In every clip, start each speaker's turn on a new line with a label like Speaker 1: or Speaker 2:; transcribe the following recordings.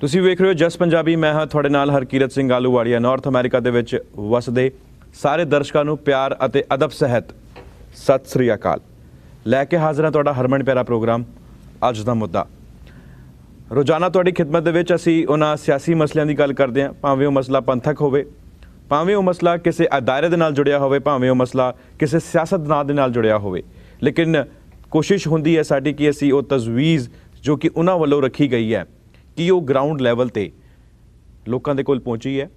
Speaker 1: ਤੁਸੀਂ ਵੇਖ ਰਹੇ ਹੋ ਜਸ ਪੰਜਾਬੀ ਮੈਂ ਹਾਂ ਤੁਹਾਡੇ ਨਾਲ ਹਰਕੀਰਤ ਸਿੰਘ ਆਲੂਵਾੜੀਆ ਨਾਰਥ ਅਮਰੀਕਾ ਦੇ ਵਿੱਚ ਵਸਦੇ ਸਾਰੇ ਦਰਸ਼ਕਾਂ ਨੂੰ ਪਿਆਰ ਅਤੇ ਅਦਬ ਸਹਿਤ ਸਤਿ ਸ੍ਰੀ ਅਕਾਲ ਲੈ ਕੇ ਹਾਜ਼ਰ ਹਾਂ ਤੁਹਾਡਾ ਹਰਮਨ ਪਿਆਰਾ ਪ੍ਰੋਗਰਾਮ ਅੱਜ ਦਾ ਮੁੱਦਾ ਰੋਜ਼ਾਨਾ ਤੁਹਾਡੀ ਖidmat ਦੇ ਵਿੱਚ ਅਸੀਂ ਉਹਨਾਂ ਸਿਆਸੀ ਮਸਲਿਆਂ ਦੀ ਗੱਲ ਕਰਦੇ ਹਾਂ ਭਾਵੇਂ ਉਹ ਮਸਲਾ ਪੰਥਕ ਹੋਵੇ ਭਾਵੇਂ ਉਹ ਮਸਲਾ ਕਿਸੇ ਅਦਾਰੇ ਦੇ ਨਾਲ ਜੁੜਿਆ ਹੋਵੇ ਭਾਵੇਂ ਉਹ ਮਸਲਾ ਕਿਸੇ ਸਿਆਸਤਦਾਨ ਦੇ ਨਾਲ ਜੁੜਿਆ ਹੋਵੇ ਲੇਕਿਨ ਕੋਸ਼ਿਸ਼ ਹੁੰਦੀ ਹੈ ਸਾਡੀ ਕਿ ਅਸੀਂ ਉਹ ਤਜਵੀਜ਼ ਜੋ ਕਿ ਉਹਨਾਂ ਵੱਲੋਂ ਰੱਖੀ ਗਈ ਹੈ ਕਿ ਉਹ ਗਰਾਊਂਡ ਲੈਵਲ ਤੇ ਲੋਕਾਂ ਦੇ ਕੋਲ ਪਹੁੰਚੀ ਹੈ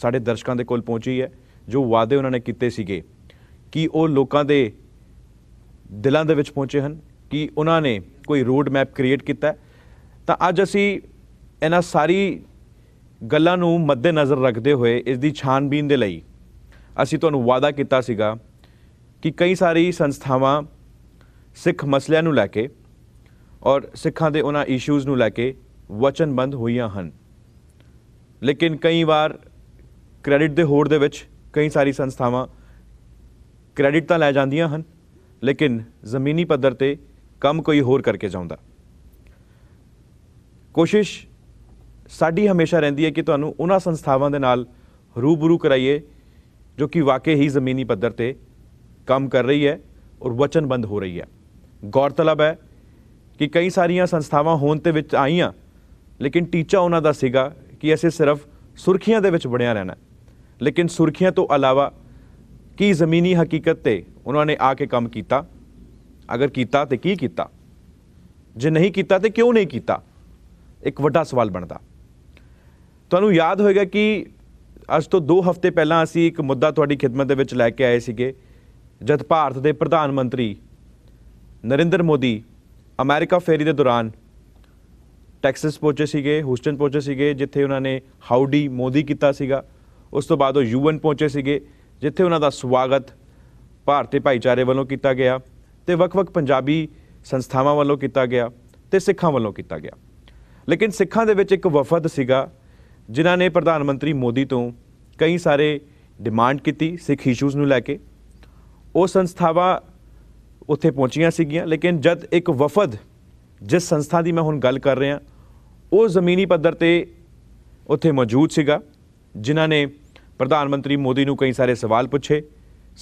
Speaker 1: ਸਾਡੇ ਦਰਸ਼ਕਾਂ ਦੇ ਕੋਲ ਪਹੁੰਚੀ ਹੈ ਜੋ ਵਾਅਦੇ ਉਹਨਾਂ ਨੇ ਕੀਤੇ ਸੀਗੇ ਕਿ ਉਹ ਲੋਕਾਂ ਦੇ ਦਿਲਾਂ ਦੇ ਵਿੱਚ ਪਹੁੰਚੇ ਹਨ ਕਿ ਉਹਨਾਂ ਨੇ ਕੋਈ ਰੋਡ ਮੈਪ ਕ੍ਰੀਏਟ ਕੀਤਾ ਤਾਂ ਅੱਜ ਅਸੀਂ ਇਹਨਾਂ ਸਾਰੀ ਗੱਲਾਂ ਨੂੰ ਮੱਦੇ ਨਜ਼ਰ ਰੱਖਦੇ ਹੋਏ ਇਸ ਦੀ ਛਾਣਬੀਨ ਦੇ ਲਈ ਅਸੀਂ ਤੁਹਾਨੂੰ ਵਾਅਦਾ ਕੀਤਾ ਸੀਗਾ ਕਿ ਕਈ ਸਾਰੀ ਸੰਸਥਾਵਾਂ ਸਿੱਖ ਮਸਲਿਆਂ ਨੂੰ ਲੈ ਕੇ ਔਰ ਸਿੱਖਾਂ ਦੇ ਉਹਨਾਂ ਇਸ਼ੂਜ਼ ਨੂੰ ਲੈ ਕੇ ਵਚਨਬੰਦ ਹੋਈਆਂ ਹਨ ਲੇਕਿਨ ਕਈ ਵਾਰ ਕ੍ਰੈਡਿਟ ਦੇ ਹੋੜ ਦੇ ਵਿੱਚ ਕਈ ਸਾਰੀ ਸੰਸਥਾਵਾਂ ਕ੍ਰੈਡਿਟ ਤਾਂ ਲੈ ਜਾਂਦੀਆਂ ਹਨ ਲੇਕਿਨ ਜ਼ਮੀਨੀ ਪੱਧਰ ਤੇ ਕੰਮ ਕੋਈ ਹੋਰ ਕਰਕੇ ਜਾਂਦਾ ਕੋਸ਼ਿਸ਼ ਸਾਡੀ ਹਮੇਸ਼ਾ ਰਹਿੰਦੀ ਹੈ ਕਿ ਤੁਹਾਨੂੰ ਉਹਨਾਂ ਸੰਸਥਾਵਾਂ ਦੇ ਨਾਲ ਰੂਬਰੂ ਕਰਾਈਏ ਜੋ ਕਿ ਵਾਕਈ ਹੀ ਜ਼ਮੀਨੀ ਪੱਧਰ ਤੇ ਕੰਮ ਕਰ ਰਹੀ ਹੈ ਔਰ ਵਚਨਬੰਦ ਹੋ ਰਹੀ ਹੈ ਗੌਰਤਲਬ ਹੈ ਕਿ ਕਈ ਸਾਰੀਆਂ ਸੰਸਥਾਵਾਂ ਹੋਣ ਤੇ ਵਿੱਚ ਆਈਆਂ ਲੇਕਿਨ ਟੀਚਾ ਉਹਨਾਂ ਦਾ ਸੀਗਾ ਕਿ ਅਸੀਂ ਸਿਰਫ ਸੁਰਖੀਆਂ ਦੇ ਵਿੱਚ ਬਣਿਆ ਰਹਿਣਾ ਲੇਕਿਨ ਸੁਰਖੀਆਂ ਤੋਂ ਇਲਾਵਾ ਕੀ ਜ਼ਮੀਨੀ ਹਕੀਕਤ ਤੇ ਉਹਨਾਂ ਨੇ ਆ ਕੇ ਕੰਮ ਕੀਤਾ ਅਗਰ ਕੀਤਾ ਤੇ ਕੀ ਕੀਤਾ ਜੇ ਨਹੀਂ ਕੀਤਾ ਤੇ ਕਿਉਂ ਨਹੀਂ ਕੀਤਾ ਇੱਕ ਵੱਡਾ ਸਵਾਲ ਬਣਦਾ ਤੁਹਾਨੂੰ ਯਾਦ ਹੋਵੇਗਾ ਕਿ ਅੱਜ ਤੋਂ 2 ਹਫ਼ਤੇ ਪਹਿਲਾਂ ਅਸੀਂ ਇੱਕ ਮੁੱਦਾ ਤੁਹਾਡੀ ਖਿਦਮਤ ਦੇ ਵਿੱਚ ਲੈ ਕੇ ਆਏ ਸੀਗੇ ਜਦ ਭਾਰਤ ਦੇ ਪ੍ਰਧਾਨ ਮੰਤਰੀ ਨਰਿੰਦਰ ਮੋਦੀ ਅਮਰੀਕਾ ਫੇਰੀ ਦੇ ਦੌਰਾਨ ਟੈਕਸਸ ਪਹੁੰਚੇ ਸੀਗੇ ਹੂਸਟਨ ਪਹੁੰਚੇ ਸੀਗੇ ਜਿੱਥੇ ਉਹਨਾਂ ਨੇ ਹਾਊਡੀ ਮੋਦੀ ਕੀਤਾ ਸੀਗਾ ਉਸ ਤੋਂ ਬਾਅਦ ਉਹ ਯੂਐਨ ਪਹੁੰਚੇ ਸੀਗੇ ਜਿੱਥੇ ਉਹਨਾਂ ਦਾ ਸਵਾਗਤ ਭਾਰਤੀ ਭਾਈਚਾਰੇ ਵੱਲੋਂ ਕੀਤਾ ਗਿਆ ਤੇ ਵੱਖ-ਵੱਖ ਪੰਜਾਬੀ ਸੰਸਥਾਵਾਂ ਵੱਲੋਂ ਕੀਤਾ ਗਿਆ ਤੇ ਸਿੱਖਾਂ ਵੱਲੋਂ ਕੀਤਾ ਗਿਆ ਲੇਕਿਨ ਸਿੱਖਾਂ ਦੇ ਵਿੱਚ ਇੱਕ ਵਫਦ ਸੀਗਾ ਜਿਨ੍ਹਾਂ ਨੇ ਪ੍ਰਧਾਨ ਮੰਤਰੀ ਮੋਦੀ ਤੋਂ ਕਈ ਸਾਰੇ ਡਿਮਾਂਡ ਕੀਤੀ ਸਿੱਖ ਇਸ਼ੂਜ਼ ਨੂੰ ਲੈ ਕੇ ਉਹ ਸੰਸਥਾਵਾਂ ਉੱਥੇ ਪਹੁੰਚੀਆਂ ਸੀਗੀਆਂ ਲੇਕਿਨ ਜਦ ਇੱਕ ਵਫਦ ਜਿਸ ਸੰਸਥਾ ਦੀ ਮੈਂ ਹੁਣ ਗੱਲ ਕਰ ਰਿਹਾ ਉਹ ਜ਼ਮੀਨੀ ਪੱਧਰ ਤੇ ਉੱਥੇ ਮੌਜੂਦ ਸੀਗਾ ਜਿਨ੍ਹਾਂ ਨੇ ਪ੍ਰਧਾਨ ਮੰਤਰੀ ਮੋਦੀ ਨੂੰ ਕਈ ਸਾਰੇ ਸਵਾਲ ਪੁੱਛੇ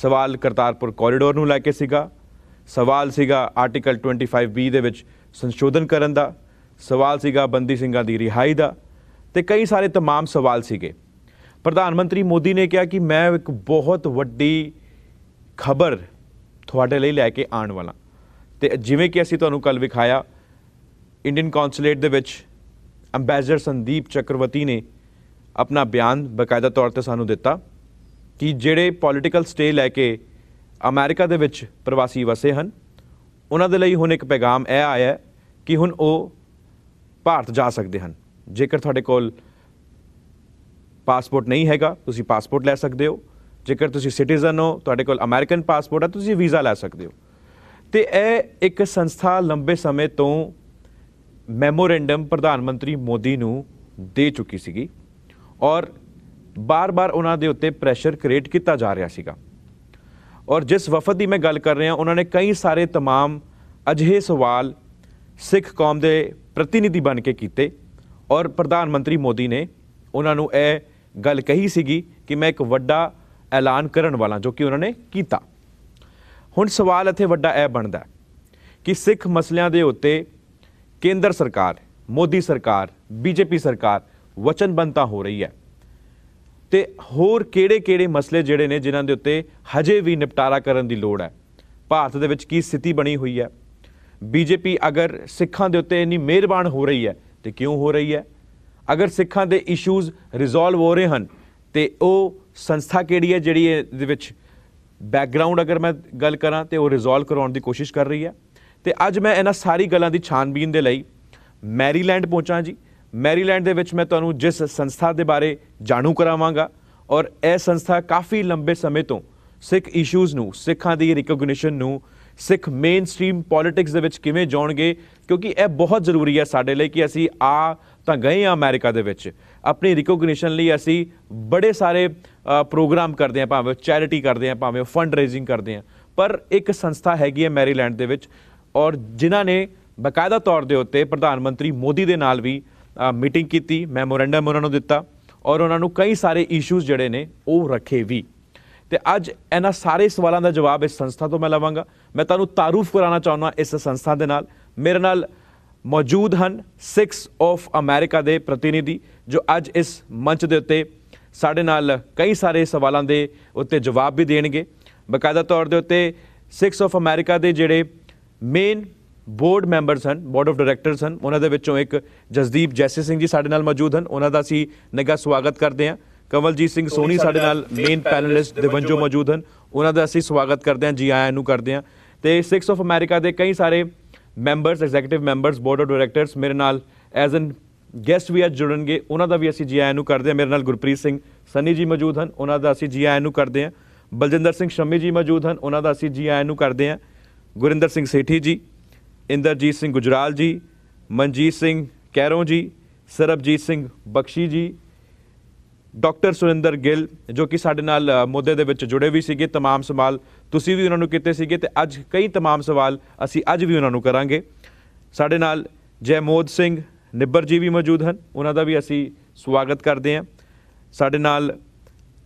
Speaker 1: ਸਵਾਲ ਕਰਤਾਰਪੁਰ ਕੋਰੀਡੋਰ ਨੂੰ ਲੈ ਕੇ ਸੀਗਾ ਸਵਾਲ ਸੀਗਾ ਆਰਟੀਕਲ 25 ਬੀ ਦੇ ਵਿੱਚ ਸੰਸ਼ੋਧਨ ਕਰਨ ਦਾ ਸਵਾਲ ਸੀਗਾ ਬੰਦੀ ਸਿੰਘਾਂ ਦੀ ਰਿਹਾਈ ਦਾ ਤੇ ਕਈ ਸਾਰੇ तमाम ਸਵਾਲ ਸੀਗੇ ਪ੍ਰਧਾਨ ਮੰਤਰੀ ਮੋਦੀ ਨੇ ਕਿਹਾ ਕਿ ਮੈਂ ਇੱਕ ਬਹੁਤ ਵੱਡੀ ਖਬਰ ਤੁਹਾਡੇ ਲਈ ਲੈ ਕੇ ਆਉਣ ਵਾਲਾ ਤੇ ਜਿਵੇਂ ਕਿ ਅਸੀਂ ਤੁਹਾਨੂੰ ਕੱਲ ਵਿਖਾਇਆ ਇੰਡੀਅਨ ਕੌਂਸੂਲੇਟ ਦੇ ਵਿੱਚ ਅੰਬੈਸਡਰ ਸੰਦੀਪ ਚੱਕਰਵਤੀ ਨੇ ਆਪਣਾ ਬਿਆਨ ਬਕਾਇਦਾ ਤੌਰ ਤੇ ਸਾਨੂੰ ਦਿੱਤਾ ਕਿ ਜਿਹੜੇ ਪੋਲਿਟੀਕਲ ਸਟੇ ਲੈ ਕੇ ਅਮਰੀਕਾ ਦੇ ਵਿੱਚ ਪ੍ਰਵਾਸੀ ਵਸੇ ਹਨ ਉਹਨਾਂ ਦੇ ਲਈ ਹੁਣ ਇੱਕ ਪੈਗਾਮ ਇਹ ਆਇਆ ਕਿ ਹੁਣ ਉਹ ਭਾਰਤ ਜਾ ਸਕਦੇ ਹਨ ਜੇਕਰ ਤੁਹਾਡੇ ਕੋਲ ਪਾਸਪੋਰਟ ਨਹੀਂ ਹੈਗਾ ਤੁਸੀਂ ਪਾਸਪੋਰਟ ਲੈ ਸਕਦੇ ਹੋ ਜੇਕਰ ਤੁਸੀਂ ਸਿਟੀਜ਼ਨ ਹੋ ਤੁਹਾਡੇ ਕੋਲ ਅਮਰੀਕਨ ਪਾਸਪੋਰਟ ਹੈ ਤੁਸੀਂ ਵੀਜ਼ਾ ਲੈ ਸਕਦੇ ਹੋ ਤੇ ਇਹ ਇੱਕ ਸੰਸਥਾ ਲੰਬੇ ਸਮੇਂ ਤੋਂ ਮੈਮੋਰੈਂਡਮ ਪ੍ਰਧਾਨ ਮੰਤਰੀ ਮੋਦੀ ਨੂੰ ਦੇ ਚੁੱਕੀ ਸੀਗੀ ਔਰ ਬਾਰ-ਬਾਰ ਉਹਨਾਂ ਦੇ ਉੱਤੇ ਪ੍ਰੈਸ਼ਰ ਕ੍ਰੀਏਟ ਕੀਤਾ ਜਾ ਰਿਹਾ ਸੀਗਾ ਔਰ ਜਿਸ ਵਫਦ ਦੀ ਮੈਂ ਗੱਲ ਕਰ ਰਿਹਾ ਉਹਨਾਂ ਨੇ ਕਈ ਸਾਰੇ तमाम ਅਜਿਹੇ ਸਵਾਲ ਸਿੱਖ ਕੌਮ ਦੇ ਪ੍ਰਤੀਨਿਧੀ ਬਣ ਕੇ ਕੀਤੇ ਔਰ ਪ੍ਰਧਾਨ ਮੰਤਰੀ ਮੋਦੀ ਨੇ ਉਹਨਾਂ ਨੂੰ ਇਹ ਗੱਲ ਕਹੀ ਸੀਗੀ ਕਿ ਮੈਂ ਇੱਕ ਵੱਡਾ ਐਲਾਨ ਕਰਨ ਵਾਲਾ ਜੋ ਕਿ ਉਹਨਾਂ ਨੇ ਕੀਤਾ ਹੁਣ ਸਵਾਲ ਇੱਥੇ ਵੱਡਾ ਇਹ ਬਣਦਾ ਕਿ ਸਿੱਖ ਮਸਲਿਆਂ ਦੇ ਉੱਤੇ ਕੇਂਦਰ ਸਰਕਾਰ ਮੋਦੀ ਸਰਕਾਰ ਬੀਜੇਪੀ ਸਰਕਾਰ ਵਚਨਬੰਦਤਾ ਹੋ ਰਹੀ ਹੈ ਤੇ ਹੋਰ ਕਿਹੜੇ-ਕਿਹੜੇ ਮਸਲੇ ਜਿਹੜੇ ਨੇ ਜਿਨ੍ਹਾਂ ਦੇ ਉੱਤੇ ਹਜੇ ਵੀ ਨਿਪਟਾਰਾ ਕਰਨ ਦੀ ਲੋੜ ਹੈ ਭਾਰਤ ਦੇ ਵਿੱਚ ਕੀ ਸਥਿਤੀ ਬਣੀ ਹੋਈ ਹੈ ਬੀਜੇਪੀ ਅਗਰ ਸਿੱਖਾਂ ਦੇ ਉੱਤੇ ਇੰਨੀ ਮਿਹਰਬਾਨ ਹੋ ਰਹੀ ਹੈ ਤੇ ਕਿਉਂ ਹੋ ਰਹੀ ਹੈ ਅਗਰ ਸਿੱਖਾਂ ਦੇ ਇਸ਼ੂਜ਼ ਰਿਜ਼ੋਲਵ ਹੋ ਰਹੇ ਹਨ ਤੇ ਉਹ ਸੰਸਥਾ ਕਿਹੜੀ ਹੈ ਜਿਹੜੀ ਇਹਦੇ ਵਿੱਚ ਬੈਕਗ੍ਰਾਉਂਡ ਅਗਰ ਮੈਂ ਗੱਲ ਕਰਾਂ ਤੇ ਉਹ ਰਿਜ਼ੋਲਵ ਕਰਾਉਣ ਦੀ ਕੋਸ਼ਿਸ਼ ਕਰ ਰਹੀ ਹੈ ਤੇ ਅੱਜ ਮੈਂ ਇਹਨਾਂ ਸਾਰੀ ਗੱਲਾਂ ਦੀ ਛਾਣਬੀਨ ਦੇ ਲਈ ਮੈਰੀਲੈਂਡ ਪਹੁੰਚਾਂ ਜੀ ਮੈਰੀਲੈਂਡ ਦੇ ਵਿੱਚ ਮੈਂ ਤੁਹਾਨੂੰ ਜਿਸ ਸੰਸਥਾ ਦੇ ਬਾਰੇ ਜਾਣੂ ਕਰਾਵਾਂਗਾ ਔਰ ਇਹ ਸੰਸਥਾ ਕਾਫੀ ਲੰਬੇ ਸਮੇਂ ਤੋਂ ਸਿੱਖ ਇਸ਼ੂਜ਼ ਨੂੰ ਸਿੱਖਾਂ ਦੀ ਰਿਕਗਨੀਸ਼ਨ ਨੂੰ ਸਿੱਖ ਮੇਨ ਸਟ੍ਰੀਮ ਪੋਲਿਟਿਕਸ ਦੇ ਵਿੱਚ ਕਿਵੇਂ ਜਾਣਗੇ ਕਿਉਂਕਿ ਇਹ ਬਹੁਤ ਜ਼ਰੂਰੀ ਹੈ ਸਾਡੇ ਲਈ ਕਿ ਅਸੀਂ ਆ ਤਾਂ ਗਏ ਆ ਅਮਰੀਕਾ ਦੇ ਵਿੱਚ ਆਪਣੀ ਰਿਕਗਨੀਸ਼ਨ ਲਈ ਅਸੀਂ ਬੜੇ ਸਾਰੇ ਪ੍ਰੋਗਰਾਮ ਕਰਦੇ ਆ ਭਾਵੇਂ ਚੈਰਿਟੀ ਕਰਦੇ ਆ ਭਾਵੇਂ ਫੰਡ ਰੇਜ਼ਿੰਗ ਕਰਦੇ ਆ ਪਰ ਇੱਕ ਸੰਸਥਾ ਹੈਗੀ ਹੈ ਮੈਰੀਲੈਂਡ ਦੇ ਵਿੱਚ ਔਰ ਜਿਨ੍ਹਾਂ ਨੇ ਬਕਾਇਦਾ ਤੌਰ ਦੇ ਉੱਤੇ ਪ੍ਰਧਾਨ ਮੰਤਰੀ ਮੋਦੀ ਦੇ ਨਾਲ ਵੀ ਮੀਟਿੰਗ ਕੀਤੀ ਮੈਮੋਰੈਂਡਮ ਉਹਨਾਂ ਨੂੰ ਦਿੱਤਾ ਔਰ ਉਹਨਾਂ ਨੂੰ ਕਈ ਸਾਰੇ ਇਸ਼ੂਜ਼ ਜਿਹੜੇ ਨੇ ਉਹ ਰੱਖੇ ਵੀ ਤੇ ਅੱਜ ਇਹਨਾਂ ਸਾਰੇ ਸਵਾਲਾਂ ਦਾ ਜਵਾਬ ਇਸ ਸੰਸਥਾ ਤੋਂ ਮੈਂ ਲਵਾਂਗਾ ਮੈਂ ਤੁਹਾਨੂੰ ਤਾਰੂਫ ਕਰਾਉਣਾ ਚਾਹੁੰਦਾ ਇਸ ਸੰਸਥਾ ਦੇ ਨਾਲ ਮੇਰੇ ਨਾਲ ਮੌਜੂਦ ਹਨ 6 ਆਫ ਅਮਰੀਕਾ ਦੇ ਪ੍ਰਤੀਨਿਧੀ ਜੋ ਅੱਜ ਇਸ ਮੰਚ ਦੇ ਉੱਤੇ ਸਾਡੇ ਨਾਲ ਕਈ ਸਾਰੇ ਸਵਾਲਾਂ ਦੇ ਉੱਤੇ ਜਵਾਬ ਵੀ ਦੇਣਗੇ ਬਕਾਇਦਾ ਤੌਰ ਦੇ ਉੱਤੇ 6 ਆਫ ਅਮਰੀਕਾ ਦੇ ਜਿਹੜੇ ਮੇਨ ਬੋਰਡ ਮੈਂਬਰਸ ਹਨ ਬੋਰਡ ਆਫ ਡਾਇਰੈਕਟਰਸ ਹਨ ਉਹਨਾਂ ਦੇ ਵਿੱਚੋਂ ਇੱਕ ਜਸਦੀਪ ਜੈਸੀ ਸਿੰਘ ਜੀ ਸਾਡੇ ਨਾਲ ਮੌਜੂਦ ਹਨ ਉਹਨਾਂ ਦਾ ਅਸੀਂ ਨਿੱਘਾ ਸਵਾਗਤ ਕਰਦੇ ਹਾਂ ਕਮਲਜੀਤ ਸਿੰਘ ਸੋਨੀ ਸਾਡੇ ਨਾਲ ਮੇਨ ਪੈਨਲਿਸਟ ਦਿਵੰਜੋ ਮੌਜੂਦ ਹਨ ਉਹਨਾਂ ਦਾ ਅਸੀਂ ਸਵਾਗਤ ਕਰਦੇ ਹਾਂ ਜੀ ਆਇਆਂ ਨੂੰ ਕਰਦੇ ਹਾਂ ਤੇ 6 ਆਫ ਅਮਰੀਕਾ ਦੇ ਕਈ ਸਾਰੇ members executive members board of directors ਮੇਰੇ ਨਾਲ ਐਜ਼ ਐਨ ਗੈਸਟ ਵੀ ਅੱਜ ਜੁੜਨਗੇ ਉਹਨਾਂ ਦਾ ਵੀ ਅਸੀਂ ਜੀ ਆਇਆਂ ਨੂੰ ਕਰਦੇ ਹਾਂ ਮੇਰੇ ਨਾਲ ਗੁਰਪ੍ਰੀਤ ਸਿੰਘ ਸਨੀ ਜੀ ਮੌਜੂਦ ਹਨ ਉਹਨਾਂ ਦਾ ਅਸੀਂ ਜੀ ਆਇਆਂ ਨੂੰ ਕਰਦੇ ਹਾਂ ਬਲਜਿੰਦਰ ਸਿੰਘ ਸ਼ਮੀ ਜੀ ਮੌਜੂਦ ਹਨ ਉਹਨਾਂ ਦਾ ਅਸੀਂ ਜੀ ਆਇਆਂ ਨੂੰ ਕਰਦੇ ਹਾਂ ਗੁਰਿੰਦਰ ਸਿੰਘ ਸੇਠੀ ਜੀ ਇੰਦਰਜੀਤ ਸਿੰਘ ਗੁਜਰਾਲ ਜੀ ਮਨਜੀਤ ਸਿੰਘ ਕੈਰੋਂ ਜੀ ਸਰਬਜੀਤ ਸਿੰਘ ਬਖਸ਼ੀ ਜੀ ਡਾਕਟਰ ਸੁਰਿੰਦਰ ਗਿੱਲ ਜੋ ਕਿ ਸਾਡੇ ਨਾਲ ਮੁੱਦੇ ਦੇ ਵਿੱਚ ਜੁੜੇ ਵੀ ਸੀਗੇ तमाम ਸਵਾਲ ਤੁਸੀਂ ਵੀ ਉਹਨਾਂ ਨੂੰ ਕੀਤੇ ਸੀਗੇ ਤੇ ਅੱਜ ਕਈ तमाम ਸਵਾਲ ਅਸੀਂ ਅੱਜ ਵੀ ਉਹਨਾਂ ਨੂੰ ਕਰਾਂਗੇ ਸਾਡੇ ਨਾਲ ਜੈਮੋਦ ਸਿੰਘ ਨਿੱਬਰ ਜੀ ਵੀ ਮੌਜੂਦ ਹਨ ਉਹਨਾਂ ਦਾ ਵੀ ਅਸੀਂ ਸਵਾਗਤ ਕਰਦੇ ਹਾਂ ਸਾਡੇ ਨਾਲ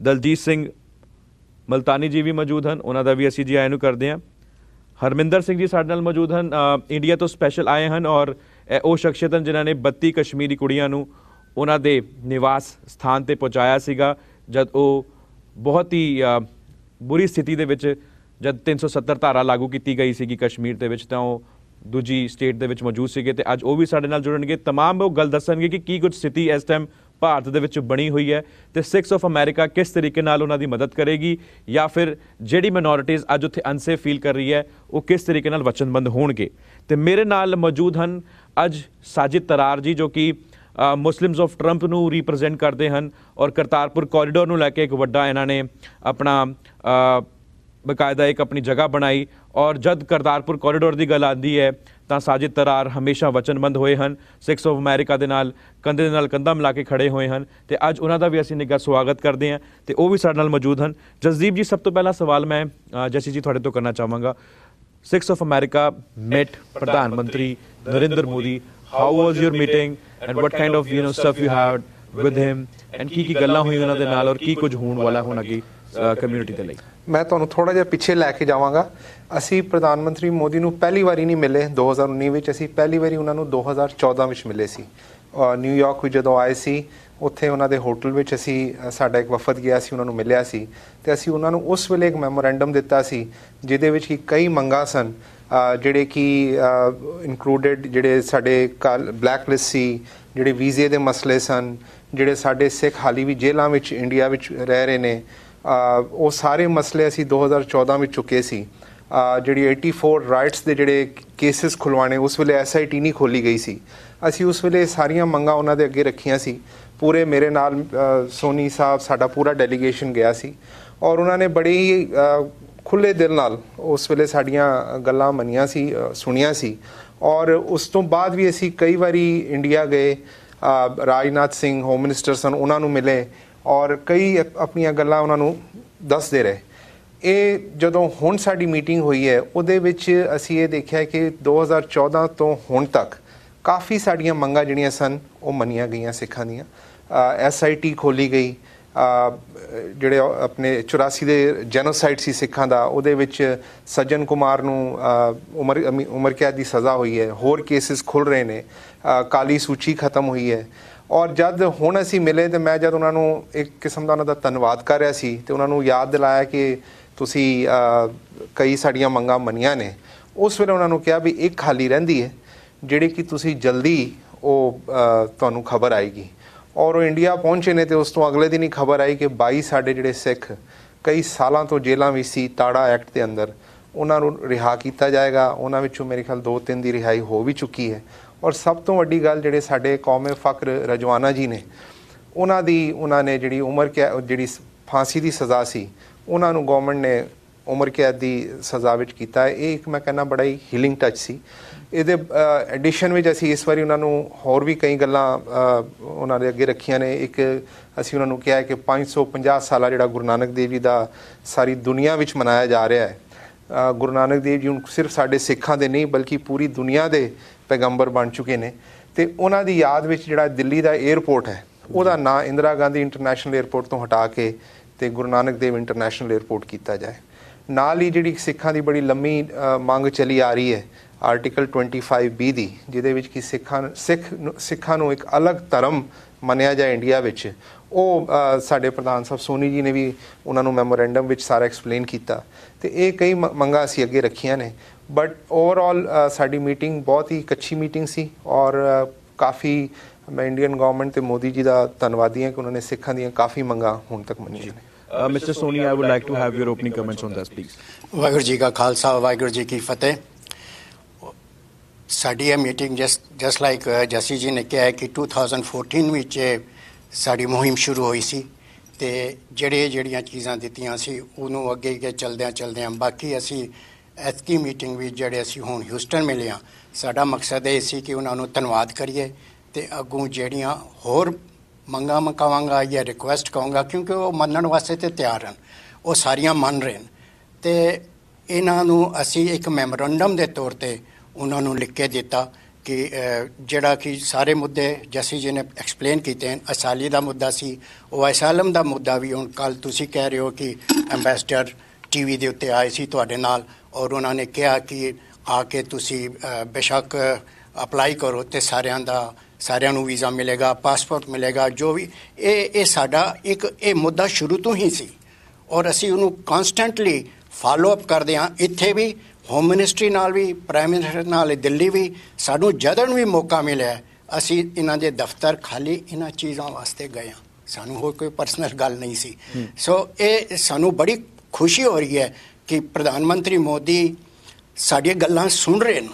Speaker 1: ਦਲਜੀਤ ਸਿੰਘ ਮਲਤਾਨੀ ਜੀ ਵੀ ਮੌਜੂਦ ਹਨ ਉਹਨਾਂ ਦਾ ਵੀ ਅਸੀਂ ਜੀ ਆਇਆਂ ਨੂੰ ਕਰਦੇ ਹਾਂ ਹਰਮਿੰਦਰ ਸਿੰਘ ਜੀ ਸਾਡੇ ਨਾਲ ਮੌਜੂਦ ਹਨ ਇੰਡੀਆ ਤੋਂ ਸਪੈਸ਼ਲ ਆਏ ਹਨ ਔਰ ਉਹ ਸ਼ਖਸੀਅਤ ਹਨ ਜਿਨ੍ਹਾਂ ਨੇ 32 ਕਸ਼ਮੀਰੀ ਕੁੜੀਆਂ ਨੂੰ ਉਹਨਾਂ ਦੇ ਨਿਵਾਸ ਸਥਾਨ ਤੇ ਪਹੁੰਚਾਇਆ ਸੀਗਾ ਜਦ ਉਹ ਬਹੁਤ ਹੀ ਬੁਰੀ ਸਥਿਤੀ ਦੇ ਵਿੱਚ ਜਦ 370 ਧਾਰਾ ਲਾਗੂ ਕੀਤੀ ਗਈ ਸੀਗੀ ਕਸ਼ਮੀਰ ਦੇ ਵਿੱਚ ਤਾਂ ਉਹ ਦੂਜੀ ਸਟੇਟ ਦੇ ਵਿੱਚ ਮੌਜੂਦ ਸੀਗੇ ਤੇ ਅੱਜ ਉਹ ਵੀ ਸਾਡੇ ਨਾਲ ਜੁੜਨਗੇ तमाम ਉਹ ਗੱਲ ਦੱਸਣਗੇ ਕਿ ਕੀ ਕੁਝ ਸਥਿਤੀ ਇਸ ਟਾਈਮ ਭਾਰਤ ਦੇ ਵਿੱਚ ਬਣੀ ਹੋਈ ਹੈ ਤੇ 6 ਆਫ ਅਮਰੀਕਾ ਕਿਸ ਤਰੀਕੇ ਨਾਲ ਉਹਨਾਂ ਦੀ ਮਦਦ ਕਰੇਗੀ ਜਾਂ ਫਿਰ ਜਿਹੜੀ ਮਿਨੋਰਿਟੀਜ਼ ਅੱਜ ਉੱਥੇ ਅਨਸੇਫ ਫੀਲ ਕਰ ਰਹੀ ਹੈ ਉਹ ਕਿਸ ਤਰੀਕੇ ਨਾਲ ਵਚਨਬੰਦ ਹੋਣਗੇ ਤੇ ਮੇਰੇ ਨਾਲ ਮੌਜੂਦ ਹਨ ਅੱਜ ਸਾਜਿਦ ਤਰਾਰ ਜੀ ਜੋ ਕਿ ਮੁਸਲਿਮਸ ਆਫ ਟਰੰਪ ਨੂੰ ਰਿਪਰੈਜ਼ੈਂਟ ਕਰਦੇ ਹਨ ਔਰ ਕਰਤਾਰਪੁਰ ਕੋਰੀਡੋਰ ਨੂੰ ਲੈ ਕੇ ਇੱਕ ਵੱਡਾ ਇਹਨਾਂ ਨੇ ਆਪਣਾ ਬਕਾਇਦਾ ਇੱਕ ਆਪਣੀ ਜਗ੍ਹਾ ਬਣਾਈ ਔਰ ਜਦ ਕਰਤਾਰਪੁਰ ਕੋਰੀਡੋਰ ਦੀ ਗੱਲ ਆਂਦੀ ਹੈ ਤਾਂ ਸਾਜਿਦ ਤਰਾਰ ਹਮੇਸ਼ਾ ਵਚਨਬੰਦ ਹੋਏ ਹਨ ਸਿਕਸ ਆਫ ਅਮਰੀਕਾ ਦੇ ਨਾਲ ਕੰਧੇ ਦੇ ਨਾਲ ਕੰਧਾ ਮਿਲਾ ਕੇ ਖੜੇ ਹੋਏ ਹਨ ਤੇ ਅੱਜ ਉਹਨਾਂ ਦਾ ਵੀ ਅਸੀਂ ਨਿੱਘਾ ਸਵਾਗਤ ਕਰਦੇ ਹਾਂ ਤੇ ਉਹ ਵੀ ਸਾਡੇ ਨਾਲ ਮੌਜੂਦ ਹਨ ਜਸਦੀਪ ਜੀ ਸਭ ਤੋਂ ਪਹਿਲਾ ਸਵਾਲ ਮੈਂ ਜਸੀ ਜੀ ਤੁਹਾਡੇ ਤੋਂ ਕਰਨਾ ਚਾਹਾਂਗਾ ਸਿਕਸ ਆਫ ਅਮਰੀਕਾ ਮੀਟ ਪ੍ਰਧਾਨ ਮੰਤਰੀ Narendra Modi how was your meeting and what kind of you know stuff you had with him and ਕੀ ਕੀ ਗੱਲਾਂ ਹੋਈਆਂ ਉਹਨਾਂ ਦੇ ਨਾਲ ਔਰ ਕੀ ਕੁਝ ਹੋਣ ਵਾਲਾ ਹੁਣ ਅੱਗੇ ਕਮਿਊਨਿਟੀ ਦੇ ਲਈ ਮੈਂ
Speaker 2: ਤੁਹਾਨੂੰ ਥੋੜਾ ਜਿਹਾ ਪਿੱਛੇ ਲੈ ਕੇ ਜਾਵਾਂਗਾ ਅਸੀਂ ਪ੍ਰਧਾਨ ਮੰਤਰੀ ਮੋਦੀ ਨੂੰ ਪਹਿਲੀ ਵਾਰੀ ਨਹੀਂ ਮਿਲੇ 2019 ਵਿੱਚ ਅਸੀਂ ਪਹਿਲੀ ਵਾਰੀ ਉਹਨਾਂ ਨੂੰ 2014 ਵਿੱਚ ਮਿਲੇ ਸੀ ਨਿਊਯਾਰਕ ਵਿੱਚ ਜਦੋਂ ਆਏ ਸੀ ਉੱਥੇ ਉਹਨਾਂ ਦੇ ਹੋਟਲ ਵਿੱਚ ਅਸੀਂ ਸਾਡਾ ਇੱਕ ਵਫਦ ਗਿਆ ਸੀ ਉਹਨਾਂ ਨੂੰ ਮਿਲਿਆ ਸੀ ਤੇ ਅਸੀਂ ਉਹਨਾਂ ਨੂੰ ਉਸ ਵੇਲੇ ਇੱਕ ਮੈਮੋਰੈਂਡਮ ਦਿੱਤਾ ਸੀ ਜਿਹਦੇ ਵਿੱਚ ਕਿ ਕਈ ਮੰਗਾਂ ਸਨ ਜਿਹੜੇ ਕਿ ਇਨਕਲੂਡਡ ਜਿਹੜੇ ਸਾਡੇ ਬਲੈਕ ਲਿਸਟ ਸੀ ਜਿਹੜੇ ਵੀਜ਼ੇ ਦੇ ਮਸਲੇ ਸਨ ਜਿਹੜੇ ਸਾਡੇ ਸਿੱਖ ਹਾਲੀ ਵੀ ਜੇਲ੍ਹਾਂ ਵਿੱਚ ਇੰਡੀਆ ਵਿੱਚ ਰਹਿ ਰਹੇ ਨੇ ਉਹ ਸਾਰੇ ਮਸਲੇ ਅਸੀਂ 2014 ਵਿੱਚ ਚੁੱਕੇ ਸੀ ਜਿਹੜੀ 84 ਰਾਈਟਸ ਦੇ ਜਿਹੜੇ ਕੇਸਿਸ ਖੁਲਵਾਣੇ ਉਸ ਵੇਲੇ ਐਸਆਈਟੀ ਨਹੀਂ ਖੋਲੀ ਗਈ ਸੀ ਅਸੀਂ ਉਸ ਵੇਲੇ ਸਾਰੀਆਂ ਮੰਗਾਂ ਉਹਨਾਂ ਦੇ ਅੱਗੇ ਰੱਖੀਆਂ ਸੀ ਪੂਰੇ ਮੇਰੇ ਨਾਲ ਸੋਨੀ ਸਾਹਿਬ ਸਾਡਾ ਪੂਰਾ ਡੈਲੀਗੇਸ਼ਨ ਗਿਆ ਸੀ ਔਰ ਉਹਨਾਂ ਨੇ ਬੜੀ ਹੀ ਖੁੱਲੇ ਦਿਲ ਨਾਲ ਉਸ ਵੇਲੇ ਸਾਡੀਆਂ ਗੱਲਾਂ ਮੰਨੀਆਂ ਸੀ ਸੁਣੀਆਂ ਸੀ ਔਰ ਉਸ ਤੋਂ ਬਾਅਦ ਵੀ ਅਸੀਂ ਕਈ ਵਾਰੀ ਇੰਡੀਆ ਗਏ ਰਾਜਨਾਥ ਸਿੰਘ ਹੋਮ ਮਿਨਿਸਟਰ ਸਨ ਉਹਨਾਂ ਨੂੰ ਮਿਲੇ ਔਰ ਕਈ ਆਪਣੀਆਂ ਗੱਲਾਂ ਉਹਨਾਂ ਨੂੰ ਦੱਸਦੇ ਰਹੇ ਇਹ ਜਦੋਂ ਹੁਣ ਸਾਡੀ ਮੀਟਿੰਗ ਹੋਈ ਹੈ ਉਹਦੇ ਵਿੱਚ ਅਸੀਂ ਇਹ ਦੇਖਿਆ ਕਿ 2014 ਤੋਂ ਹੁਣ ਤੱਕ ਕਾਫੀ ਸਾਡੀਆਂ ਮੰਗਾਂ ਜਿਹੜੀਆਂ ਸਨ ਉਹ ਮੰਨੀਆਂ ਗਈਆਂ ਸਿੱਖਾਂ ਦੀਆਂ ਐਸਆਈਟੀ ਖੋਲੀ ਗਈ ਜਿਹੜੇ ਆਪਣੇ 84 ਦੇ ਜੈਨੋਸਾਈਡ ਸੀ ਸਿੱਖਾਂ ਦਾ ਉਹਦੇ ਵਿੱਚ ਸਜਨ ਕੁਮਾਰ ਨੂੰ ਉਮਰ ਉਮਰ ਕੈਦ ਦੀ ਸਜ਼ਾ ਹੋਈ ਹੈ ਹੋਰ ਕੇਸਿਸ ਖੁੱਲ ਰਹੇ ਨੇ ਕਾਲੀ ਸੂਚੀ ਖਤਮ ਹੋਈ ਹੈ ਔਰ ਜਦ ਹੁਣ ਅਸੀਂ ਮਿਲੇ ਤੇ ਮੈਂ ਜਦ ਉਹਨਾਂ ਨੂੰ ਇੱਕ ਕਿਸਮ ਦਾ ਉਹਨਾਂ ਦਾ ਧੰਨਵਾਦ ਕਰ ਰਿਹਾ ਸੀ ਤੇ ਉਹਨਾਂ ਨੂੰ ਯਾਦ ਦਿਲਾਇਆ ਕਿ ਤੁਸੀਂ ਕਈ ਸਾਡੀਆਂ ਮੰਗਾਂ ਮੰਨੀਆਂ ਨੇ ਉਸ ਵੇਲੇ ਉਹਨਾਂ ਨੂੰ ਕਿਹਾ ਵੀ ਇੱਕ ਖਾਲੀ ਰਹਿੰਦੀ ਹੈ ਜਿਹੜੇ ਕਿ ਤੁਸੀਂ ਜਲਦੀ ਉਹ ਤੁਹਾਨੂੰ ਖਬਰ ਆਏਗੀ ਔਰ ਉਹ ਇੰਡੀਆ ਪਹੁੰਚੇ ਨੇ ਤੇ ਉਸ ਤੋਂ ਅਗਲੇ ਦਿਨ ਹੀ ਖਬਰ ਆਈ ਕਿ 22 ਸਾਡੇ ਜਿਹੜੇ ਸਿੱਖ ਕਈ ਸਾਲਾਂ ਤੋਂ ਜੇਲਾਂ ਵਿੱਚ ਸੀ ਤਾੜਾ ਐਕਟ ਦੇ ਅੰਦਰ ਉਹਨਾਂ ਨੂੰ ਰਿਹਾ ਕੀਤਾ ਜਾਏਗਾ ਉਹਨਾਂ ਵਿੱਚੋਂ ਮੇਰੇ ਖਿਆਲ 2-3 ਦੀ ਰਿਹਾਈ ਹੋ ਵੀ ਚੁੱਕੀ ਹੈ ਔਰ ਸਭ ਤੋਂ ਵੱਡੀ ਗੱਲ ਜਿਹੜੇ ਸਾਡੇ ਕੌਮੇ ਫਕਰ ਰਜਵਾਨਾ ਜੀ ਨੇ ਉਹਨਾਂ ਦੀ ਉਹਨਾਂ ਨੇ ਜਿਹੜੀ ਉਮਰ ਜਿਹੜੀ ਫਾਂਸੀ ਦੀ ਸਜ਼ਾ ਸੀ ਉਹਨਾਂ ਨੂੰ ਗਵਰਨਮੈਂਟ ਨੇ ਉਮਰ ਕੈਦ ਦੀ ਸਜ਼ਾ ਵਿੱਚ ਕੀਤਾ ਇਹ ਇੱਕ ਮੈਂ ਕਹਿੰਦਾ ਬੜਾ ਹੀ ਹੀਲਿੰਗ ਟੱਚ ਸੀ ਇਹਦੇ ਐਡੀਸ਼ਨ ਵਿੱਚ ਅਸੀਂ ਇਸ ਵਾਰੀ ਉਹਨਾਂ ਨੂੰ ਹੋਰ ਵੀ ਕਈ ਗੱਲਾਂ ਉਹਨਾਂ ਦੇ ਅੱਗੇ ਰੱਖੀਆਂ ਨੇ ਇੱਕ ਅਸੀਂ ਉਹਨਾਂ ਨੂੰ ਕਿਹਾ ਕਿ 550 ਸਾਲਾ ਜਿਹੜਾ ਗੁਰੂ ਨਾਨਕ ਦੇਵ ਜੀ ਦਾ ਸਾਰੀ ਦੁਨੀਆ ਵਿੱਚ ਮਨਾਇਆ ਜਾ ਰਿਹਾ ਹੈ ਗੁਰੂ ਨਾਨਕ ਦੇਵ ਜੀ ਹੁਣ ਸਿਰਫ ਸਾਡੇ ਸਿੱਖਾਂ ਦੇ ਨਹੀਂ ਬਲਕਿ ਪੂਰੀ ਦੁਨੀਆ ਦੇ ਪੈਗੰਬਰ ਬਣ ਚੁੱਕੇ ਨੇ ਤੇ ਉਹਨਾਂ ਦੀ ਯਾਦ ਵਿੱਚ ਜਿਹੜਾ ਦਿੱਲੀ ਦਾ 에ਅਰਪੋਰਟ ਹੈ ਉਹਦਾ ਨਾਂ ਇੰਦਰਾ ਗਾਂਧੀ ਇੰਟਰਨੈਸ਼ਨਲ 에ਅਰਪੋਰਟ ਤੋਂ ਹਟਾ ਕੇ ਤੇ ਗੁਰੂ ਨਾਨਕ ਦੇਵ ਇੰਟਰਨੈਸ਼ਨਲ 에ਅਰਪੋਰਟ ਕੀਤਾ ਜਾਏ ਨਾਲ ਹੀ ਜਿਹੜੀ ਸਿੱਖਾਂ ਦੀ ਬੜੀ ਲੰਮੀ ਮੰਗ ਚਲੀ ਆ ਰਹੀ ਹੈ ਆਰਟੀਕਲ 25 ਬੀ ਦੀ ਜਿਹਦੇ ਵਿੱਚ ਕਿ ਸਿੱਖਾਂ ਸਿੱਖ ਸਿੱਖਾਂ ਨੂੰ ਇੱਕ ਅਲੱਗ ਧਰਮ ਮੰਨਿਆ ਜਾਏ ਇੰਡੀਆ ਵਿੱਚ ਉਹ ਸਾਡੇ ਪ੍ਰਧਾਨ ਸਾਹਿਬ ਸੋਨੀ ਜੀ ਨੇ ਵੀ ਉਹਨਾਂ ਨੂੰ ਮੈਮੋਰੈਂਡਮ ਵਿੱਚ ਸਾਰਾ ਐਕਸਪਲੇਨ ਕੀਤਾ ਤੇ ਇਹ ਕਈ ਮੰਗਾਂ ਅਸੀਂ ਅੱਗੇ ਰੱਖੀਆਂ ਨੇ ਬਟ ਓਵਰਆਲ ਸਾਡੀ ਮੀਟਿੰਗ ਬਹੁਤ ਹੀ ਕੱਚੀ ਮੀਟਿੰਗ ਸੀ ਔਰ ਕਾਫੀ ਮੈਂ ਇੰਡੀਅਨ ਗਵਰਨਮੈਂਟ ਤੇ ਮੋਦੀ ਜੀ ਦਾ ਧੰਨਵਾਦੀ ਹਾਂ ਕਿ ਉਹਨਾਂ ਨੇ ਸਿੱਖਾਂ ਦੀਆਂ ਕਾਫੀ ਮੰਗਾਂ ਹੁਣ ਤੱਕ ਮੰਨੀਆਂ
Speaker 1: ਨੇ mister Soni I would like to have your opening comments
Speaker 3: on this please Waheguru ji ਦਾ ਖਾਲਸਾ ਵਾਹਿਗੁਰੂ ਜੀ ਕੀ ਫਤਿਹ ਸਾਡੀ ਇਹ ਮੀਟਿੰਗ ਜਸ ਜਸ ਲਾਈਕ ਜਸੀ ਜੀ ਨੇ ਕਿਹਾ ਕਿ 2014 ਵਿੱਚ ਸਾਡੀ ਮੁਹਿੰਮ ਸ਼ੁਰੂ ਹੋਈ ਸੀ ਤੇ ਜਿਹੜੇ ਜਿਹੜੀਆਂ ਚੀਜ਼ਾਂ ਦਿੱਤੀਆਂ ਸੀ ਉਹਨੂੰ ਅੱਗੇ ਅੱਗੇ ਚਲਦਿਆਂ ਚਲਦਿਆਂ ਬਾਕੀ ਅਸੀਂ ਕੀ ਮੀਟਿੰਗ ਵਿੱਚ ਜਿਹੜੇ ਅਸੀਂ ਹੁਣ ਹਿਊਸਟਨ ਮਿਲੇ ਆ ਸਾਡਾ ਮਕਸਦ ਇਹ ਸੀ ਕਿ ਉਹਨਾਂ ਨੂੰ ਧੰਨਵਾਦ ਕਰੀਏ ਤੇ ਅੱਗੋਂ ਜਿਹੜੀਆਂ ਹੋਰ ਮੰਗਾ ਮਕਾਵਾਂਗਾ ਜਾਂ ਰਿਕੁਐਸਟ ਕਰਾਂਗਾ ਕਿਉਂਕਿ ਉਹ ਮੰਨਣ ਵਾਸਤੇ ਤੇ ਤਿਆਰ ਹਨ ਉਹ ਸਾਰੀਆਂ ਮੰਨ ਰਹੇ ਨੇ ਤੇ ਇਹਨਾਂ ਨੂੰ ਅਸੀਂ ਇੱਕ ਮੈਮੋਰੰਡਮ ਦੇ ਤੌਰ ਤੇ ਉਹਨਾਂ ਨੂੰ ਲਿਖ ਕੇ ਦਿੱਤਾ ਕਿ ਜਿਹੜਾ ਕਿ ਸਾਰੇ ਮੁੱਦੇ ਜਸੀ ਜੀ ਨੇ ਐਕਸਪਲੇਨ ਕੀਤੇ ਹਨ ਅਸਾਲੀ ਦਾ ਮੁੱਦਾ ਸੀ ਉਹ ਅਸਾਲਮ ਦਾ ਮੁੱਦਾ ਵੀ ਹੁਣ ਕੱਲ ਤੁਸੀਂ ਕਹਿ ਰਹੇ ਹੋ ਕਿ ਐਮਬੈਸਡਰ ਟੀਵੀ ਦੇ ਉੱਤੇ ਆਏ ਸੀ ਤੁਹਾਡੇ ਨਾਲ ਔਰ ਉਹਨਾਂ ਨੇ ਕਿਹਾ ਕਿ ਆ ਕੇ ਤੁਸੀਂ ਬੇਸ਼ੱਕ ਅਪਲਾਈ ਕਰੋ ਤੇ ਸਾਰਿਆਂ ਦਾ ਸਾਰਿਆਂ ਨੂੰ ਵੀਜ਼ਾ ਮਿਲੇਗਾ ਪਾਸਪੋਰਟ ਮਿਲੇਗਾ ਜੋ ਵੀ ਇਹ ਇਹ ਸਾਡਾ ਇੱਕ ਇਹ ਮੁੱਦਾ ਸ਼ੁਰੂ ਤੋਂ ਹੀ ਸੀ ਔਰ ਅਸੀਂ ਉਹਨੂੰ ਕਨਸਟੈਂਟਲੀ ਫਾਲੋ ਅਪ ਕਰਦੇ ਹਾਂ ਇੱਥੇ ਵੀ ਹੋਮ ਮਿਨਿਸਟਰੀ ਨਾਲ ਵੀ ਪ੍ਰਾਈਮ ਮਿਨਿਸਟਰ ਨਾਲ ਦਿੱਲੀ ਵੀ ਸਾਨੂੰ ਜਦੋਂ ਵੀ ਮੌਕਾ ਮਿਲਿਆ ਅਸੀਂ ਇਹਨਾਂ ਦੇ ਦਫ਼ਤਰ ਖਾਲੀ ਇਹਨਾਂ ਚੀਜ਼ਾਂ ਵਾਸਤੇ ਗਏ ਹਾਂ ਸਾਨੂੰ ਹੋਰ ਕੋਈ ਪਰਸਨਲ ਗੱਲ ਨਹੀਂ ਸੀ ਸੋ ਇਹ ਸਾਨੂੰ ਬੜੀ ਖੁਸ਼ੀ ਹੋ ਰਹੀ ਹੈ ਕਿ ਪ੍ਰਧਾਨ ਮੰਤਰੀ ਮੋਦੀ ਸਾਡੀਆਂ ਗੱਲਾਂ ਸੁਣ ਰਹੇ ਨੇ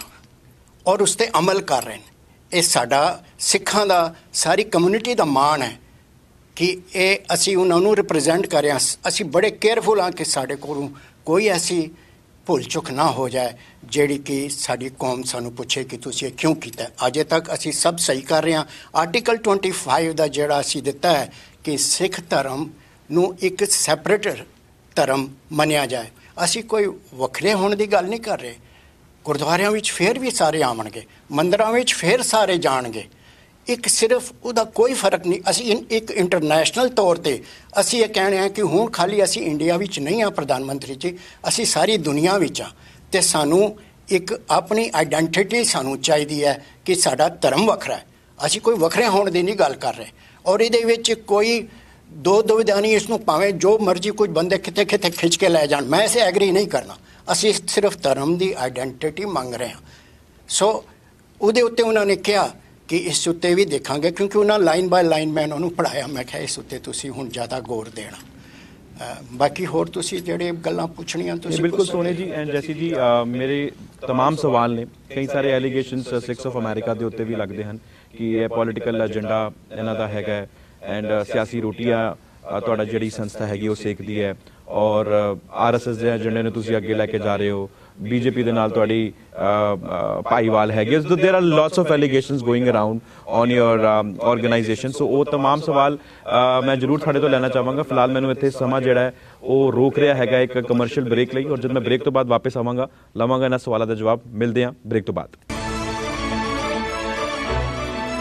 Speaker 3: ਔਰ ਉਸ ਤੇ ਅਮਲ ਕਰ ਰਹੇ ਨੇ ਇਹ ਸਾਡਾ ਸਿੱਖਾਂ ਦਾ ਸਾਰੀ ਕਮਿਊਨਿਟੀ ਦਾ ਮਾਣ ਹੈ ਕਿ ਇਹ ਅਸੀਂ ਉਹਨਾਂ ਨੂੰ ਰਿਪਰੈਜ਼ੈਂਟ ਕਰ ਰਹੇ ਹਾਂ ਅਸੀਂ ਬੜੇ ਕੇਅਰਫੁਲ ਹਾਂ ਕਿ ਸਾਡੇ ਕੋਲੋਂ ਕੋਈ ਐਸੀ ਭੁੱਲ ਚੁੱਕ ਨਾ ਹੋ ਜਾਏ ਜਿਹੜੀ ਕਿ ਸਾਡੀ ਕੌਮ ਸਾਨੂੰ ਪੁੱਛੇ ਕਿ ਤੁਸੀਂ ਇਹ ਕਿਉਂ ਕੀਤਾ ਅਜੇ ਤੱਕ ਅਸੀਂ ਸਭ ਸਹੀ ਕਰ ਰਹੇ ਹਾਂ ਆਰਟੀਕਲ 25 ਦਾ ਜਿਹੜਾ ਅਸੀਂ ਦਿੱਤਾ ਹੈ ਕਿ ਸਿੱਖ ਧਰਮ ਨੂੰ ਇੱਕ ਸੈਪਰੇਟਰ ਧਰਮ ਮੰਨਿਆ ਜਾਏ ਅਸੀਂ ਕੋਈ ਵੱਖਰੇ ਹੋਣ ਦੀ ਗੱਲ ਨਹੀਂ ਕਰ ਰਹੇ ਗੁਰਦੁਆਰਿਆਂ ਵਿੱਚ ਫੇਰ ਵੀ ਸਾਰੇ ਆਉਣਗੇ ਮੰਦਰਾਂ ਵਿੱਚ ਫੇਰ ਸਾਰੇ ਜਾਣਗੇ ਇੱਕ ਸਿਰਫ ਉਹਦਾ ਕੋਈ ਫਰਕ ਨਹੀਂ ਅਸੀਂ ਇੱਕ ਇੰਟਰਨੈਸ਼ਨਲ ਤੌਰ ਤੇ ਅਸੀਂ ਇਹ ਕਹਿਣਾ ਹੈ ਕਿ ਹੁਣ ਖਾਲੀ ਅਸੀਂ ਇੰਡੀਆ ਵਿੱਚ ਨਹੀਂ ਆ ਪ੍ਰਧਾਨ ਮੰਤਰੀ ਜੀ ਅਸੀਂ ਸਾਰੀ ਦੁਨੀਆ ਵਿੱਚ ਆ ਤੇ ਸਾਨੂੰ ਇੱਕ ਆਪਣੀ ਆਇਡੈਂਟੀਟੀ ਸਾਨੂੰ ਚਾਹੀਦੀ ਹੈ ਕਿ ਸਾਡਾ ਧਰਮ ਵੱਖਰਾ ਹੈ ਅਸੀਂ ਕੋਈ ਵੱਖਰੇ ਹੋਣ ਦੀ ਨਹੀਂ ਗੱਲ ਕਰ ਰਹੇ ਔਰ ਇਹਦੇ ਵਿੱਚ ਕੋਈ ਦੋ ਦੋ ਵਿਧਾਨੀ ਇਸ ਨੂੰ ਭਾਵੇਂ ਜੋ ਮਰਜ਼ੀ ਕੁਝ ਬੰਦੇ ਕਿਤੇ ਕਿਤੇ ਖਿੱਚ ਕੇ ਲੈ ਜਾਣ ਮੈਂ ਇਸੇ ਐਗਰੀ ਨਹੀਂ ਕਰਨਾ ਅਸੀਂ ਸਿਰਫ ਧਰਮ ਦੀ ਆਇਡੈਂਟੀਟੀ ਮੰਗ ਰਹੇ ਹਾਂ ਸੋ ਉਹਦੇ ਉੱਤੇ ਉਹਨਾਂ ਨੇ ਕਿਹਾ ਕਿ ਇਸ ਉੱਤੇ ਵੀ ਦੇਖਾਂਗੇ ਕਿਉਂਕਿ ਉਹਨਾਂ ਲਾਈਨ ਬਾਈ ਲਾਈਨ ਮੈਂ ਉਹਨਾਂ ਨੂੰ ਪੜਾਇਆ ਮੈਂ ਕਿਹਾ ਇਸ ਉੱਤੇ ਤੁਸੀਂ ਹੁਣ ਜ਼ਿਆਦਾ ਗੌਰ ਦੇਣਾ ਬਾਕੀ ਹੋਰ ਤੁਸੀਂ ਜਿਹੜੇ ਗੱਲਾਂ ਪੁੱਛਣੀਆਂ ਤੁਸੀਂ ਬਿਲਕੁਲ ਸੋਨੇ ਜੀ ਐਂਡ
Speaker 1: ਜੈਸੀ ਜੀ ਮੇਰੇ तमाम ਸਵਾਲ ਨੇ ਕਈ ਸਾਰੇ ਐਲੀਗੇਸ਼ਨਸ ਸਿਕਸ ਆਫ ਅਮਰੀਕਾ ਦੇ ਉੱਤੇ ਵੀ ਲੱਗਦੇ ਹਨ ਕਿ ਇਹ ਪੋਲਿਟੀਕਲ ਏਜੰਡਾ ਇਹਨਾਂ ਦਾ ਹੈਗਾ ਐਂਡ ਸਿਆਸੀ ਰੋਟੀਆਂ ਤੁਹਾਡਾ ਜਿਹੜੀ ਸੰਸਥਾ ਹੈਗੀ ਉਹ ਸੇਕਦੀ ਹੈ ਔਰ ਆਰਐਸਐਸ ਦੇ ਏਜੰਡੇ ਨੂੰ ਤੁਸੀਂ ਅੱਗੇ ਲੈ ਕੇ ਜਾ ਰਹੇ ਹੋ ਬੀਜੇਪੀ ਦੇ ਨਾਲ ਤੁਹਾਡੀ ਭਾਈਵਾਲ ਹੈਗੀ so there are lots of allegations going around on your organisation so ਉਹ तमाम ਸਵਾਲ ਮੈਂ ਜ਼ਰੂਰ ਤੁਹਾਡੇ ਤੋਂ ਲੈਣਾ ਚਾਹਾਂਗਾ ਫਿਲਹਾਲ ਮੈਨੂੰ ਇੱਥੇ ਸਮਾਂ ਜਿਹੜਾ ਹੈ ਉਹ ਰੋਕ ਰਿਹਾ ਹੈਗਾ ਇੱਕ ਕਮਰਸ਼ੀਅਲ ਬ੍ਰੇਕ ਲਈ ਔਰ ਜਦ ਮੈਂ ਬ੍ਰੇਕ ਤੋਂ ਬਾਅਦ ਵਾਪਸ ਆਵਾਂਗਾ ਲਵਾਂਗਾ ਇਹਨਾਂ ਸਵਾਲਾਂ ਦਾ ਜਵਾਬ ਮਿਲਦੇ ਆ ਬ੍ਰੇਕ ਤੋਂ ਬਾਅਦ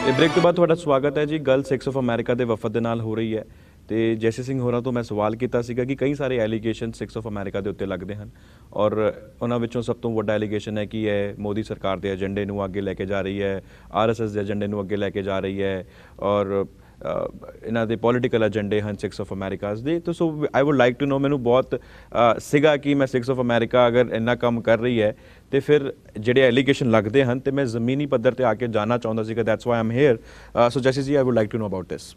Speaker 1: ਇਹ ਬ੍ਰੇਕ ਤੋਂ ਬਾਅਦ ਤੁਹਾਡਾ ਸਵਾਗਤ ਹੈ ਜੀ ਗਰਲ ਸੈਕਸ ਆਫ ਅਮਰੀਕਾ ਦੇ ਵਫਦ ਦੇ ਨਾਲ ਹੋ ਰਹੀ ਹੈ ਤੇ ਜੈਸੀ ਸਿੰਘ ਹੋਰਾਂ ਤੋਂ ਮੈਂ ਸਵਾਲ ਕੀਤਾ ਸੀਗਾ ਕਿ ਕਈ ਸਾਰੇ ਐਲੀਗੇਸ਼ਨ 6 ਆਫ ਅਮਰੀਕਾ ਦੇ ਉੱਤੇ ਲੱਗਦੇ ਹਨ ਔਰ ਉਹਨਾਂ ਵਿੱਚੋਂ ਸਭ ਤੋਂ ਵੱਡਾ ਐਲੀਗੇਸ਼ਨ ਹੈ ਕਿ ਇਹ ਮੋਦੀ ਸਰਕਾਰ ਦੇ ਏਜੰਡੇ ਨੂੰ ਅੱਗੇ ਲੈ ਕੇ ਜਾ ਰਹੀ ਹੈ ਆਰਐਸਐਸ ਦੇ ਏਜੰਡੇ ਨੂੰ ਅੱਗੇ ਲੈ ਕੇ ਜਾ ਰਹੀ ਹੈ ਔਰ ਇਹਨਾਂ ਦੇ ਪੋਲਿਟੀਕਲ ਏਜੰਡੇ ਹਨ 6 ਆਫ ਅਮਰੀਕਾਸ ਦੇ ਤਾਂ so I would like to know ਮੈਨੂੰ ਬਹੁਤ ਸਿਗਾ ਕਿ ਮੈਂ 6 ਆਫ ਅਮਰੀਕਾ ਅਗਰ ਇੰਨਾ ਕੰਮ ਕਰ ਰਹੀ ਹੈ ਤੇ ਫਿਰ ਜਿਹੜੇ ਐਲੀਗੇਸ਼ਨ ਲੱਗਦੇ ਹਨ ਤੇ ਮੈਂ ਜ਼ਮੀਨੀ ਪੱਧਰ ਤੇ ਆ ਕੇ ਜਾਣਾ ਚਾਹੁੰਦਾ ਸੀਗਾ that's why am here so Jassi ji I would like to know about this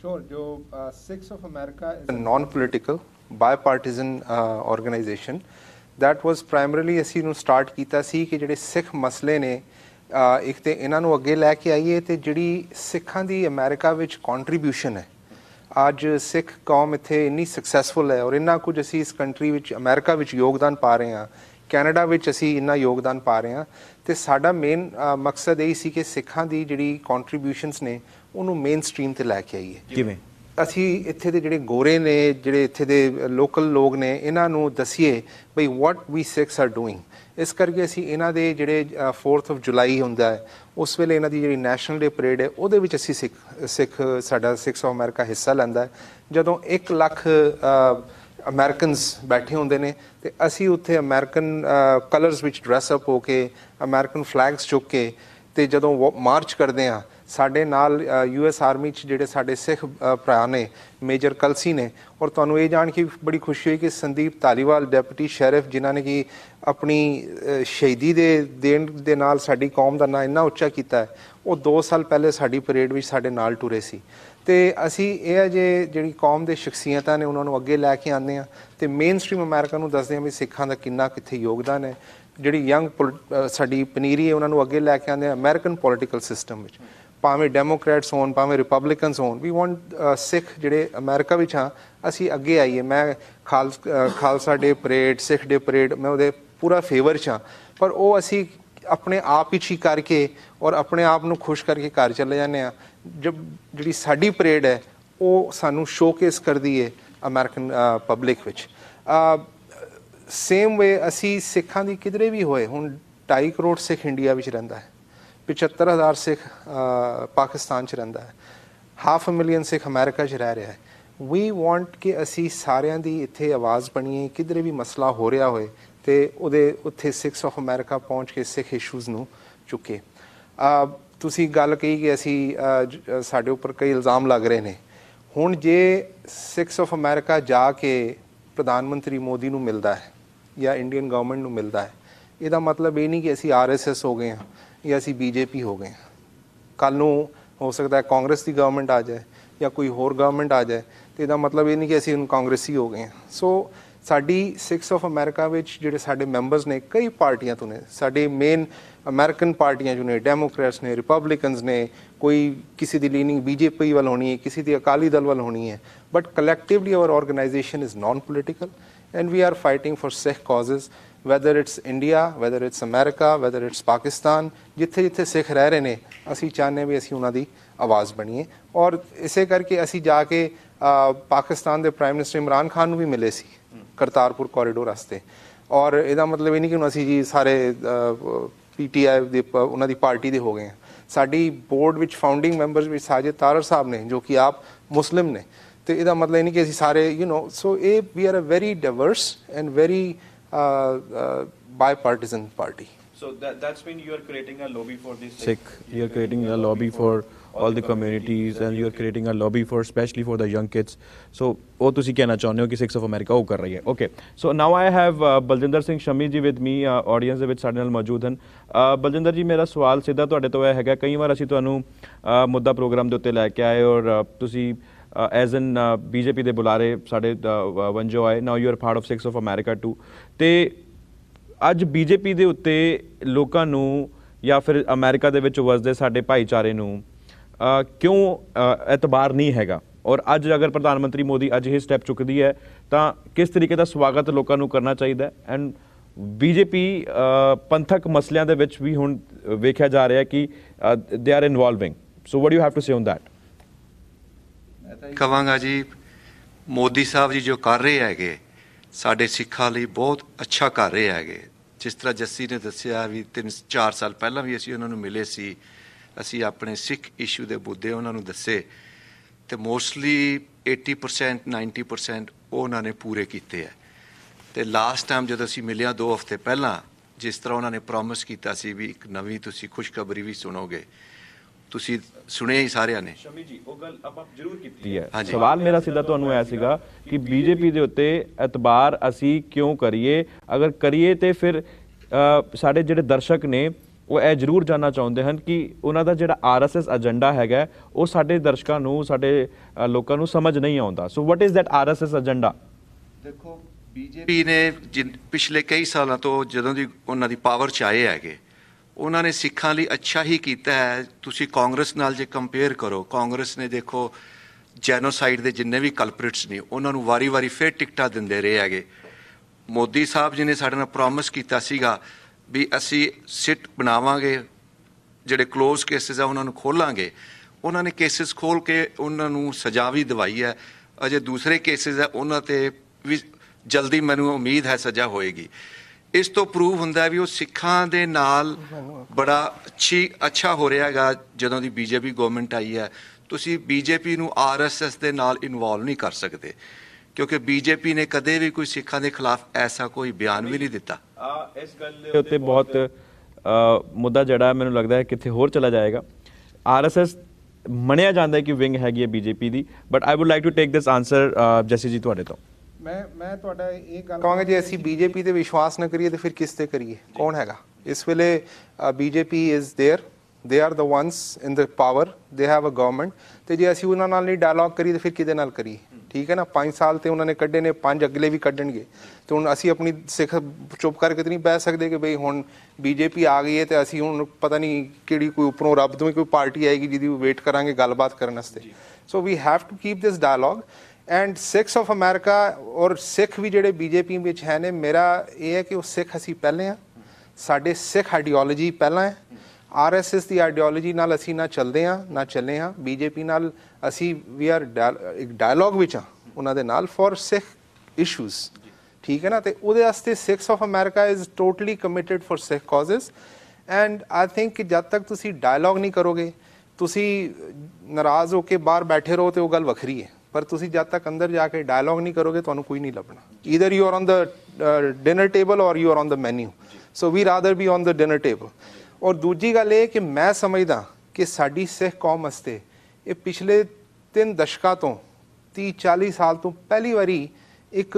Speaker 3: Sure.
Speaker 2: Jo, uh, Six of America is a non-political, bipartisan uh, organization that was primarily ਅਸੀਂ ਨੂੰ ਸਟਾਰਟ ਕੀਤਾ ਸੀ ਕਿ ਜਿਹੜੇ ਸਿੱਖ ਮਸਲੇ ਨੇ uh, ਇੱਕ ਤੇ ਇਹਨਾਂ ਨੂੰ ਅੱਗੇ ਲੈ ਕੇ ਆਈਏ ਤੇ ਜਿਹੜੀ ਸਿੱਖਾਂ ਦੀ ਅਮਰੀਕਾ ਵਿੱਚ ਕੰਟਰੀਬਿਊਸ਼ਨ ਹੈ ਅੱਜ ਸਿੱਖ ਕੌਮ ਇੱਥੇ ਇੰਨੀ ਸਕਸੈਸਫੁਲ ਹੈ ਔਰ ਇੰਨਾ ਕੁਝ ਅਸੀਂ ਇਸ ਕੰਟਰੀ ਵਿੱਚ ਅਮਰੀਕਾ ਵਿੱਚ ਯੋਗਦਾਨ ਪਾ ਰਹੇ ਹਾਂ ਕੈਨੇਡਾ ਵਿੱਚ ਅਸੀਂ ਇੰਨਾ ਯੋਗਦਾਨ ਪਾ ਰਹੇ ਹਾਂ ਤੇ ਸਾਡਾ ਮੇਨ uh, ਮਕਸਦ ਇਹ ਸੀ ਕਿ ਸਿੱਖਾਂ ਦੀ ਜਿਹੜੀ ਕੰਟਰੀਬਿਊਸ਼ਨਸ ਨੇ ਉਹਨੂੰ ਮੇਨ ਸਟ੍ਰੀਮ ਤੇ ਲੈ ਕੇ ਆਈਏ ਕਿਵੇਂ ਅਸੀਂ ਇੱਥੇ ਦੇ ਜਿਹੜੇ ਗੋਰੇ ਨੇ ਜਿਹੜੇ ਇੱਥੇ ਦੇ ਲੋਕਲ ਲੋਕ ਨੇ ਇਹਨਾਂ ਨੂੰ ਦਸੀਏ ਬਈ what we Sikhs are doing ਇਸ ਕਰਕੇ ਅਸੀਂ ਇਹਨਾਂ ਦੇ ਜਿਹੜੇ 4th ਆਫ ਜੁਲਾਈ ਹੁੰਦਾ ਹੈ ਉਸ ਵੇਲੇ ਇਹਨਾਂ ਦੀ ਜਿਹੜੀ ਨੈਸ਼ਨਲ ਡੇ ਪਰੇਡ ਹੈ ਉਹਦੇ ਵਿੱਚ ਅਸੀਂ ਸਿੱਖ ਸਿੱਖ ਸਾਡਾ ਸਿਕਸ ਆਫ ਅਮਰੀਕਾ ਹਿੱਸਾ ਲੈਂਦਾ ਹੈ ਜਦੋਂ 1 ਲੱਖ ਅਮਰੀਕਨਸ ਬੈਠੇ ਹੁੰਦੇ ਨੇ ਤੇ ਅਸੀਂ ਉੱਥੇ ਅਮਰੀਕਨ ਕਲਰਸ ਵਿੱਚ ਡਰੈਸ ਅਪ ਹੋ ਕੇ ਅਮਰੀਕਨ ਫਲੈਗਸ ਚੁੱਕ ਕੇ ਤੇ ਜਦੋਂ ਮਾਰਚ ਕਰਦੇ ਆ ਸਾਡੇ ਨਾਲ ਯੂਐਸ ਆਰਮੀ 'ਚ ਜਿਹੜੇ ਸਾਡੇ ਸਿੱਖ ਭਰਾ ਨੇ ਮੇਜਰ ਕਲਸੀ ਨੇ ਔਰ ਤੁਹਾਨੂੰ ਇਹ ਜਾਣ ਕੇ ਬੜੀ ਖੁਸ਼ੀ ਹੋਈ ਕਿ ਸੰਦੀਪ ਤਾਲੀਵਾਲ ਡਿਪਟੀ ਸ਼ੈਰਿਫ ਜਿਨ੍ਹਾਂ ਨੇ ਕਿ ਆਪਣੀ ਸ਼ਹੀਦੀ ਦੇ ਦੇਣ ਦੇ ਨਾਲ ਸਾਡੀ ਕੌਮ ਦਾ ਨਾਂ ਇੰਨਾ ਉੱਚਾ ਕੀਤਾ ਹੈ ਉਹ 2 ਸਾਲ ਪਹਿਲੇ ਸਾਡੀ ਪਰੇਡ ਵਿੱਚ ਸਾਡੇ ਨਾਲ ਟੁਰੇ ਸੀ ਤੇ ਅਸੀਂ ਇਹ ਜੇ ਜਿਹੜੀ ਕੌਮ ਦੇ ਸ਼ਖਸੀਅਤਾਂ ਨੇ ਉਹਨਾਂ ਨੂੰ ਅੱਗੇ ਲੈ ਕੇ ਆਉਂਦੇ ਆ ਤੇ ਮੇਨ ਸਟ੍ਰੀਮ ਅਮਰੀਕਾ ਨੂੰ ਦੱਸਦੇ ਆ ਵੀ ਸਿੱਖਾਂ ਦਾ ਕਿੰਨਾ ਕਿੱਥੇ ਯੋਗਦਾਨ ਹੈ ਜਿਹੜੀ ਯੰਗ ਸਾਡੀ ਪਨੀਰੀ ਹੈ ਉਹਨਾਂ ਨੂੰ ਅੱਗੇ ਲੈ ਕੇ ਆਉਂਦੇ ਆ ਅਮਰੀਕਨ ਪੋਲਿਟੀਕਲ ਸਿਸਟਮ ਵਿੱਚ ਭਾਵੇਂ ਡੈਮੋਕ੍ਰੈਟਸ ਹੋਣ ਭਾਵੇਂ ਰਿਪਬਲਿਕਨਸ ਹੋਣ ਵੀ ਵਾਂਟ ਸਿੱਖ ਜਿਹੜੇ ਅਮਰੀਕਾ ਵਿੱਚ ਆ ਅਸੀਂ ਅੱਗੇ ਆਈਏ ਮੈਂ Khalsa day parade Sikh day parade ਮੈਂ ਉਹਦੇ ਪੂਰਾ ਫੇਵਰ ਚ ਪਰ ਉਹ ਅਸੀਂ ਆਪਣੇ ਆਪ ਹੀ ਚੀ ਕਰਕੇ ਔਰ ਆਪਣੇ ਆਪ ਨੂੰ ਖੁਸ਼ ਕਰਕੇ ਘਰ ਚਲੇ ਜਾਂਦੇ ਆ ਜਦ ਜਿਹੜੀ ਸਾਡੀ ਪਰੇਡ ਹੈ ਉਹ ਸਾਨੂੰ ਸ਼ੋਕੇਸ ਕਰਦੀ ਹੈ ਅਮਰੀਕਨ ਪਬਲਿਕ ਵਿੱਚ ਸੇਮ ਵੇ ਅਸੀਂ ਸਿੱਖਾਂ ਦੀ ਕਿਧਰੇ ਵੀ ਹੋਏ ਹੁਣ 2.5 ਕਰੋੜ ਸਿੱਖ ਇੰਡੀਆ ਵਿੱਚ ਰਹਿੰਦਾ ਹੈ 75000 ਸਿੱਖ ਪਾਕਿਸਤਾਨ 'ਚ ਰਹਿੰਦਾ ਹੈ half a million Sikh America 'ਚ ਰਹਿ ਰਿਹਾ ਹੈ ਵੀ ਵਾਂਟ ਕਿ ਅਸੀਂ ਸਾਰਿਆਂ ਦੀ ਇੱਥੇ ਆਵਾਜ਼ ਬਣੀਏ ਕਿਧਰੇ ਵੀ ਮਸਲਾ ਹੋ ਰਿਹਾ ਹੋਏ ਤੇ ਉਹਦੇ ਉੱਥੇ ਸਿਕਸ ਆਫ ਅਮਰੀਕਾ ਪਹੁੰਚ ਕੇ ਸਿੱਖ ਇਸ਼ੂਜ਼ ਨੂੰ ਚੁੱਕੇ ਆ ਤੁਸੀਂ ਗੱਲ ਕਹੀ ਕਿ ਅਸੀਂ ਸਾਡੇ ਉੱਪਰ ਕਈ ਇਲਜ਼ਾਮ ਲੱਗ ਰਹੇ ਨੇ ਹੁਣ ਜੇ ਸਿਕਸ ਆਫ ਅਮਰੀਕਾ ਜਾ ਕੇ ਪ੍ਰਧਾਨ ਮੰਤਰੀ ਮੋਦੀ ਨੂੰ ਮਿਲਦਾ ਹੈ ਜਾਂ ਇੰਡੀਅਨ ਗਵਰਨਮੈਂਟ ਨੂੰ ਮਿਲਦਾ ਹੈ ਇਹਦਾ ਮਤਲਬ ਇਹ ਨਹੀਂ ਕਿ ਅਸੀਂ ਆਰਐਸਐਸ ਹੋ ਗਏ ਹਾਂ ਇਹ ਅਸੀਂ ਬੀਜੇਪੀ ਹੋ ਗਏ ਕੱਲ ਨੂੰ ਹੋ ਸਕਦਾ ਹੈ ਕਾਂਗਰਸ ਦੀ ਗਵਰਨਮੈਂਟ ਆ ਜਾਏ ਜਾਂ ਕੋਈ ਹੋਰ ਗਵਰਨਮੈਂਟ ਆ ਜਾਏ ਤੇ ਇਹਦਾ ਮਤਲਬ ਇਹ ਨਹੀਂ ਕਿ ਅਸੀਂ ਹੁਣ ਕਾਂਗਰਸੀ ਹੋ ਗਏ ਸੋ ਸਾਡੀ 6 ਆਫ ਅਮਰੀਕਾ ਵਿੱਚ ਜਿਹੜੇ ਸਾਡੇ ਮੈਂਬਰਸ ਨੇ ਕਈ ਪਾਰਟੀਆਂ ਤੋਂ ਨੇ ਸਾਡੇ ਮੇਨ ਅਮਰੀਕਨ ਪਾਰਟੀਆਂ ਜੁਨੇ ਡੈਮੋਕ੍ਰੇਟਸ ਡੈਮੋਕ੍ਰੈਟਸ ਨੇ ਰਿਪਬਲਿਕਨਸ ਨੇ ਕੋਈ ਕਿਸੇ ਦੀ ਲੀਨਿੰਗ ਬੀਜੇਪੀ ਵੱਲ ਹੋਣੀ ਹੈ ਕਿਸੇ ਦੀ ਅਕਾਲੀ ਦਲ ਵੱਲ ਹੋਣੀ ਹੈ but collectively our organisation is non political and we are fighting for Sikh causes whether it's India whether it's America whether it's Pakistan ਜਿੱਥੇ ਜਿੱਥੇ ਸਿੱਖ ਰਹਿ ਰਹੇ ਨੇ ਅਸੀਂ ਚਾਹਨੇ ਵੀ ਅਸੀਂ ਉਹਨਾਂ ਦੀ ਆਵਾਜ਼ ਬਣੀਏ ਔਰ ਇਸੇ ਕਰਕੇ ਅਸੀਂ ਜਾ ਕੇ ਪਾਕਿਸਤਾਨ ਦੇ ਪ੍ਰਾਈਮ ਮਿਨਿਸਟਰ ਇਮਰਾਨ ਖਾਨ ਨੂੰ ਵੀ ਮਿਲੇ ਸੀ ਕਰਤਾਰਪੁਰ ਕੋਰੀਡੋਰ ਰਸਤੇ ਔਰ ਇਹਦਾ ਮਤਲਬ ਇਹ ਨਹੀਂ ਕਿ ਹੁਣ ਅਸੀਂ ਜੀ ਸਾਰੇ ਪੀਟੀਆਈ ਦੇ ਉਹਨਾਂ ਦੀ ਪਾਰਟੀ ਦੇ ਹੋ ਗਏ ਸਾਡੀ ਬੋਰਡ ਵਿੱਚ ਫਾਊਂਡਿੰਗ ਮੈਂਬਰਸ ਵਿੱਚ ਸਾਜੇ ਤਾਰਰ ਸਾਹਿਬ ਨੇ ਜੋ ਕਿ ਆਪ ਮੁਸਲਿਮ ਨੇ ਤੇ ਇਹਦਾ ਮਤਲਬ ਇਹ ਨਹੀਂ ਕਿ ਅਸੀਂ ਸਾਰੇ ਯੂ نو ਸੋ ਇਹ we are a very diverse and very uh, bipartisan party.
Speaker 1: So that, that's mean you are creating a lobby for this. Sikh. You are creating, creating a lobby for, for all, all the, the communities, communities and you are creating a lobby for especially for the young kids. So what do you want to say Sikhs of America Okay. So now I have uh, Baljinder Singh Shami ji with me, uh, audience with Sardinal Majudhan. Uh, Baljinder ji, my question is that you have come to a program and you have come to a program. As an BJP ਦੇ ਬੁਲਾਰੇ ਸਾਡੇ ਵੰਜੋ ਆਏ now you are part of 6 of America too ਤੇ ਅੱਜ BJP ਦੇ ਉੱਤੇ ਲੋਕਾਂ ਨੂੰ ਜਾਂ ਫਿਰ ਅਮਰੀਕਾ ਦੇ ਵਿੱਚ ਵਸਦੇ ਸਾਡੇ ਭਾਈਚਾਰੇ ਨੂੰ ਕਿਉਂ ਇਤਬਾਰ ਨਹੀਂ ਹੈਗਾ ਔਰ ਅੱਜ ਅਗਰ ਪ੍ਰਧਾਨ ਮੰਤਰੀ ਮੋਦੀ ਅੱਜ ਇਹ ਸਟੈਪ ਚੁੱਕਦੀ ਹੈ ਤਾਂ ਕਿਸ ਤਰੀਕੇ ਦਾ ਸਵਾਗਤ ਲੋਕਾਂ ਨੂੰ ਕਰਨਾ ਚਾਹੀਦਾ ਐਂਡ ਬੀਜੇਪੀ ਪੰਥਕ ਮਸਲਿਆਂ ਦੇ ਵਿੱਚ ਵੀ ਹੁਣ ਵੇਖਿਆ ਜਾ ਰਿਹਾ ਕਿ they are involving so what you have to say on that
Speaker 4: ਕਵਾਂਗਾ ਜੀ ਮੋਦੀ ਸਾਹਿਬ ਜੀ ਜੋ ਕਰ ਰਹੇ ਹੈਗੇ ਸਾਡੇ ਸਿੱਖਾਂ ਲਈ ਬਹੁਤ ਅੱਛਾ ਕਰ ਰਹੇ ਹੈਗੇ ਜਿਸ ਤਰ੍ਹਾਂ ਜੱਸੀ ਨੇ ਦੱਸਿਆ ਵੀ 3-4 ਸਾਲ ਪਹਿਲਾਂ ਵੀ ਅਸੀਂ ਉਹਨਾਂ ਨੂੰ ਮਿਲੇ ਸੀ ਅਸੀਂ ਆਪਣੇ ਸਿੱਖ ਇਸ਼ੂ ਦੇ ਬੁੱਧੇ ਉਹਨਾਂ ਨੂੰ ਦੱਸੇ ਤੇ ਮੋਸਟਲੀ 80% 90% ਉਹਨਾਂ ਨੇ ਪੂਰੇ ਕੀਤੇ ਆ ਤੇ ਲਾਸਟ ਟਾਈਮ ਜਦੋਂ ਅਸੀਂ ਮਿਲਿਆ 2 ਹਫ਼ਤੇ ਪਹਿਲਾਂ ਜਿਸ ਤਰ੍ਹਾਂ ਉਹਨਾਂ ਨੇ ਪ੍ਰੋਮਿਸ ਕੀਤਾ ਸੀ ਵੀ ਇੱਕ ਨਵੀਂ ਤੁਸੀਂ ਖੁਸ਼ਖਬਰੀ ਵੀ ਸੁਣੋਗੇ ਤੁਸੀਂ ਸੁਣਿਆ ਹੀ ਸਾਰਿਆਂ ਨੇ
Speaker 1: ਸ਼ਮੀ ਜੀ ਉਹ ਗੱਲ ਆਪਾਂ ਜ਼ਰੂਰ ਕੀਤੀ ਹੈ ਸਵਾਲ ਮੇਰਾ ਸਿੱਧਾ ਤੁਹਾਨੂੰ ਆਇਆ ਸੀਗਾ ਕਿ ਬੀਜੇਪੀ ਦੇ ਉੱਤੇ ਇਤਬਾਰ ਅਸੀਂ ਕਿਉਂ ਕਰੀਏ ਅਗਰ ਕਰੀਏ ਤੇ ਫਿਰ ਸਾਡੇ ਜਿਹੜੇ ਦਰਸ਼ਕ ਨੇ ਉਹ ਇਹ ਜ਼ਰੂਰ ਜਾਨਣਾ ਚਾਹੁੰਦੇ ਹਨ ਕਿ ਉਹਨਾਂ ਦਾ ਜਿਹੜਾ ਆਰਐਸਐਸ ਏਜੰਡਾ ਹੈਗਾ ਉਹ ਸਾਡੇ ਦਰਸ਼ਕਾਂ ਨੂੰ ਸਾਡੇ ਲੋਕਾਂ ਨੂੰ ਸਮਝ ਨਹੀਂ ਆਉਂਦਾ so what is that RSS agenda
Speaker 5: ਦੇਖੋ ਬੀਜੇਪੀ
Speaker 4: ਨੇ ਪਿਛਲੇ ਕਈ ਸਾਲਾਂ ਤੋਂ ਜਦੋਂ ਦੀ ਉਹਨਾਂ ਦੀ ਪਾਵਰ ਚ ਆਏ ਹੈਗੇ ਉਹਨਾਂ ਨੇ ਸਿੱਖਾਂ ਲਈ ਅੱਛਾ ਹੀ ਕੀਤਾ ਹੈ ਤੁਸੀਂ ਕਾਂਗਰਸ ਨਾਲ ਜੇ ਕੰਪੇਅਰ ਕਰੋ ਕਾਂਗਰਸ ਨੇ ਦੇਖੋ ਜੈਨੋਸਾਈਡ ਦੇ ਜਿੰਨੇ ਵੀ ਕਲਪ੍ਰਿਟਸ ਨੇ ਉਹਨਾਂ ਨੂੰ ਵਾਰੀ-ਵਾਰੀ ਫੇਰ ਟਿਕਟਾਂ ਦਿੰਦੇ ਰਹੇ ਹੈਗੇ ਮੋਦੀ ਸਾਹਿਬ ਜੀ ਨੇ ਸਾਡੇ ਨਾਲ ਪ੍ਰੋਮਿਸ ਕੀਤਾ ਸੀਗਾ ਵੀ ਅਸੀਂ ਸਿੱਟ ਬਣਾਵਾਂਗੇ ਜਿਹੜੇ ক্লোਜ਼ ਕੇਸਿਸ ਆ ਉਹਨਾਂ ਨੂੰ ਖੋਲਾਂਗੇ ਉਹਨਾਂ ਨੇ ਕੇਸਿਸ ਖੋਲ ਕੇ ਉਹਨਾਂ ਨੂੰ ਸਜ਼ਾ ਵੀ ਦਵਾਈ ਹੈ ਅਜੇ ਦੂਸਰੇ ਕੇਸਿਸ ਆ ਉਹਨਾਂ ਤੇ ਵੀ ਜਲਦੀ ਮੈਨੂੰ ਉਮੀਦ ਹੈ ਸਜ਼ਾ ਹੋਏਗੀ ਇਸ ਤੋਂ ਪ੍ਰੂਵ ਹੁੰਦਾ ਵੀ ਉਹ ਸਿੱਖਾਂ ਦੇ ਨਾਲ ਬੜਾ ਅੱਛੀ ਅੱਛਾ ਹੋ ਰਿਹਾਗਾ ਜਦੋਂ ਦੀ ਬੀਜੇਪੀ ਗਵਰਨਮੈਂਟ ਆਈ ਹੈ ਤੁਸੀਂ ਬੀਜੇਪੀ ਨੂੰ ਆਰਐਸਐਸ ਦੇ ਨਾਲ ਇਨਵੋਲਵ ਨਹੀਂ ਕਰ ਸਕਦੇ ਕਿਉਂਕਿ ਬੀਜੇਪੀ ਨੇ ਕਦੇ ਵੀ ਕੋਈ ਸਿੱਖਾਂ ਦੇ ਖਿਲਾਫ ਐਸਾ ਕੋਈ ਬਿਆਨ ਵੀ ਨਹੀਂ ਦਿੱਤਾ
Speaker 1: ਇਸ ਗੱਲ ਦੇ ਉੱਤੇ ਬਹੁਤ ਮੁੱਦਾ ਜਿਹੜਾ ਮੈਨੂੰ ਲੱਗਦਾ ਹੈ ਕਿੱਥੇ ਹੋਰ ਚਲਾ ਜਾਏਗਾ ਆਰਐਸਐਸ ਮੰਨਿਆ ਜਾਂਦਾ ਹੈ ਕਿ ਵਿੰਗ ਹੈਗੀ ਹੈ ਬੀਜੇਪੀ ਦੀ but I would like to take this answer Jassi ji ਤੁਹਾਡੇ ਤੋਂ
Speaker 2: ਮੈਂ ਮੈਂ ਤੁਹਾਡਾ ਇਹ ਗੱਲ ਕਹਾਂਗਾ ਜੇ ਅਸੀਂ ਬੀਜੇਪੀ ਤੇ ਵਿਸ਼ਵਾਸ ਨਾ ਕਰੀਏ ਤੇ ਫਿਰ ਕਿਸ ਤੇ ਕਰੀਏ ਕੌਣ ਹੈਗਾ ਇਸ ਵੇਲੇ BJP is there they are the ones in the power they have a government ਤੇ ਜੇ ਅਸੀਂ ਉਹਨਾਂ ਨਾਲ ਨਹੀਂ ਡਾਇਲੌਗ ਕਰੀਏ ਤੇ ਫਿਰ ਕਿਹਦੇ ਨਾਲ ਕਰੀਏ ਠੀਕ ਹੈ ਨਾ 5 ਸਾਲ ਤੇ ਉਹਨਾਂ ਨੇ ਕੱਢੇ ਨੇ 5 ਅਗਲੇ ਵੀ ਕੱਢਣਗੇ ਤੇ ਹੁਣ ਅਸੀਂ ਆਪਣੀ ਸਿੱਖ ਚੁੱਪ ਕਰਕੇ ਤੇ ਨਹੀਂ ਬਹਿ ਸਕਦੇ ਕਿ ਬਈ ਹੁਣ ਬੀਜੇਪੀ ਆ ਗਈ ਹੈ ਤੇ ਅਸੀਂ ਹੁਣ ਪਤਾ ਨਹੀਂ ਕਿਹੜੀ ਕੋਈ ਉੱਪਰੋਂ ਰੱਬ ਤੋਂ ਕੋਈ ਪਾਰਟੀ ਆਏਗੀ ਜਿਹਦੀ ਵੇਟ ਕਰਾਂਗੇ ਗੱਲਬਾਤ ਕਰਨ ਵਾਸਤੇ so we have to keep this dialogue and Sikhs of America or Sikh ਵੀ ਜਿਹੜੇ ਬੀਜੇਪੀ ਵਿੱਚ ਹੈ ਨੇ ਮੇਰਾ ਇਹ ਹੈ ਕਿ ਉਹ ਸਿੱਖ ਅਸੀਂ ਪਹਿਲੇ ਆ ਸਾਡੇ ਸਿੱਖ ਆਈਡੀਓਲੋਜੀ ਪਹਿਲਾਂ ਹੈ ਆਰਐਸਐਸ ਦੀ ਆਈਡੀਓਲੋਜੀ ਨਾਲ ਅਸੀਂ ਨਾ ਚੱਲਦੇ ਆ ਨਾ ਚੱਲੇ ਆ ਬੀਜੇਪੀ ਨਾਲ ਅਸੀਂ ਵੀ ਆਰ ਇੱਕ ਡਾਇਲੌਗ ਵਿੱਚ ਆ ਉਹਨਾਂ ਦੇ ਨਾਲ ਫॉर ਸਿੱਖ ਇਸ਼ੂਜ਼ ਠੀਕ ਹੈ ਨਾ ਤੇ ਉਹਦੇ ਵਾਸਤੇ Sikhs of America is totally committed for Sikh causes and I think ਕਿ ਜਦ ਤੱਕ ਤੁਸੀਂ ਡਾਇਲੌਗ ਨਹੀਂ ਕਰੋਗੇ ਤੁਸੀਂ ਨਾਰਾਜ਼ ਹੋ ਕੇ ਬਾਹਰ ਬੈਠੇ ਰਹੋ ਤੇ ਉਹ ਗੱਲ ਵੱਖਰੀ ਹੈ ਪਰ ਤੁਸੀਂ ਜਦ ਤੱਕ ਅੰਦਰ ਜਾ ਕੇ ਡਾਇਲੌਗ ਨਹੀਂ ਕਰੋਗੇ ਤੁਹਾਨੂੰ ਕੋਈ ਨਹੀਂ ਲੱਭਣਾ either you are on the dinner table or you are on the menu so we rather be on the dinner table ਔਰ ਦੂਜੀ ਗੱਲ ਇਹ ਕਿ ਮੈਂ ਸਮਝਦਾ ਕਿ ਸਾਡੀ ਸਿੱਖ ਕੌਮ ਅਸਤੇ ਇਹ ਪਿਛਲੇ 3 ਦਸ਼ਕਾਂ ਤੋਂ 30 40 ਸਾਲ ਤੋਂ ਪਹਿਲੀ ਵਾਰੀ ਇੱਕ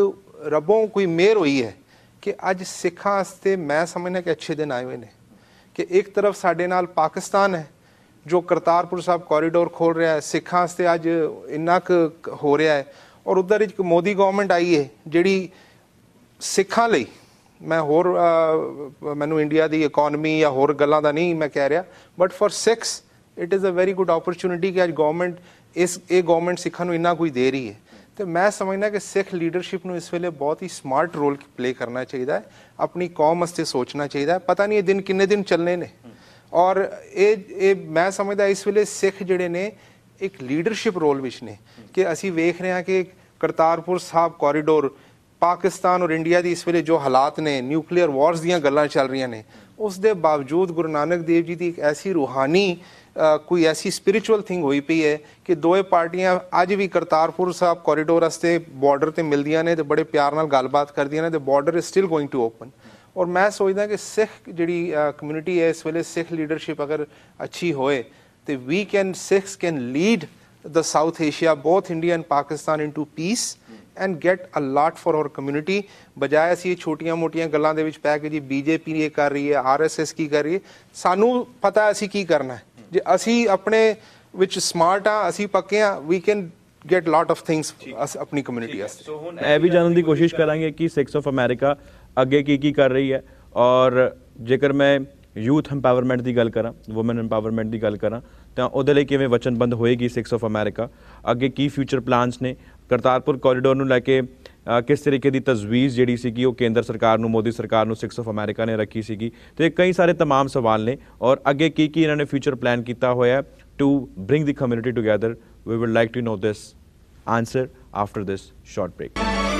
Speaker 2: ਰੱਬੋਂ ਕੋਈ ਮੇਰ ਹੋਈ ਹੈ ਕਿ ਅੱਜ ਸਿੱਖਾਂ ਅਸਤੇ ਮੈਂ ਸਮਝਣਾ ਕਿ ਅੱਛੇ ਦਿਨ ਆਏ ਹੋਏ ਨੇ ਕਿ ਇੱਕ ਤਰਫ ਸਾਡੇ ਨਾਲ ਪਾਕਿਸਤਾਨ ਹੈ ਜੋ ਕਰਤਾਰਪੁਰ ਸਾਹਿਬ ਕੋਰੀਡੋਰ ਖੋਲ ਰਿਹਾ ਹੈ ਸਿੱਖਾਂ ਵਾਸਤੇ ਅੱਜ ਇੰਨਾ ਕੁ ਹੋ ਰਿਹਾ ਹੈ ਔਰ ਉਧਰ ਇੱਕ ਮੋਦੀ ਗਵਰਨਮੈਂਟ ਆਈ ਹੈ ਜਿਹੜੀ ਸਿੱਖਾਂ ਲਈ ਮੈਂ ਹੋਰ ਮੈਨੂੰ ਇੰਡੀਆ ਦੀ ਇਕਨੋਮੀ ਜਾਂ ਹੋਰ ਗੱਲਾਂ ਦਾ ਨਹੀਂ ਮੈਂ ਕਹਿ ਰਿਹਾ but for Sikhs it is a very good opportunity ਕਿ ਅੱਜ ਗਵਰਨਮੈਂਟ ਇਸ ਇਹ ਗਵਰਨਮੈਂਟ ਸਿੱਖਾਂ ਨੂੰ ਇੰਨਾ ਕੁਝ ਦੇ ਰਹੀ ਹੈ ਤੇ ਮੈਂ ਸਮਝਦਾ ਕਿ ਸਿੱਖ ਲੀਡਰਸ਼ਿਪ ਨੂੰ ਇਸ ਵੇਲੇ ਬਹੁਤ ਹੀ ਸਮਾਰਟ ਰੋਲ ਪਲੇ ਕਰਨਾ ਚਾਹੀਦਾ ਹੈ ਆਪਣੀ ਕੌਮ ਵਾਸਤੇ ਸੋਚਣਾ ਚਾਹੀਦਾ ਹੈ ਪਤਾ ਨਹੀਂ ਇਹ ਦਿਨ ਕਿੰਨੇ ਦਿਨ ਚੱਲਨੇ ਨੇ ਔਰ ਇਹ ਇਹ ਮੈਂ ਸਮਝਦਾ ਇਸ ਵੇਲੇ ਸਿੱਖ ਜਿਹੜੇ ਨੇ ਇੱਕ ਲੀਡਰਸ਼ਿਪ ਰੋਲ ਵਿੱਚ ਨੇ ਕਿ ਅਸੀਂ ਵੇਖ ਰਹੇ ਹਾਂ ਕਿ ਕਰਤਾਰਪੁਰ ਸਾਹਿਬ ਕੋਰੀਡੋਰ ਪਾਕਿਸਤਾਨ ਔਰ ਇੰਡੀਆ ਦੀ ਇਸ ਵੇਲੇ ਜੋ ਹਾਲਾਤ ਨੇ ਨਿਊਕਲੀਅਰ ਵਾਰਸ ਦੀਆਂ ਗੱਲਾਂ ਚੱਲ ਰਹੀਆਂ ਨੇ ਉਸ ਦੇ ਬਾਵਜੂਦ ਗੁਰੂ ਨਾਨਕ ਦੇਵ ਜੀ ਦੀ ਇੱਕ ਐਸੀ ਰੂਹਾਨੀ ਕੋਈ ਐਸੀ ਸਪਿਰਚੁਅਲ ਥਿੰਗ ਹੋਈ ਪਈ ਹੈ ਕਿ ਦੋਏ ਪਾਰਟੀਆਂ ਅੱਜ ਵੀ ਕਰਤਾਰਪੁਰ ਸਾਹਿਬ ਕੋਰੀਡੋਰ ਰਸਤੇ ਬਾਰਡਰ ਤੇ ਮਿਲਦੀਆਂ ਨੇ ਤੇ ਬੜੇ ਪਿਆਰ ਨਾਲ ਗੱਲਬਾਤ ਕਰਦੀਆਂ ਨੇ ਤੇ ਬਾਰਡਰ ਇਸ ਸਟਿਲ ਗੋਇੰਗ ਟੂ ਓਪਨ ਔਰ ਮੈਂ ਸੋਚਦਾ ਕਿ ਸਿੱਖ ਜਿਹੜੀ ਕਮਿਊਨਿਟੀ ਹੈ ਇਸ ਵੇਲੇ ਸਿੱਖ ਲੀਡਰਸ਼ਿਪ ਅਗਰ ਅੱਛੀ ਹੋਏ ਤੇ we can Sikhs can lead the South Asia both India and Pakistan into peace and get a lot for our community ਬਜਾਏ ਅਸੀਂ ਇਹ ਛੋਟੀਆਂ-ਮੋਟੀਆਂ ਗੱਲਾਂ ਦੇ ਵਿੱਚ ਪੈ ਕੇ ਜੀ ਬੀਜੇਪੀ ਇਹ ਕਰ ਰਹੀ ਹੈ, ਆਰਐਸਐਸ ਕੀ ਕਰ ਰਹੀ ਹੈ, ਸਾਨੂੰ ਪਤਾ ਅਸੀਂ ਕੀ ਕਰਨਾ ਹੈ। ਜੇ ਅਸੀਂ ਆਪਣੇ ਵਿੱਚ ਸਮਾਰਟ ਆ, ਅਸੀਂ ਪੱਕੇ ਆ, we can get lot
Speaker 1: of things ਆਪਣੀ ਕਮਿਊਨਿਟੀ ਵਾਸਤੇ। ਸੋ ਹੁਣ ਇਹ ਵੀ ਜਾਣਨ ਦੀ ਕੋਸ਼ਿਸ਼ ਕਰਾਂਗੇ ਕਿ ਸਿਕਸ ਆਫ ਅਮਰੀਕਾ ਅੱਗੇ ਕੀ ਕੀ ਕਰ ਰਹੀ ਹੈ ਔਰ ਜੇਕਰ ਮੈਂ ਯੂਥ ਐਮਪਾਵਰਮੈਂਟ ਦੀ ਗੱਲ ਕਰਾਂ ਔਮਨ ਐਮਪਾਵਰਮੈਂਟ ਦੀ ਗੱਲ ਕਰਾਂ ਤਾਂ ਉਹਦੇ ਲਈ ਕਿਵੇਂ ਵਚਨਬੰਦ ਹੋਏਗੀ ਸਿਕਸ ਆਫ ਅਮਰੀਕਾ ਅੱਗੇ ਕੀ ਫਿਊਚਰ ਪਲਾਨਸ ਨੇ ਕਰਤਾਰਪੁਰ ਕੋਰੀਡੋਰ ਨੂੰ ਲੈ ਕੇ ਕਿਸ ਤਰੀਕੇ ਦੀ ਤਜਵੀਜ਼ ਜਿਹੜੀ ਸੀਗੀ ਉਹ ਕੇਂਦਰ ਸਰਕਾਰ ਨੂੰ ਮੋਦੀ ਸਰਕਾਰ ਨੂੰ ਸਿਕਸ ਆਫ ਅਮਰੀਕਾ ਨੇ ਰੱਖੀ ਸੀਗੀ ਤੇ ਕਈ ਸਾਰੇ तमाम ਸਵਾਲ ਨੇ ਔਰ ਅੱਗੇ ਕੀ ਕੀ ਇਹਨਾਂ ਨੇ ਫਿਊਚਰ ਪਲਾਨ ਕੀਤਾ ਹੋਇਆ to bring the community together we will like to know this answer after this short break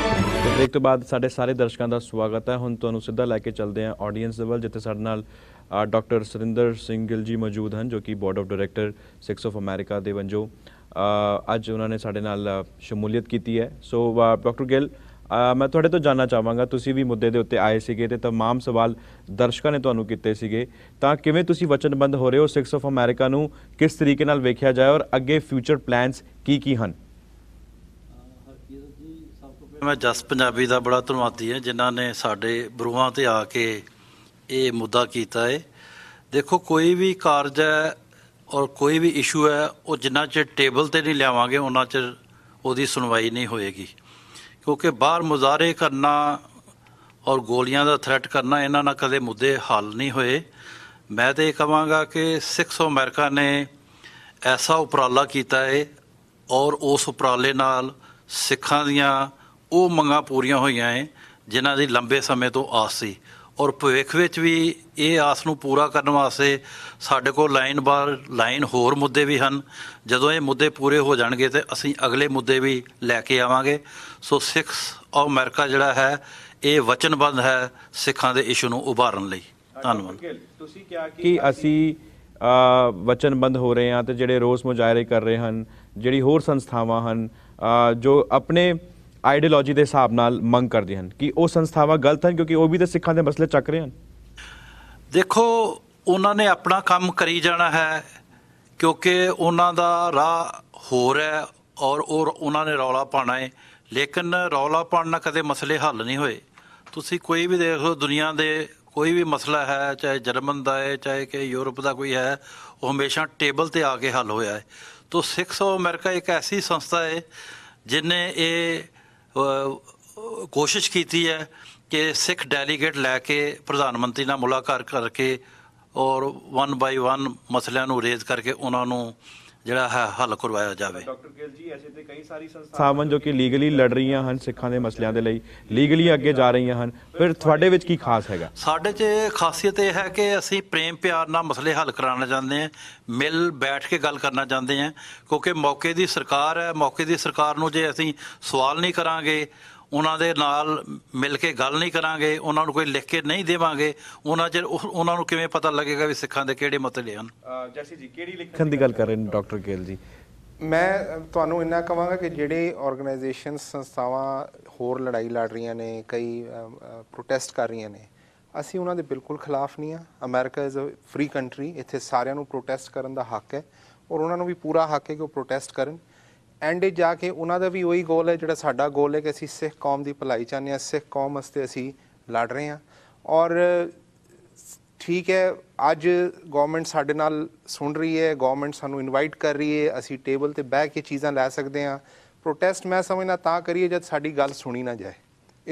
Speaker 1: ਇੱਕ ਤੋਂ ਬਾਅਦ ਸਾਡੇ ਸਾਰੇ ਦਰਸ਼ਕਾਂ ਦਾ ਸਵਾਗਤ ਹੈ ਹੁਣ ਤੁਹਾਨੂੰ ਸਿੱਧਾ ਲੈ ਕੇ ਚੱਲਦੇ ਹਾਂ ਆਡੀਅנס ਦੇ ਵੱਲ ਜਿੱਥੇ ਸਾਡੇ ਨਾਲ ਡਾਕਟਰ ਸਰਿੰਦਰ ਸਿੰਘ ਗਿੱਲ ਜੀ ਮੌਜੂਦ ਹਨ ਜੋ ਕਿ board of director 6 of America ਦੇ ਵੰਜੋ ਅੱਜ ਉਹਨਾਂ ਨੇ ਸਾਡੇ ਨਾਲ ਸ਼ਮੂਲੀਅਤ ਕੀਤੀ ਹੈ ਸੋ ਡਾਕਟਰ ਗਿੱਲ ਮੈਂ ਤੁਹਾਡੇ ਤੋਂ ਜਾਨਣਾ ਚਾਹਾਂਗਾ ਤੁਸੀਂ ਵੀ ਮੁੱਦੇ ਦੇ ਉੱਤੇ ਆਏ ਸੀਗੇ ਤੇ तमाम ਸਵਾਲ ਦਰਸ਼ਕਾਂ ਨੇ ਤੁਹਾਨੂੰ ਕੀਤੇ ਸੀਗੇ ਤਾਂ ਕਿਵੇਂ ਤੁਸੀਂ ਵਚਨਬੰਦ ਹੋ ਰਹੇ ਹੋ 6 ਆਫ ਅਮਰੀਕਾ ਨੂੰ ਕਿਸ ਤਰੀਕੇ ਨਾਲ ਵੇਖਿਆ ਜਾਏ ਔਰ ਅੱਗੇ ਫਿਊਚਰ ਪਲਾਨਸ ਕੀ ਕੀ ਹਨ
Speaker 6: ਮੈਂ ਜਸ ਪੰਜਾਬੀ ਦਾ ਬੜਾ ਧੰਨਵਾਦੀ ਹਾਂ ਜਿਨ੍ਹਾਂ ਨੇ ਸਾਡੇ ਬਰੂਹਾਂ ਤੇ ਆ ਕੇ ਇਹ ਮੁੱਦਾ ਕੀਤਾ ਹੈ ਦੇਖੋ ਕੋਈ ਵੀ ਕਾਰਜ ਹੈ ਔਰ ਕੋਈ ਵੀ ਇਸ਼ੂ ਹੈ ਉਹ ਜਿੰਨਾ ਚਿਰ ਟੇਬਲ ਤੇ ਨਹੀਂ ਲਿਆਵਾਂਗੇ ਉਹਨਾਂ ਚਿਰ ਉਹਦੀ ਸੁਣਵਾਈ ਨਹੀਂ ਹੋਏਗੀ ਕਿਉਂਕਿ ਬਾਹਰ ਮੁਜ਼ਾਰੇ ਕਰਨਾ ਔਰ ਗੋਲੀਆਂ ਦਾ ਥ੍ਰੈਟ ਕਰਨਾ ਇਹਨਾਂ ਨਾਲ ਕਦੇ ਮੁੱਦੇ ਹੱਲ ਨਹੀਂ ਹੋਏ ਮੈਂ ਤੇ ਇਹ ਕਹਾਂਗਾ ਕਿ ਸਿਕਸ ਅਮਰੀਕਾ ਨੇ ਐਸਾ ਉਪਰਾਲਾ ਕੀਤਾ ਹੈ ਔਰ ਉਸ ਉਪਰਾਲੇ ਨਾਲ ਸਿੱਖਾਂ ਦੀਆਂ ਉਹ ਮੰਗਾਂ ਪੂਰੀਆਂ ਹੋਈਆਂ ਐ ਜਿਨ੍ਹਾਂ ਦੀ ਲੰਬੇ ਸਮੇਂ ਤੋਂ ਆਸ ਸੀ ਔਰ ਭਵਿੱਖ ਵਿੱਚ ਵੀ ਇਹ ਆਸ ਨੂੰ ਪੂਰਾ ਕਰਨ ਵਾਸਤੇ ਸਾਡੇ ਕੋਲ ਲਾਈਨ ਬਾਰ ਲਾਈਨ ਹੋਰ ਮੁੱਦੇ ਵੀ ਹਨ ਜਦੋਂ ਇਹ ਮੁੱਦੇ ਪੂਰੇ ਹੋ ਜਾਣਗੇ ਤੇ ਅਸੀਂ ਅਗਲੇ ਮੁੱਦੇ ਵੀ ਲੈ ਕੇ ਆਵਾਂਗੇ ਸੋ ਸਿੱਖਸ ਆਫ ਅਮਰੀਕਾ ਜਿਹੜਾ ਹੈ ਇਹ ਵਚਨਬੰਦ ਹੈ ਸਿੱਖਾਂ ਦੇ ਇਸ਼ੂ ਨੂੰ ਉਭਾਰਨ ਲਈ ਧੰਨਵਾਦ
Speaker 1: ਤੁਸੀਂ ਕਿਹਾ ਕਿ ਅਸੀਂ ਵਚਨਬੰਦ ਹੋ ਰਹੇ ਹਾਂ ਤੇ ਜਿਹੜੇ ਰੋਸ ਮੁਜ਼ਾਹਰੇ ਕਰ ਰਹੇ ਹਨ ਜਿਹੜੀ ਹੋਰ ਸੰਸਥਾਵਾਂ ਹਨ ਜੋ ਆਪਣੇ ਆਈਡੀਓਲੋਜੀ ਦੇ ਹਿਸਾਬ ਨਾਲ ਮੰਗ ਕਰਦੇ ਹਨ ਕਿ ਉਹ ਸੰਸਥਾਵਾਂ ਗਲਤ ਹਨ ਕਿਉਂਕਿ ਉਹ ਵੀ ਤਾਂ ਸਿੱਖਾਂ ਦੇ ਮਸਲੇ ਚੱਕ ਰਹੇ ਹਨ
Speaker 6: ਦੇਖੋ ਉਹਨਾਂ ਨੇ ਆਪਣਾ ਕੰਮ ਕਰੀ ਜਾਣਾ ਹੈ ਕਿਉਂਕਿ ਉਹਨਾਂ ਦਾ ਰਾਹ ਹੋਰ ਹੈ ਔਰ ਉਹਨਾਂ ਨੇ ਰੌਲਾ ਪਾਣਾ ਹੈ ਲੇਕਿਨ ਰੌਲਾ ਪਾਣ ਨਾਲ ਕਦੇ ਮਸਲੇ ਹੱਲ ਨਹੀਂ ਹੋਏ ਤੁਸੀਂ ਕੋਈ ਵੀ ਦੇਖੋ ਦੁਨੀਆ ਦੇ ਕੋਈ ਵੀ ਮਸਲਾ ਹੈ ਚਾਹੇ ਜਰਮਨ ਦਾ ਹੈ ਚਾਹੇ ਕਿ ਯੂਰਪ ਦਾ ਕੋਈ ਹੈ ਉਹ ਹਮੇਸ਼ਾ ਟੇਬਲ ਤੇ ਆ ਕੇ ਹੱਲ ਹੋਇਆ ਹੈ ਤੋਂ ਸਿਕਸ ਆਫ ਅਮਰੀਕਾ ਇੱਕ ਐਸੀ ਸੰਸਥਾ ਹੈ ਜਿਨੇ ਇਹ ਕੋਸ਼ਿਸ਼ ਕੀਤੀ ਹੈ ਕਿ ਸਿੱਖ ਡੈਲੀਗੇਟ ਲੈ ਕੇ ਪ੍ਰਧਾਨ ਮੰਤਰੀ ਨਾਲ ਮੁਲਾਕਾਤ ਕਰਕੇ ਔਰ 1 ਬਾਈ 1 ਮਸਲਿਆਂ ਨੂੰ ਰੇਜ਼ ਕਰਕੇ ਉਹਨਾਂ ਨੂੰ ਜਿਹੜਾ ਹੈ ਹੱਲ ਕਰਵਾਇਆ ਜਾਵੇ ਡਾਕਟਰ ਗਿੱਲ
Speaker 1: ਜੀ ਐਸੇ ਤੇ ਕਈ ਸਾਰੀ ਸੰਸਥਾਵਾਂ ਜੋ ਕਿ ਲੀਗਲੀ ਲੜ ਰਹੀਆਂ ਹਨ ਸਿੱਖਾਂ ਦੇ ਮਸਲਿਆਂ ਦੇ ਲਈ ਲੀਗਲੀ ਅੱਗੇ ਜਾ ਰਹੀਆਂ ਹਨ ਫਿਰ ਤੁਹਾਡੇ ਵਿੱਚ ਕੀ ਖਾਸ ਹੈਗਾ
Speaker 6: ਸਾਡੇ 'ਚ ਖਾਸੀਅਤ ਇਹ ਹੈ ਕਿ ਅਸੀਂ ਪ੍ਰੇਮ ਪਿਆਰ ਨਾਲ ਮਸਲੇ ਹੱਲ ਕਰਾਉਣਾ ਚਾਹੁੰਦੇ ਹਾਂ ਮਿਲ ਬੈਠ ਕੇ ਗੱਲ ਕਰਨਾ ਚਾਹੁੰਦੇ ਹਾਂ ਕਿਉਂਕਿ ਮੌਕੇ ਦੀ ਸਰਕਾਰ ਹੈ ਮੌਕੇ ਦੀ ਸਰਕਾਰ ਨੂੰ ਜੇ ਅਸੀਂ ਸਵਾਲ ਨਹੀਂ ਕਰਾਂਗੇ ਉਹਨਾਂ ਦੇ ਨਾਲ ਮਿਲ ਕੇ ਗੱਲ ਨਹੀਂ ਕਰਾਂਗੇ ਉਹਨਾਂ ਨੂੰ ਕੋਈ ਲਿਖ ਕੇ ਨਹੀਂ ਦੇਵਾਂਗੇ ਉਹਨਾਂ ਚ ਉਹਨਾਂ ਨੂੰ ਕਿਵੇਂ ਪਤਾ ਲੱਗੇਗਾ ਵੀ ਸਿੱਖਾਂ ਦੇ ਕਿਹੜੇ ਮਤਲੇ ਹਨ
Speaker 1: ਜੈਸੀ ਜੀ ਕਿਹੜੀ ਲਿਖਣ ਦੀ ਗੱਲ ਕਰ ਰਹੇ ਨੇ ਡਾਕਟਰ ਗੇਲ ਜੀ
Speaker 2: ਮੈਂ ਤੁਹਾਨੂੰ ਇੰਨਾ ਕਹਾਂਗਾ ਕਿ ਜਿਹੜੇ ਆਰਗੇਨਾਈਜੇਸ਼ਨ ਸੰਸਥਾਵਾਂ ਹੋਰ ਲੜਾਈ ਲੜ ਰਹੀਆਂ ਨੇ ਕਈ ਪ੍ਰੋਟੈਸਟ ਕਰ ਰਹੀਆਂ ਨੇ ਅਸੀਂ ਉਹਨਾਂ ਦੇ ਬਿਲਕੁਲ ਖਿਲਾਫ ਨਹੀਂ ਆ America is a free country ਇੱਥੇ ਸਾਰਿਆਂ ਨੂੰ ਪ੍ਰੋਟੈਸਟ ਕਰਨ ਦਾ ਹੱਕ ਹੈ ਔਰ ਉਹਨਾਂ ਨੂੰ ਵੀ ਪੂਰਾ ਹੱਕ ਹੈ ਕਿ ਉਹ ਪ੍ਰੋਟੈਸਟ ਕਰਨ ਐਂਡ ਜਾ ਕੇ ਉਹਨਾਂ ਦਾ ਵੀ ਉਹੀ ਗੋਲ ਹੈ ਜਿਹੜਾ ਸਾਡਾ ਗੋਲ ਹੈ ਕਿ ਅਸੀਂ ਸਿੱਖ ਕੌਮ ਦੀ ਭਲਾਈ ਚਾਹੁੰਦੇ ਹਾਂ ਸਿੱਖ ਕੌਮ ਵਾਸਤੇ ਅਸੀਂ ਲੜ ਰਹੇ ਹਾਂ ਔਰ ਠੀਕ ਹੈ ਅੱਜ ਗਵਰਨਮੈਂਟ ਸਾਡੇ ਨਾਲ ਸੁਣ ਰਹੀ ਹੈ ਗਵਰਨਮੈਂਟ ਸਾਨੂੰ ਇਨਵਾਈਟ ਕਰ ਰਹੀ ਹੈ ਅਸੀਂ ਟੇਬਲ ਤੇ ਬਹਿ ਕੇ ਚੀਜ਼ਾਂ ਲੈ ਸਕਦੇ ਹਾਂ ਪ੍ਰੋਟੈਸਟ ਮੈਂ ਸਮਝਣਾ ਤਾਂ ਕਰੀਏ ਜਦ ਸਾਡੀ ਗੱਲ ਸੁਣੀ ਨਾ ਜਾਏ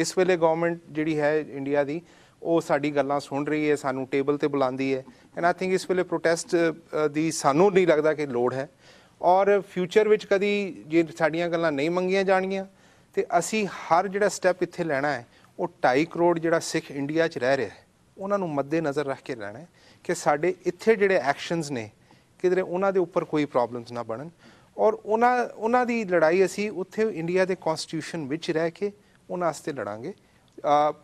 Speaker 2: ਇਸ ਵੇਲੇ ਗਵਰਨਮੈਂਟ ਜਿਹੜੀ ਹੈ ਇੰਡੀਆ ਦੀ ਉਹ ਸਾਡੀ ਗੱਲਾਂ ਸੁਣ ਰਹੀ ਹੈ ਸਾਨੂੰ ਟੇਬਲ ਤੇ ਬੁਲਾਉਂਦੀ ਹੈ ਐਂਡ ਆਈ ਥਿੰਕ ਇਸ ਵੇਲੇ ਪ੍ਰੋਟੈਸਟ ਦੀ ਸਾਨੂੰ ਨਹੀਂ ਲੱਗਦਾ ਕਿ ਲੋੜ ਹੈ ਔਰ ਫਿਊਚਰ ਵਿੱਚ ਕਦੀ ਜੇ ਸਾਡੀਆਂ ਗੱਲਾਂ ਨਹੀਂ ਮੰਗੀਆਂ ਜਾਣਗੀਆਂ ਤੇ ਅਸੀਂ ਹਰ ਜਿਹੜਾ ਸਟੈਪ ਇੱਥੇ ਲੈਣਾ ਹੈ ਉਹ 2.5 ਕਰੋੜ ਜਿਹੜਾ ਸਿੱਖ ਇੰਡੀਆ 'ਚ ਰਹਿ ਰਿਹਾ ਉਹਨਾਂ ਨੂੰ ਮੱਦੇ ਨਜ਼ਰ ਰੱਖ ਕੇ ਲੈਣਾ ਕਿ ਸਾਡੇ ਇੱਥੇ ਜਿਹੜੇ ਐਕਸ਼ਨਸ ਨੇ ਕਿਦਰੇ ਉਹਨਾਂ ਦੇ ਉੱਪਰ ਕੋਈ ਪ੍ਰੋਬਲਮਸ ਨਾ ਬਣਨ ਔਰ ਉਹਨਾਂ ਉਹਨਾਂ ਦੀ ਲੜਾਈ ਅਸੀਂ ਉੱਥੇ ਇੰਡੀਆ ਦੇ ਕਨਸਟੀਟਿਊਸ਼ਨ ਵਿੱਚ ਰਹਿ ਕੇ ਉਹਨਾਂ ਵਾਸਤੇ ਲੜਾਂਗੇ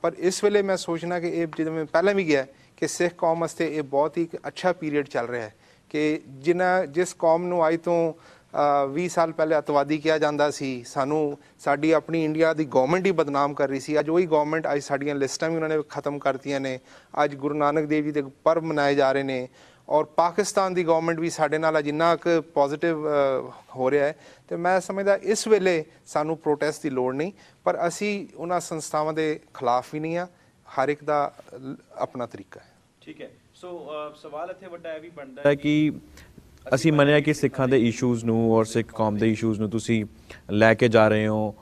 Speaker 2: ਪਰ ਇਸ ਵੇਲੇ ਮੈਂ ਸੋਚਣਾ ਕਿ ਇਹ ਜਿਵੇਂ ਪਹਿਲਾਂ ਵੀ ਗਿਆ ਕਿ ਸਿੱਖ ਕੌਮ ਵਾਸਤੇ ਇਹ ਬਹੁਤ ਹੀ ਅੱਛਾ ਪੀਰੀਅਡ ਚੱਲ ਰਿਹਾ ਹੈ ਕਿ ਜਿਨ੍ਹਾਂ ਜਿਸ ਕੌਮ ਨੂੰ ਅੱਜ ਤੋਂ 20 ਸਾਲ ਪਹਿਲੇ ਅਤਵਾਦੀ ਕਿਹਾ ਜਾਂਦਾ ਸੀ ਸਾਨੂੰ ਸਾਡੀ ਆਪਣੀ ਇੰਡੀਆ ਦੀ ਗਵਰਨਮੈਂਟ ਹੀ ਬਦਨਾਮ ਕਰ ਰਹੀ ਸੀ ਅੱਜ ਉਹੀ ਗਵਰਨਮੈਂਟ ਅੱਜ ਸਾਡੀਆਂ ਲਿਸਟਾਂ ਵੀ ਉਹਨਾਂ ਨੇ ਖਤਮ ਕਰਤੀਆਂ ਨੇ ਅੱਜ ਗੁਰੂ ਨਾਨਕ ਦੇਵ ਜੀ ਦੇ ਪਰਬ ਮਨਾਏ ਜਾ ਰਹੇ ਨੇ ਔਰ ਪਾਕਿਸਤਾਨ ਦੀ ਗਵਰਨਮੈਂਟ ਵੀ ਸਾਡੇ ਨਾਲ ਜਿੰਨਾ ਕੁ ਪੋਜ਼ਿਟਿਵ ਹੋ ਰਿਹਾ ਹੈ ਤੇ ਮੈਂ ਸਮਝਦਾ ਇਸ ਵੇਲੇ ਸਾਨੂੰ ਪ੍ਰੋਟੈਸਟ ਦੀ ਲੋੜ ਨਹੀਂ ਪਰ ਅਸੀਂ ਉਹਨਾਂ ਸੰਸਥਾਵਾਂ ਦੇ ਖਿਲਾਫ ਵੀ ਨਹੀਂ ਆ ਹਰ ਇੱਕ ਦਾ ਆਪਣਾ ਤਰੀਕਾ ਹੈ
Speaker 1: ਠੀਕ ਹੈ ਸੋ uh, ਸਵਾਲ ਇੱਥੇ ਵੱਡਾ ਹੈ ਵੀ ਬਣਦਾ ਹੈ ਕਿ ਅਸੀਂ ਮੰਨਿਆ ਕਿ ਸਿੱਖਾਂ ਦੇ ਇਸ਼ੂਜ਼ ਨੂੰ ਔਰ ਸਿੱਖ ਕੌਮ ਦੇ ਇਸ਼ੂਜ਼ ਨੂੰ ਤੁਸੀਂ ਲੈ ਕੇ ਜਾ ਰਹੇ ਹੋ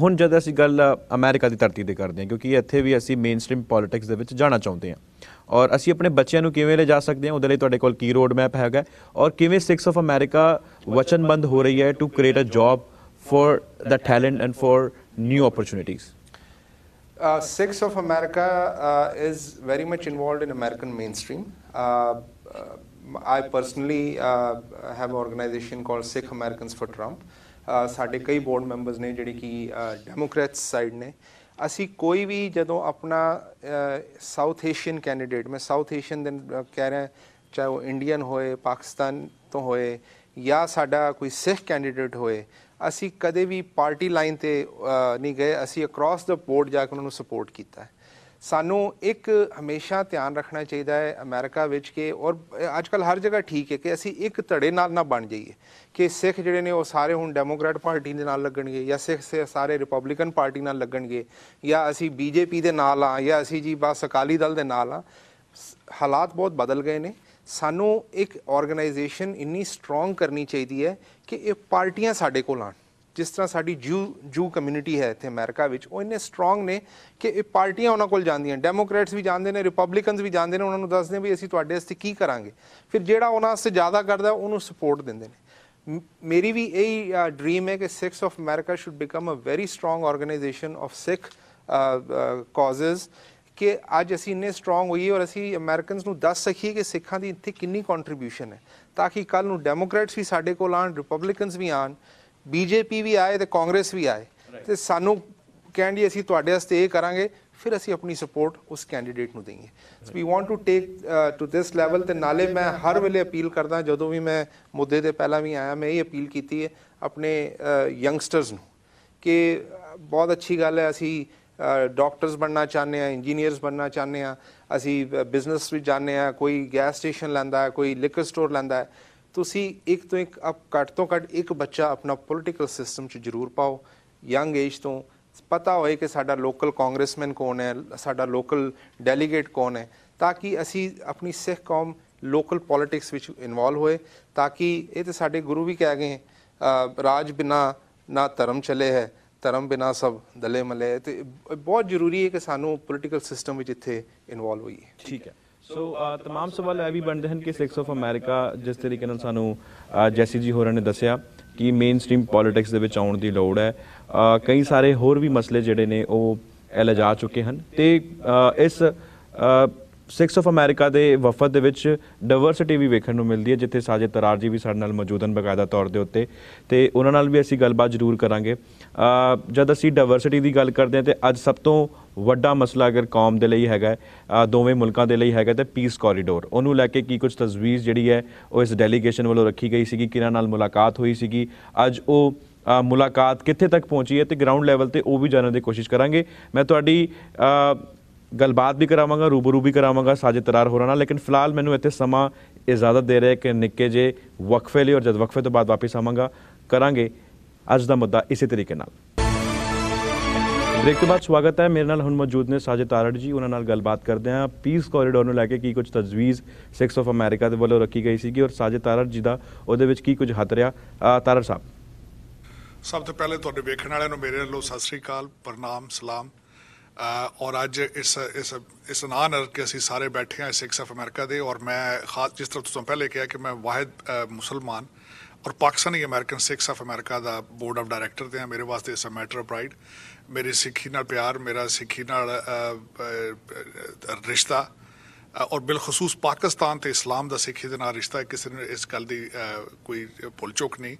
Speaker 1: ਹੁਣ ਜਦ ਅਸੀਂ ਗੱਲ ਅਮਰੀਕਾ ਦੀ ਧਰਤੀ ਤੇ ਕਰਦੇ ਹਾਂ ਕਿਉਂਕਿ ਇੱਥੇ ਵੀ ਅਸੀਂ ਮੇਨਸਟ੍ਰੀਮ ਪੋਲਿਟਿਕਸ ਦੇ ਵਿੱਚ ਜਾਣਾ ਚਾਹੁੰਦੇ ਹਾਂ ਔਰ ਅਸੀਂ ਆਪਣੇ ਬੱਚਿਆਂ ਨੂੰ ਕਿਵੇਂ ਲੈ ਜਾ ਸਕਦੇ ਹਾਂ ਉਹਦੇ ਲਈ ਤੁਹਾਡੇ ਕੋਲ ਕੀ ਰੋਡ ਮੈਪ ਹੈਗਾ ਔਰ ਕਿਵੇਂ ਸਿਕਸ ਆਫ ਅਮਰੀਕਾ ਵਚਨਬੰਦ ਹੋ ਰਹੀ ਹੈ to create a job for the talent and for new opportunities
Speaker 2: Uh, Six of America uh, is very much involved in American mainstream. Uh, uh I personally uh, have an organization called Sikh Americans for Trump. Uh, ਸਾਡੇ ਕਈ board members ਨੇ ਜਿਹੜੇ ਕਿ Democrats side ਨੇ ਅਸੀਂ ਕੋਈ ਵੀ ਜਦੋਂ ਆਪਣਾ ਸਾਊਥ ਏਸ਼ੀਅਨ ਕੈਂਡੀਡੇਟ ਮੈਂ ਸਾਊਥ ਏਸ਼ੀਅਨ ਦੇ ਕਹਿ ਰਿਹਾ ਚਾਹੇ ਉਹ ਇੰਡੀਅਨ ਹੋਏ ਪਾਕਿਸਤਾਨ ਤੋਂ ਹੋਏ ਜਾਂ ਸਾਡਾ ਕੋਈ ਸਿੱਖ ਕੈਂਡੀਡੇਟ ਹੋਏ ਅਸੀਂ ਕਦੇ ਵੀ ਪਾਰਟੀ ਲਾਈਨ ਤੇ ਨਹੀਂ ਗਏ ਅਸੀਂ ਅਕ੍ਰੋਸ ਦਾ ਬੋਰਡ ਜਾ ਕੇ ਉਹਨਾਂ ਨੂੰ ਸਪੋਰਟ ਕੀਤਾ ਹੈ ਸਾਨੂੰ ਇੱਕ ਹਮੇਸ਼ਾ ਧਿਆਨ ਰੱਖਣਾ ਚਾਹੀਦਾ ਹੈ ਅਮਰੀਕਾ ਵਿੱਚ ਕਿ ਔਰ ਅੱਜ ਕੱਲ ਹਰ ਜਗ੍ਹਾ ਠੀਕ ਹੈ ਕਿ ਅਸੀਂ ਇੱਕ ਧੜੇ ਨਾਲ ਨਾ ਬਣ ਜਾਈਏ ਕਿ ਸਿੱਖ ਜਿਹੜੇ ਨੇ ਉਹ ਸਾਰੇ ਹੁਣ ਡੈਮੋਕ੍ਰੈਟ ਪਾਰਟੀ ਦੇ ਨਾਲ ਲੱਗਣਗੇ ਜਾਂ ਸਿੱਖ ਸਾਰੇ ਰਿਪਬਲਿਕਨ ਪਾਰਟੀ ਨਾਲ ਲੱਗਣਗੇ ਜਾਂ ਅਸੀਂ ਬੀਜੇਪੀ ਦੇ ਨਾਲ ਆ ਜਾਂ ਅਸੀਂ ਜੀ ਬਸ ਅਕਾਲੀ ਦਲ ਦੇ ਨਾਲ ਆ ਹਾਲਾਤ ਬਹੁਤ ਬਦਲ ਗਏ ਨੇ ਸਾਨੂੰ ਇੱਕ ਆਰਗੇਨਾਈਜੇਸ਼ਨ ਇੰਨੀ ਸਟਰੋਂਗ ਕਰਨੀ ਚਾਹੀਦੀ ਹੈ ਕਿ ਇਹ ਪਾਰਟੀਆਂ ਸਾਡੇ ਕੋਲ ਆਣ ਜਿਸ ਤਰ੍ਹਾਂ ਸਾਡੀ ਜੂ ਜੂ ਕਮਿਊਨਿਟੀ ਹੈ ਇੱਥੇ ਅਮਰੀਕਾ ਵਿੱਚ ਉਹ ਇੰਨੇ ਸਟਰੋਂਗ ਨੇ ਕਿ ਇਹ ਪਾਰਟੀਆਂ ਉਹਨਾਂ ਕੋਲ ਜਾਂਦੀਆਂ ਡੈਮੋਕ੍ਰੇਟਸ ਵੀ ਜਾਂਦੇ ਨੇ ਰਿਪਬਲਿਕਨਸ ਵੀ ਜਾਂਦੇ ਨੇ ਉਹਨਾਂ ਨੂੰ ਦੱਸਦੇ ਵੀ ਅਸੀਂ ਤੁਹਾਡੇ ਵਾਸਤੇ ਕੀ ਕਰਾਂਗੇ ਫਿਰ ਜਿਹੜਾ ਉਹਨਾਂ ਵਾਸਤੇ ਜ਼ਿਆਦਾ ਕਰਦਾ ਉਹਨੂੰ ਸਪੋਰਟ ਦਿੰਦੇ ਨੇ ਮੇਰੀ ਵੀ ਇਹ ਡ੍ਰੀਮ ਹੈ ਕਿ Sikhs of America should become a very strong organisation of Sikh causes ਕਿ ਅੱਜ ਅਸੀਂ ਇੰਨੇ ਸਟਰੋਂਗ ਹੋਈਏ ਔਰ ਅਸੀਂ ਅਮਰੀਕਨਸ ਨੂੰ ਦੱਸ ਸਕੀਏ ਕਿ ਸਿੱਖਾਂ ਦੀ ਇੱਥੇ ਕਿੰਨੀ ਕੰਟਰੀਬਿਊਸ਼ਨ ਹੈ ਤਾਂ ਕਿ ਕੱਲ ਨੂੰ ਡੈਮੋਕ੍ਰੇਟਸ ਵੀ ਸਾਡੇ ਕੋਲ ਆਣ ਰਿਪਬਲਿਕਨਸ ਵੀ ਆਣ ਬੀਜੇਪੀ ਵੀ ਆਏ ਤੇ ਕਾਂਗਰਸ ਵੀ ਆਏ ਤੇ ਸਾਨੂੰ ਕਹਿੰਦੀ ਅਸੀਂ ਤੁਹਾਡੇ ਵਾਸਤੇ ਇਹ ਕਰਾਂਗੇ ਫਿਰ ਅਸੀਂ ਆਪਣੀ ਸਪੋਰਟ ਉਸ ਕੈਂਡੀਡੇਟ ਨੂੰ ਦੇਂਗੇ so we want to take to this level ਤੇ ਨਾਲੇ ਮੈਂ ਹਰ ਵੇਲੇ ਅਪੀਲ ਕਰਦਾ ਜਦੋਂ ਵੀ ਮੈਂ ਮੁੱਦੇ ਤੇ ਪਹਿਲਾਂ ਵੀ ਆਇਆ ਮੈਂ ਇਹ ਅਪੀਲ ਕੀਤੀ ਹੈ ਆਪਣੇ ਯੰਗਸਟਰਸ ਨੂੰ ਕਿ ਬਹੁਤ ਅੱਛੀ ਗੱਲ ਹੈ ਅਸੀਂ ਡਾਕਟਰਸ ਬਣਨਾ ਚਾਹੁੰਦੇ ਆ ਇੰਜੀਨੀਅਰਸ ਬਣਨਾ ਚਾਹੁੰਦੇ ਆ ਅਸੀਂ ਬਿਜ਼ਨਸ ਵੀ ਜਾਣਦੇ ਆ ਕੋਈ ਗੈਸ ਸਟੇਸ਼ਨ ਲੈਂਦਾ ਹੈ ਕੋਈ ਲਿਕਰ ਸਟੋਰ ਲੈਂਦਾ ਹੈ ਤੁਸੀਂ ਇੱਕ ਤੋਂ ਇੱਕ ਅਪ ਘੱਟ ਤੋਂ ਘੱਟ ਇੱਕ ਬੱਚਾ ਆਪਣਾ ਪੋਲਿਟੀਕਲ ਸਿਸਟਮ 'ਚ ਜ਼ਰੂਰ ਪਾਓ ਯੰਗ ਏਜ ਤੋਂ ਪਤਾ ਹੋਏ ਕਿ ਸਾਡਾ ਲੋਕਲ ਕਾਂਗਰਸਮੈਨ ਕੌਣ ਹੈ ਸਾਡਾ ਲੋਕਲ ਡੈਲੀਗੇਟ ਕੌਣ ਹੈ ਤਾਂ ਕਿ ਅਸੀਂ ਆਪਣੀ ਸਿੱਖ ਕੌਮ ਲੋਕਲ ਪੋਲਿਟਿਕਸ ਵਿੱਚ ਇਨਵੋਲ ਹੋਏ ਤਾਂ ਕਿ ਇਹ ਤੇ ਸਾਡੇ ਗੁਰੂ ਵੀ ਕਹਿ ਗਏ ਰਾਜ ਬਿਨਾ ਨਾ ਧਰਮ ਚੱਲੇ ਹੈ ਧਰਮ ਬਿਨਾ ਸਭ ਦਲੇ ਮਲੇ ਤੇ ਬਹੁਤ ਜ਼ਰੂਰੀ ਹੈ ਕਿ ਸਾਨੂੰ ਪੋਲੀਟੀਕਲ ਸਿਸਟਮ ਵਿੱਚ ਇੱਥੇ ਇਨਵੋਲਵ ਹੋਈਏ ਠੀਕ ਹੈ
Speaker 1: ਸੋ तमाम ਸਵਾਲ ਇਹ ਵੀ ਬਣਦੇ ਹਨ ਕਿ ਸਿਕਸ ਆਫ ਅਮਰੀਕਾ ਜਿਸ ਤਰੀਕੇ ਨਾਲ ਸਾਨੂੰ ਜੈਸੀ ਜੀ ਹੋਰਾਂ ਨੇ ਦੱਸਿਆ ਕਿ ਮੇਨ ਸਟ੍ਰੀਮ ਪੋਲਿਟਿਕਸ ਦੇ ਵਿੱਚ ਆਉਣ ਦੀ ਲੋੜ ਹੈ ਕਈ ਸਾਰੇ ਹੋਰ ਵੀ ਮਸਲੇ ਜਿਹੜੇ ਨੇ ਉਹ ਐਲ ਜਾ ਚੁੱਕੇ ਹਨ ਤੇ ਇਸ ਸਿਕਸ ਆਫ ਅਮਰੀਕਾ ਦੇ ਵਫਦ ਦੇ ਵਿੱਚ ਡਾਈਵਰਸਿਟੀ ਵੀ ਵੇਖਣ ਨੂੰ ਮਿਲਦੀ ਹੈ ਜਿੱਥੇ ਸਾਜੇ ਤਰਾਰ ਜੀ ਵੀ ਸਾਡੇ ਨਾਲ ਮੌਜੂਦ ਹਨ ਬਕਾਇਦਾ ਤੌਰ ਦੇ ਉੱਤੇ ਤੇ ਉਹਨਾਂ ਨਾਲ ਵੀ ਅਸੀਂ ਗੱਲਬਾਤ ਜ਼ਰੂਰ ਕਰਾਂਗੇ ਜਦ ਅਸੀਂ ਡਾਈਵਰਸਿਟੀ ਦੀ ਗੱਲ ਕਰਦੇ ਹਾਂ ਤੇ ਅੱਜ ਸਭ ਤੋਂ ਵੱਡਾ ਮਸਲਾ ਅਗਰ ਕੌਮ ਦੇ ਲਈ ਹੈਗਾ ਦੋਵੇਂ ਮੁਲਕਾਂ ਦੇ ਲਈ ਹੈਗਾ ਤੇ ਪੀਸ ਕੋਰੀਡੋਰ ਉਹਨੂੰ ਲੈ ਕੇ ਕੀ ਕੁਝ ਤਜਵੀਜ਼ ਜਿਹੜੀ ਹੈ ਉਹ ਇਸ ਡੈਲੀਗੇਸ਼ਨ ਵੱਲੋਂ ਰੱਖੀ ਗਈ ਸੀਗੀ ਕਿਹਨਾਂ ਨਾਲ ਮੁਲਾਕਾਤ ਹੋਈ ਸੀਗੀ ਅੱਜ ਉਹ ਮੁਲਾਕਾਤ ਕਿੱਥੇ ਤੱਕ ਪਹੁੰਚੀ ਹੈ ਤੇ ਗਰਾਊਂਡ ਲੈਵਲ ਤੇ ਉਹ ਵੀ ਜਾਣਨ ਦੀ ਕੋਸ਼ਿਸ਼ ਕਰਾਂਗੇ ਮੈਂ ਤੁਹਾਡੀ ਗੱਲਬਾਤ ਵੀ ਕਰਾਵਾਂਗਾ ਰੂਬਰੂ ਵੀ ਕਰਾਵਾਂਗਾ ਸਾਜੇ ਤਰਾਰ ਹੋ ਰਣਾ ਲੇਕਿਨ ਫਿਲਹਾਲ ਮੈਨੂੰ ਇੱਥੇ ਸਮਾਂ ਇਜਾਜ਼ਤ ਦੇ ਰਿਹਾ ਕਿ ਨਿੱਕੇ ਜੇ ਵਕਫੇ ਲਈ ਔਰ ਜਦ ਵਕਫੇ ਤੋਂ ਬਾਅਦ ਵਾਪਸ ਆਵਾਂਗਾ ਕਰਾਂਗੇ ਅੱਜ ਦਾ ਮੁੱਦਾ ਇਸੇ ਤਰੀਕੇ ਨਾਲ ਬ੍ਰੇਕ ਤੋਂ ਬਾਅਦ ਸਵਾਗਤ ਹੈ ਮੇਰੇ ਨਾਲ ਹੁਣ ਮੌਜੂਦ ਨੇ ਸਾਜੇ ਤਾਰੜ ਜੀ ਉਹਨਾਂ ਨਾਲ ਗੱਲਬਾਤ ਕਰਦੇ ਹਾਂ ਪੀਸ ਕੋਰੀਡੋਰ ਨੂੰ ਲੈ ਕੇ ਕੀ ਕੁਝ ਤਜਵੀਜ਼ ਸਿਕਸ ਆਫ ਅਮਰੀਕਾ ਦੇ ਵੱਲੋਂ ਰੱਖੀ ਗਈ ਸੀਗੀ ਔਰ ਸਾਜੇ ਤਾਰੜ ਜੀ ਦਾ ਉਹਦੇ ਵਿੱਚ ਕੀ ਕੁਝ ਹੱਥ ਰਿਹਾ ਤਾਰੜ ਸਾਹਿਬ
Speaker 5: ਸਭ ਤੋਂ ਪਹਿਲੇ ਤੁਹਾਡੇ ਵੇਖਣ ਵਾਲਿਆਂ ਨੂੰ ਮੇਰੇ ਵੱਲੋਂ ਸਤਿ ਸ੍ਰੀ ਅਕਾਲ ਪ੍ਰਣਾਮ ਸਲਾਮ ਔਰ ਅੱਜ ਇਸ ਇਸ ਇਸ ਨਾਨਰ ਕਿ ਅਸੀਂ ਸਾਰੇ ਬੈਠੇ ਹਾਂ ਸਿਕਸ ਆਫ ਅਮਰੀਕਾ ਦੇ ਔਰ ਮੈਂ ਖਾਸ ਜਿਸ ਤਰ੍ਹਾਂ ਤੁਸੀਂ ਪਹਿਲੇ ਕਿਹਾ ਕਿ ਮੈਂ ਵਾਹਿਦ ਮੁਸਲਮਾਨ और Pakistani American Sikhs of America का बोर्ड ऑफ डायरेक्टर हैं मेरे वास्ते इस मैटर ऑफ राइट मेरे सिखी ना प्यार मेरा सिखी ना रिश्ता और बिलखसूस पाकिस्तान तो इस्लाम का सिखी के ना रिश्ता किसी ने इस गल की कोई भुल चुक नहीं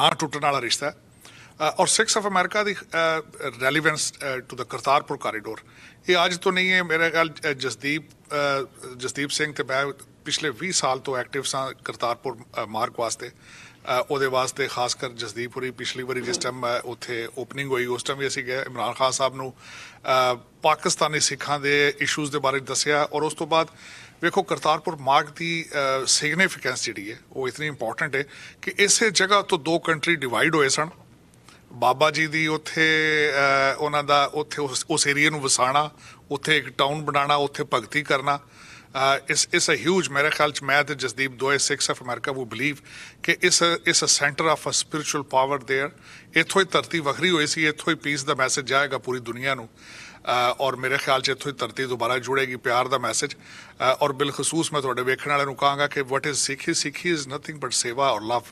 Speaker 5: ना टुटने वाला रिश्ता और सिक्स ऑफ अमेरिका की relevance to the Kartarpur corridor ये अज तो नहीं है मेरा ख्याल जसदीप जसदीप सिंह तो मैं ਪਿਛਲੇ 20 ਸਾਲ ਤੋਂ ਐਕਟਿਵ ਸਾਂ ਕਰਤਾਰਪੁਰ ਮਾਰਗ ਵਾਸਤੇ ਉਹਦੇ ਵਾਸਤੇ ਖਾਸ ਕਰ ਜਸਦੀਪੁਰੀ ਪਿਛਲੀ ਵਾਰੀ ਜਿਸ ਟਾਈਮ ਉੱਥੇ ਓਪਨਿੰਗ ਹੋਈ ਉਸ ਟਾਈਮ ਵੀ ਅਸੀਂ ਗਏ ਇਮਰਾਨ ਖਾਨ ਸਾਹਿਬ ਨੂੰ ਪਾਕਿਸਤਾਨੀ ਸਿੱਖਾਂ ਦੇ ਇਸ਼ੂਜ਼ ਦੇ ਬਾਰੇ ਦੱਸਿਆ ਔਰ ਉਸ ਤੋਂ ਬਾਅਦ ਵੇਖੋ ਕਰਤਾਰਪੁਰ ਮਾਰਗ ਦੀ ਸਿਗਨੀਫਿਕੈਂਸ ਜਿਹੜੀ ਹੈ ਉਹ ਇਤਨੀ ਇੰਪੋਰਟੈਂਟ ਹੈ ਕਿ ਇਸੇ ਜਗ੍ਹਾ ਤੋਂ ਦੋ ਕੰਟਰੀ ਡਿਵਾਈਡ ਹੋਏ ਸਨ ਬਾਬਾ ਜੀ ਦੀ ਉੱਥੇ ਉਹਨਾਂ ਦਾ ਉੱਥੇ ਉਸ ਏਰੀਆ ਨੂੰ ਵਸਾਣਾ ਉੱਥੇ ਇੱਕ ਟਾਊਨ ਬਣਾਉਣਾ ਉੱਥੇ ਭਗਤੀ ਕਰਨਾ ਇਸ ਇਸ ਅ ਹਿਊਜ ਮੇਰੇ ਖਿਆਲ ਚ ਮੈਂ ਤੇ ਜਸਦੀਪ ਦੋਏ Sikhs of America we believe ਕਿ ਇਸ is a centre of a spiritual power there ਇਥੋਂ ਹੀ ਧਰਤੀ ਵਖਰੀ ਹੋਈ ਸੀ ਇਥੋਂ ਹੀ ਪੀਸ ਦਾ ਮੈਸੇਜ ਜਾਏਗਾ ਪੂਰੀ ਦੁਨੀਆ ਨੂੰ ਔਰ ਮੇਰੇ ਖਿਆਲ ਚ ਇਥੋਂ ਹੀ ਧਰਤੀ ਦੁਬਾਰਾ ਜੁੜੇਗੀ ਪਿਆਰ ਦਾ ਮੈਸੇਜ ਔਰ ਬਿਲਖਸੂਸ ਮੈਂ ਤੁਹਾਡੇ ਵੇਖਣ ਵਾਲਿਆਂ ਨੂੰ ਕਹਾਂਗਾ ਕਿ ਵਾਟ ਇਜ਼ ਸਿੱਖੀ ਸਿੱਖੀ ਇਜ਼ ਨਥਿੰਗ ਬਟ ਸੇਵਾ ਔਰ ਲਵ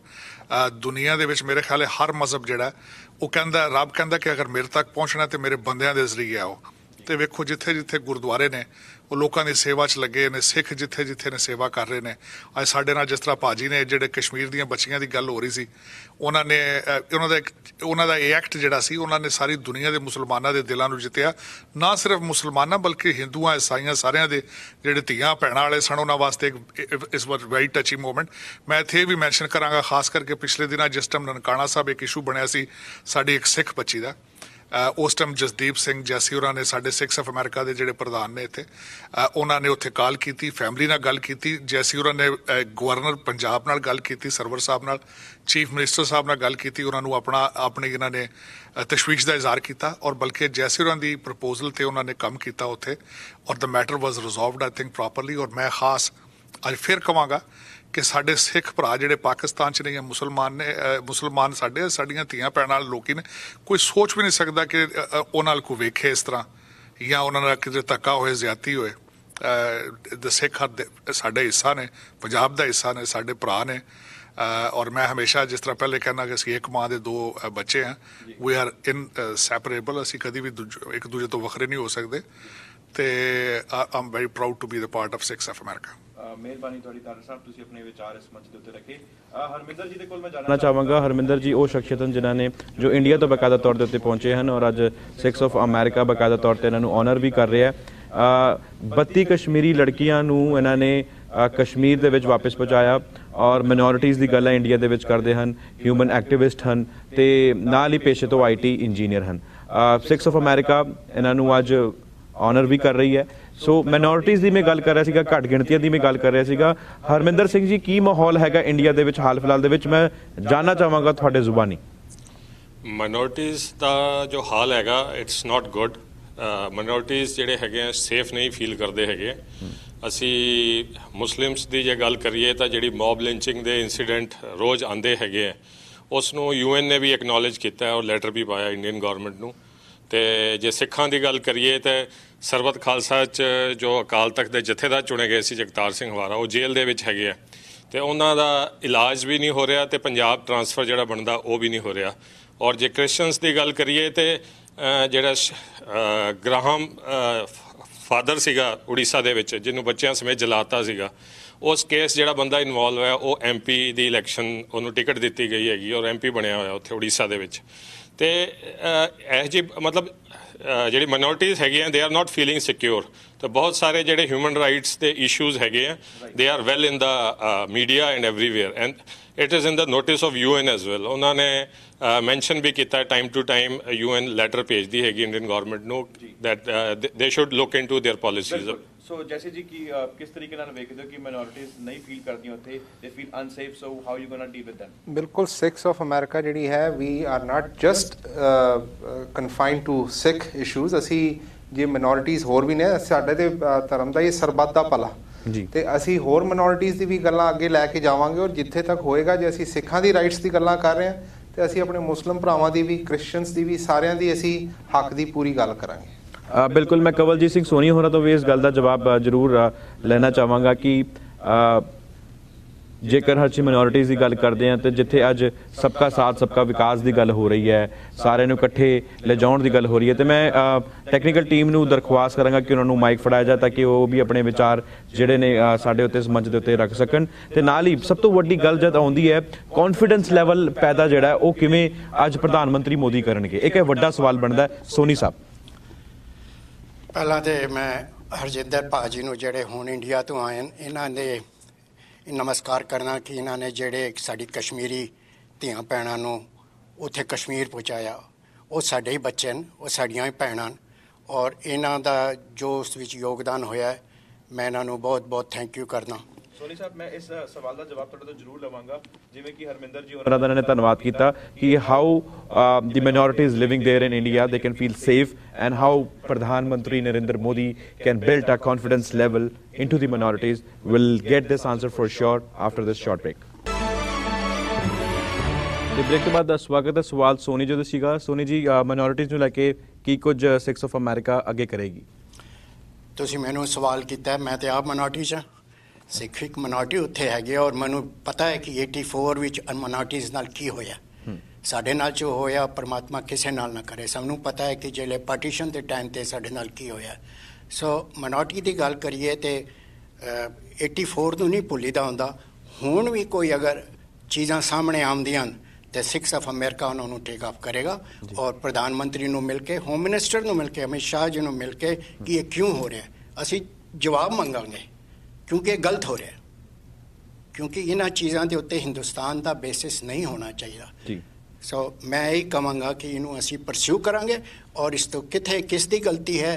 Speaker 5: ਦੁਨੀਆ ਦੇ ਵਿੱਚ ਮੇਰੇ ਖਿਆਲ ਹਰ ਮਜ਼ਹਬ ਜਿਹੜਾ ਉਹ ਕਹਿੰਦਾ ਰੱਬ ਕਹਿੰਦਾ ਕਿ ਅਗਰ ਮੇਰੇ ਤੱਕ ਪਹੁੰਚਣਾ ਤੇ ਮੇਰੇ ਬੰਦਿਆਂ ਦੇ ਜ਼ਰੀਏ ਆਓ ਤੇ ਵੇਖੋ ਜਿੱਥੇ ਜਿੱਥੇ ਗੁਰਦੁਆਰੇ ਨੇ ਉਹ ਲੋਕਾਂ ਦੀ ਸੇਵਾ 'ਚ ਲੱਗੇ ਨੇ ਸਿੱਖ ਜਿੱਥੇ ਜਿੱਥੇ ਨੇ ਸੇਵਾ ਕਰ ਰਹੇ ਨੇ ਅੱਜ ਸਾਡੇ ਨਾਲ ਜਿਸ ਤਰ੍ਹਾਂ ਭਾਜੀ ਨੇ ਜਿਹੜੇ ਕਸ਼ਮੀਰ ਦੀਆਂ ਬੱਚੀਆਂ ਦੀ ਗੱਲ ਹੋ ਰਹੀ ਸੀ ਉਹਨਾਂ ਨੇ ਉਹਨਾਂ ਦਾ ਉਹਨਾਂ ਦਾ ਇਹ ਐਕਟ ਜਿਹੜਾ ਸੀ ਉਹਨਾਂ ਨੇ ਸਾਰੀ ਦੁਨੀਆ ਦੇ ਮੁਸਲਮਾਨਾਂ ਦੇ ਦਿਲਾਂ ਨੂੰ ਜਿੱਤਿਆ ਨਾ ਸਿਰਫ ਮੁਸਲਮਾਨਾਂ ਬਲਕਿ ਹਿੰਦੂਆਂ ਇਸਾਈਆਂ ਸਾਰਿਆਂ ਦੇ ਜਿਹੜੇ ਧੀਆਂ ਭੈਣਾਂ ਵਾਲੇ ਸਨ ਉਹਨਾਂ ਵਾਸਤੇ ਇੱਕ ਇਸ ਵਾਸ ਵੈਰੀ ਟੱਚੀ ਮੂਮੈਂਟ ਮੈਂ ਇਥੇ ਵੀ ਮੈਂਸ਼ਨ ਕਰਾਂਗਾ ਖਾਸ ਕਰਕੇ ਪਿਛਲੇ ਦਿਨਾਂ ਜਿਸ ਟਮ ਨਨਕਾਣਾ ਸਾਹਿਬ ਇੱਕ ਇਸ਼ੂ ਬਣਿਆ ਸੀ ਸਾਡੀ ਇੱਕ ਸਿੱਖ ਬੱਚੀ ਦਾ ਉਸ ਟਾਈਮ ਜਸਦੀਪ ਸਿੰਘ ਜੈਸੀ ਹੋਰਾਂ ਨੇ ਸਾਡੇ ਸਿਕਸ ਆਫ ਅਮਰੀਕਾ ਦੇ ਜਿਹੜੇ ਪ੍ਰਧਾਨ ਨੇ ਇੱਥੇ ਉਹਨਾਂ ਨੇ ਉੱਥੇ ਕਾਲ ਕੀਤੀ ਫੈਮਿਲੀ ਨਾਲ ਗੱਲ ਕੀਤੀ ਜੈਸੀ ਹੋਰਾਂ ਨੇ ਗਵਰਨਰ ਪੰਜਾਬ ਨਾਲ ਗੱਲ ਕੀਤੀ ਸਰਵਰ ਸਾਹਿਬ ਨਾਲ ਚੀਫ ਮਿਨਿਸਟਰ ਸਾਹਿਬ ਨਾਲ ਗੱਲ ਕੀਤੀ ਉਹਨਾਂ ਨੂੰ ਆਪਣਾ ਆਪਣੇ ਇਹਨਾਂ ਨੇ ਤਸ਼ਵੀਸ਼ ਦਾ ਇਜ਼ਹਾਰ ਕੀਤਾ ਔਰ ਬਲਕਿ ਜੈਸੀ ਹੋਰਾਂ ਦੀ ਪ੍ਰਪੋਜ਼ਲ ਤੇ ਉਹਨਾਂ ਨੇ ਕੰਮ ਕੀਤਾ ਉੱਥੇ ਔਰ the matter was resolved I think properly ਔਰ ਮੈਂ ਖਾਸ ਅੱਜ ਫਿਰ ਕਵਾਂਗਾ ਕਿ ਸਾਡੇ ਸਿੱਖ ਭਰਾ ਜਿਹੜੇ ਪਾਕਿਸਤਾਨ 'ਚ ਨੇ ਜਾਂ ਮੁਸਲਮਾਨ ਨੇ ਮੁਸਲਮਾਨ ਸਾਡੇ ਸਾਡੀਆਂ ਧੀਆਂ ਪੈਣ ਨਾਲ ਲੋਕੀ ਨੇ ਕੋਈ ਸੋਚ ਵੀ ਨਹੀਂ ਸਕਦਾ ਕਿ ਉਹਨਾਂ ਨਾਲ ਕੋ ਵੇਖੇ ਇਸ ਤਰ੍ਹਾਂ ਜਾਂ ਉਹਨਾਂ ਨਾਲ ਕਿਤੇ ਧੱਕਾ ਹੋਏ ਜ਼ਿਆਤੀ ਹੋਏ ਦੇ ਸਿੱਖ ਸਾਡੇ ਹਿੱਸਾ ਨੇ ਪੰਜਾਬ ਦਾ ਹਿੱਸਾ ਨੇ ਸਾਡੇ ਭਰਾ ਨੇ ਔਰ ਮੈਂ ਹਮੇਸ਼ਾ ਜਿਸ ਤਰ੍ਹਾਂ ਪਹਿਲੇ ਕਹਿੰਦਾ ਕਿ ਅਸੀਂ ਇੱਕ ਮਾਂ ਦੇ ਦੋ ਬੱਚੇ ਆ ਵੀ ਆਰ ਇਨ ਸੈਪਰੇਬਲ ਅਸੀਂ ਕਦੀ ਵੀ ਇੱਕ ਦੂਜੇ ਤੋਂ ਵੱਖਰੇ ਨਹੀਂ ਹੋ ਸਕਦੇ ਤੇ I'm very proud to be the part of Sikhs of America ਮਿਹਰਬਾਨੀ ਤੁਹਾਡੀ ਤਾਰਾ ਸਾਹਿਬ ਤੁਸੀਂ ਆਪਣੇ ਵਿਚਾਰ ਇਸ ਮੰਚ ਦੇ ਉੱਤੇ ਰੱਖੇ ਹਰਮਿੰਦਰ ਜੀ ਦੇ ਕੋਲ ਮੈਂ ਜਾਣਾ ਚਾਹਾਂਗਾ
Speaker 1: ਹਰਮਿੰਦਰ ਜੀ ਉਹ ਸ਼ਖਸੀਅਤ ਹਨ ਜਿਨ੍ਹਾਂ ਨੇ ਜੋ ਇੰਡੀਆ ਤੋਂ ਬਕਾਇਦਾ ਤੌਰ ਦੇ ਉੱਤੇ ਪਹੁੰਚੇ ਹਨ ਔਰ ਅੱਜ ਸਿਕਸ ਆਫ ਅਮਰੀਕਾ ਬਕਾਇਦਾ ਤੌਰ ਤੇ ਇਹਨਾਂ ਨੂੰ ਆਨਰ ਵੀ ਕਰ ਰਿਹਾ ਹੈ 32 ਕਸ਼ਮੀਰੀ ਲੜਕੀਆਂ ਨੂੰ ਇਹਨਾਂ ਨੇ ਕਸ਼ਮੀਰ ਦੇ ਵਿੱਚ ਵਾਪਸ ਪਹੁੰਚਾਇਆ ਔਰ ਮਿਨੋਰਿਟੀਜ਼ ਦੀ ਗੱਲ ਹੈ ਇੰਡੀਆ ਦੇ ਵਿੱਚ ਕਰਦੇ ਹਨ ਹਿਊਮਨ ਐਕਟਿਵਿਸਟ ਹਨ ਤੇ ਨਾਲ ਹੀ ਪੇਸ਼ੇ ਤੋਂ ਆਈਟੀ ਇੰਜੀਨੀਅਰ ਹਨ ਸਿਕਸ ਆਫ ਅਮਰੀਕਾ ਇਹਨਾਂ ਨੂੰ ਅੱਜ ਆਨਰ ਵੀ ਕਰ ਰਹੀ ਹੈ ਸੋ ਮਿਨੋਰਟੀਜ਼ ਦੀ ਮੈਂ ਗੱਲ ਕਰ ਰਿਹਾ ਸੀਗਾ ਘੱਟ ਗਿਣਤੀਆਂ ਦੀ ਮੈਂ ਗੱਲ ਕਰ ਰਿਹਾ ਸੀਗਾ ਹਰਮਿੰਦਰ ਸਿੰਘ ਜੀ ਕੀ ਮਾਹੌਲ ਹੈਗਾ ਇੰਡੀਆ ਦੇ ਵਿੱਚ ਹਾਲ ਫਿਲਹਾਲ ਦੇ ਵਿੱਚ ਮੈਂ ਜਾਨਣਾ ਚਾਹਾਂਗਾ ਤੁਹਾਡੇ ਜ਼ੁਬਾਨੀ
Speaker 7: ਮਿਨੋਰਟੀਜ਼ ਦਾ ਜੋ ਹਾਲ ਹੈਗਾ ਇਟਸ ਨਾਟ ਗੁੱਡ ਮਿਨੋਰਟੀਜ਼ ਜਿਹੜੇ ਹੈਗੇ ਆ ਸੇਫ ਨਹੀਂ ਫੀਲ ਕਰਦੇ ਹੈਗੇ ਅਸੀਂ ਮੁਸਲਿਮਸ ਦੀ ਜੇ ਗੱਲ ਕਰੀਏ ਤਾਂ ਜਿਹੜੀ ਮੌਬ ਲਿੰਚਿੰਗ ਦੇ ਇਨਸੀਡੈਂਟ ਰੋਜ਼ ਆਂਦੇ ਹੈਗੇ ਆ ਉਸ ਨੂੰ ਯੂਐਨ ਨੇ ਵੀ ਐਕਨੋਲਜ ਕੀਤਾ ਔਰ ਲੈਟਰ ਵੀ ਪਾਇਆ ਇੰਡੀਅਨ ਗਵਰਨਮੈਂਟ ਨੂੰ ਤੇ ਜੇ ਸਿੱਖਾਂ ਦੀ ਗੱਲ ਕਰੀਏ ਤਾਂ ਸਰਬਤ ਖਾਲਸਾ ਚ ਜੋ ਅਕਾਲ ਤਖਤ ਦੇ ਜਥੇਦਾਰ ਚੁਣੇ ਗਏ ਸੀ ਜਗਤਾਰ ਸਿੰਘ ਹਵਾਰਾ ਉਹ ਜੇਲ੍ਹ ਦੇ ਵਿੱਚ ਹੈਗੇ ਆ ਤੇ ਉਹਨਾਂ ਦਾ ਇਲਾਜ ਵੀ ਨਹੀਂ ਹੋ ਰਿਹਾ ਤੇ ਪੰਜਾਬ ਟ੍ਰਾਂਸਫਰ ਜਿਹੜਾ ਬਣਦਾ ਉਹ ਵੀ ਨਹੀਂ ਹੋ ਰਿਹਾ ਔਰ ਜੇ ਕ੍ਰਿਸਚੀਅਨਸ ਦੀ ਗੱਲ ਕਰੀਏ ਤੇ ਜਿਹੜਾ ਗ੍ਰਾਹਮ ਫਾਦਰ ਸੀਗਾ ਉੜੀਸਾ ਦੇ ਵਿੱਚ ਜਿਹਨੂੰ ਬੱਚਿਆਂ ਸਮੇਤ ਜਲਾਤਾ ਸੀਗਾ ਉਸ ਕੇਸ ਜਿਹੜਾ ਬੰਦਾ ਇਨਵੋਲਵ ਹੈ ਉਹ ਐਮਪੀ ਦੀ ਇਲੈਕਸ਼ਨ ਉਹਨੂੰ ਟਿਕਟ ਦਿੱਤੀ ਗਈ ਹੈਗੀ ਔਰ ਐਮਪੀ ਬਣਿਆ ਹੋਇਆ ਉੱਥੇ ਉੜੀਸਾ ਦੇ ਵਿੱਚ ਤੇ ਇਹ ਜੀ ਮਤਲਬ ਜਿਹੜੀ ਮਿਨੋਰਟੀਜ਼ ਹੈਗੇ ਆ they are not feeling secure ਤਾਂ ਬਹੁਤ ਸਾਰੇ ਜਿਹੜੇ ਹਿਊਮਨ ਰਾਈਟਸ ਦੇ ਇਸ਼ੂਜ਼ ਹੈਗੇ ਆ they are well in the media and everywhere and it is in the notice of UN as well ਉਹਨਾਂ ਨੇ ਮੈਂਸ਼ਨ ਵੀ ਕੀਤਾ time to time UN letter ਭੇਜਦੀ ਹੈਗੀ ਇੰਡੀਅਨ ਗਵਰਨਮੈਂਟ ਨੂੰ that they should look into their policies
Speaker 1: so ਜੈਸੇ ਜੀ ਕਿ ਕਿਸ ਤਰੀਕੇ ਨਾਲ ਵੇਖਦੇ ਹੋ ਕਿ ਮਾਈਨੋਰਟੀਜ਼ ਨਹੀਂ ਫੀਲ ਕਰਦੀਆਂ ਉੱਥੇ they feel unsafe so how you gonna deal with them
Speaker 2: ਬਿਲਕੁਲ ਸਿਕਸ ਆਫ ਅਮਰੀਕਾ ਜਿਹੜੀ ਹੈ we are not just confined to Sikh issues ਅਸੀਂ ਜੇ ਮਾਈਨੋਰਟੀਜ਼ ਹੋਰ ਵੀ ਨੇ ਸਾਡੇ ਤੇ ਧਰਮ ਦਾ ਇਹ ਸਰਬੱਤ ਦਾ ਭਲਾ ਜੀ ਤੇ ਅਸੀਂ ਹੋਰ ਮਾਈਨੋਰਟੀਜ਼ ਦੀ ਵੀ ਗੱਲਾਂ ਅੱਗੇ ਲੈ ਕੇ ਜਾਵਾਂਗੇ ਔਰ ਜਿੱਥੇ ਤੱਕ ਹੋਏਗਾ ਜੇ ਅਸੀਂ ਸਿੱਖਾਂ ਦੀ ਰਾਈਟਸ ਦੀ ਗੱਲਾਂ ਕਰ ਰਹੇ ਹਾਂ ਤੇ ਅਸੀਂ ਆਪਣੇ ਮੁਸਲਮ ਭਰਾਵਾਂ ਦੀ ਵੀ ਕ੍ਰਿਸਚੀਅਨਸ ਦੀ ਵੀ ਸਾਰਿਆਂ ਦੀ ਅਸੀਂ ਹੱਕ ਦੀ ਪੂਰੀ ਗੱਲ ਕਰਾਂਗੇ
Speaker 1: ਬਿਲਕੁਲ ਮੈਂ ਕਵਲਜੀਤ ਸਿੰਘ ਸੋਨੀ ਹੋਰਾਂ ਤੋਂ ਵੀ ਇਸ ਗੱਲ ਦਾ ਜਵਾਬ ਜ਼ਰੂਰ ਲੈਣਾ ਚਾਹਾਂਗਾ ਕਿ ਜੇਕਰ ਹਰ ਚੀ ਮਿਨੋਰਟੀਜ਼ ਦੀ ਗੱਲ ਕਰਦੇ ਆ ਤੇ ਜਿੱਥੇ ਅੱਜ ਸਬਕਾ ਸਾਥ ਸਬਕਾ ਵਿਕਾਸ ਦੀ ਗੱਲ ਹੋ ਰਹੀ ਹੈ ਸਾਰਿਆਂ ਨੂੰ ਇਕੱਠੇ ਲਿਜਾਉਣ ਦੀ ਗੱਲ ਹੋ ਰਹੀ ਹੈ ਤੇ ਮੈਂ ਟੈਕਨੀਕਲ ਟੀਮ ਨੂੰ ਦਰਖਵਾਸਤ ਕਰਾਂਗਾ ਕਿ ਉਹਨਾਂ ਨੂੰ ਮਾਈਕ ਫੜਾਇਆ ਜਾ ਤਾਂ ਕਿ ਉਹ ਵੀ ਆਪਣੇ ਵਿਚਾਰ ਜਿਹੜੇ ਨੇ ਸਾਡੇ ਉੱਤੇ ਇਸ ਮੰਚ ਦੇ ਉੱਤੇ ਰੱਖ ਸਕਣ ਤੇ ਨਾਲ ਹੀ ਸਭ ਤੋਂ ਵੱਡੀ ਗੱਲ ਜਦ ਆਉਂਦੀ ਹੈ ਕੌਨਫੀਡੈਂਸ ਲੈਵਲ ਪੈਦਾ ਜਿਹੜਾ ਉਹ ਕਿਵੇਂ ਅੱਜ ਪ੍ਰਧਾਨ ਮੰਤਰੀ ਮੋਦੀ ਕਰਨਗੇ ਇੱਕ ਇਹ ਵੱਡਾ ਸਵਾਲ ਬਣਦਾ ਸੋਨੀ ਸਾਹਿਬ
Speaker 3: ਪਹਿਲਾਂ ਤੇ ਮੈਂ ਹਰਜਿੰਦਰ ਭਾਜੀ ਨੂੰ ਜਿਹੜੇ ਹੁਣ ਇੰਡੀਆ ਤੋਂ ਆਏ ਇਹਨਾਂ ਦੇ ਨਮਸਕਾਰ ਕਰਨਾ ਕਿ ਇਹਨਾਂ ਨੇ ਜਿਹੜੇ ਸਾਡੀ ਕਸ਼ਮੀਰੀ ਧੀਆਂ ਪੈਣਾ ਨੂੰ ਉੱਥੇ ਕਸ਼ਮੀਰ ਪਹੁੰਚਾਇਆ ਉਹ ਸਾਡੇ ਹੀ ਬੱਚੇ ਨੇ ਉਹ ਸਾਡੀਆਂ ਹੀ ਭੈਣਾਂ ਔਰ ਇਹਨਾਂ ਦਾ ਜੋ ਉਸ ਵਿੱਚ ਯੋਗਦਾਨ ਹੋਇਆ ਮੈਂ ਇਹਨਾਂ ਨੂੰ ਬਹੁਤ ਬਹੁਤ ਥੈਂਕ ਯੂ ਕਰਨਾ ਸੋਨੀ ਸਾਹਿਬ ਮੈਂ ਇਸ
Speaker 1: ਸਵਾਲ ਦਾ ਜਵਾਬ ਤੁਹਾਡੇ ਤੋਂ ਜ਼ਰੂਰ ਲਵਾਂਗਾ
Speaker 3: ਜਿਵੇਂ ਕਿ ਹਰਮਿੰਦਰ ਜੀ ਹੋਰਾਂ ਦਾ ਨੇ ਧੰਨਵਾਦ ਕੀਤਾ
Speaker 1: ਕਿ how the minorities living there in India they can feel safe and how ਪ੍ਰਧਾਨ ਮੰਤਰੀ Narendra Modi can build a confidence level into the minorities will get this answer for sure after this short break ਤੇ break ਤੋਂ ਬਾਅਦ ਦਾ ਸਵਾਗਤ ਹੈ ਸਵਾਲ ਸੋਨੀ ਜੀ ਦਾ ਸੀਗਾ ਸੋਨੀ ਜੀ ਮਿਨੋਰਿਟੀਜ਼ ਨੂੰ ਲੈ ਕੇ ਕੀ ਕੁਝ ਸਿਕਸ ਆਫ ਅਮਰੀਕਾ ਅੱਗੇ ਕਰੇਗੀ
Speaker 3: ਤੁਸੀਂ ਮੈਨੂੰ ਸਵਾਲ ਕੀਤਾ ਮੈਂ ਤੇ ਆਪ ਮਿਨੋਰਿਟੀ ਸਿੱਖ ਇੱਕ ਮਿਨੋਰਟੀ ਉੱਥੇ ਹੈਗੇ ਔਰ ਮੈਨੂੰ ਪਤਾ ਹੈ ਕਿ 84 ਵਿੱਚ ਮਿਨੋਰਟੀਜ਼ ਨਾਲ ਕੀ ਹੋਇਆ ਸਾਡੇ ਨਾਲ ਜੋ ਹੋਇਆ ਪਰਮਾਤਮਾ ਕਿਸੇ ਨਾਲ ਨਾ ਕਰੇ ਸਾਨੂੰ ਪਤਾ ਹੈ ਕਿ ਜਿਹੜੇ ਪਾਰਟੀਸ਼ਨ ਦੇ ਟਾਈਮ ਤੇ ਸਾਡੇ ਨਾਲ ਕੀ ਹੋਇਆ ਸੋ ਮਿਨੋਰਟੀ ਦੀ ਗੱਲ ਕਰੀਏ ਤੇ 84 ਨੂੰ ਨਹੀਂ ਭੁੱਲੀਦਾ ਹੁੰਦਾ ਹੁਣ ਵੀ ਕੋਈ ਅਗਰ ਚੀਜ਼ਾਂ ਸਾਹਮਣੇ ਆਉਂਦੀਆਂ ਤੇ ਸਿਕਸ ਆਫ ਅਮਰੀਕਾ ਉਹਨਾਂ ਨੂੰ ਟੇਕ ਆਫ ਕਰੇਗਾ ਔਰ ਪ੍ਰਧਾਨ ਮੰਤਰੀ ਨੂੰ ਮਿਲ ਕੇ ਹੋਮ ਮਿਨਿਸਟਰ ਨੂੰ ਮਿਲ ਕੇ ਅਮਿਤ ਸ਼ਾਹ ਜੀ ਨੂੰ ਮਿਲ ਕੇ ਕਿ ਇਹ ਕਿਉਂ ਹੋ ਰਿਹਾ ਅਸੀਂ ਜਵਾਬ ਮੰਗਾਂਗੇ ਕਿਉਂਕਿ ਇਹ ਗਲਤ ਹੋ ਰਿਹਾ ਕਿਉਂਕਿ ਇਹਨਾਂ ਚੀਜ਼ਾਂ ਦੇ ਉੱਤੇ ਹਿੰਦੁਸਤਾਨ ਦਾ ਬੇਸਿਸ ਨਹੀਂ ਹੋਣਾ ਚਾਹੀਦਾ ਜੀ ਸੋ ਮੈਂ ਇਹ ਕਹਾਂਗਾ ਕਿ ਇਹਨੂੰ ਅਸੀਂ ਪਰਸਿਊ ਕਰਾਂਗੇ ਔਰ ਇਸ ਤੋਂ ਕਿਥੇ ਕਿਸ ਦੀ ਗਲਤੀ ਹੈ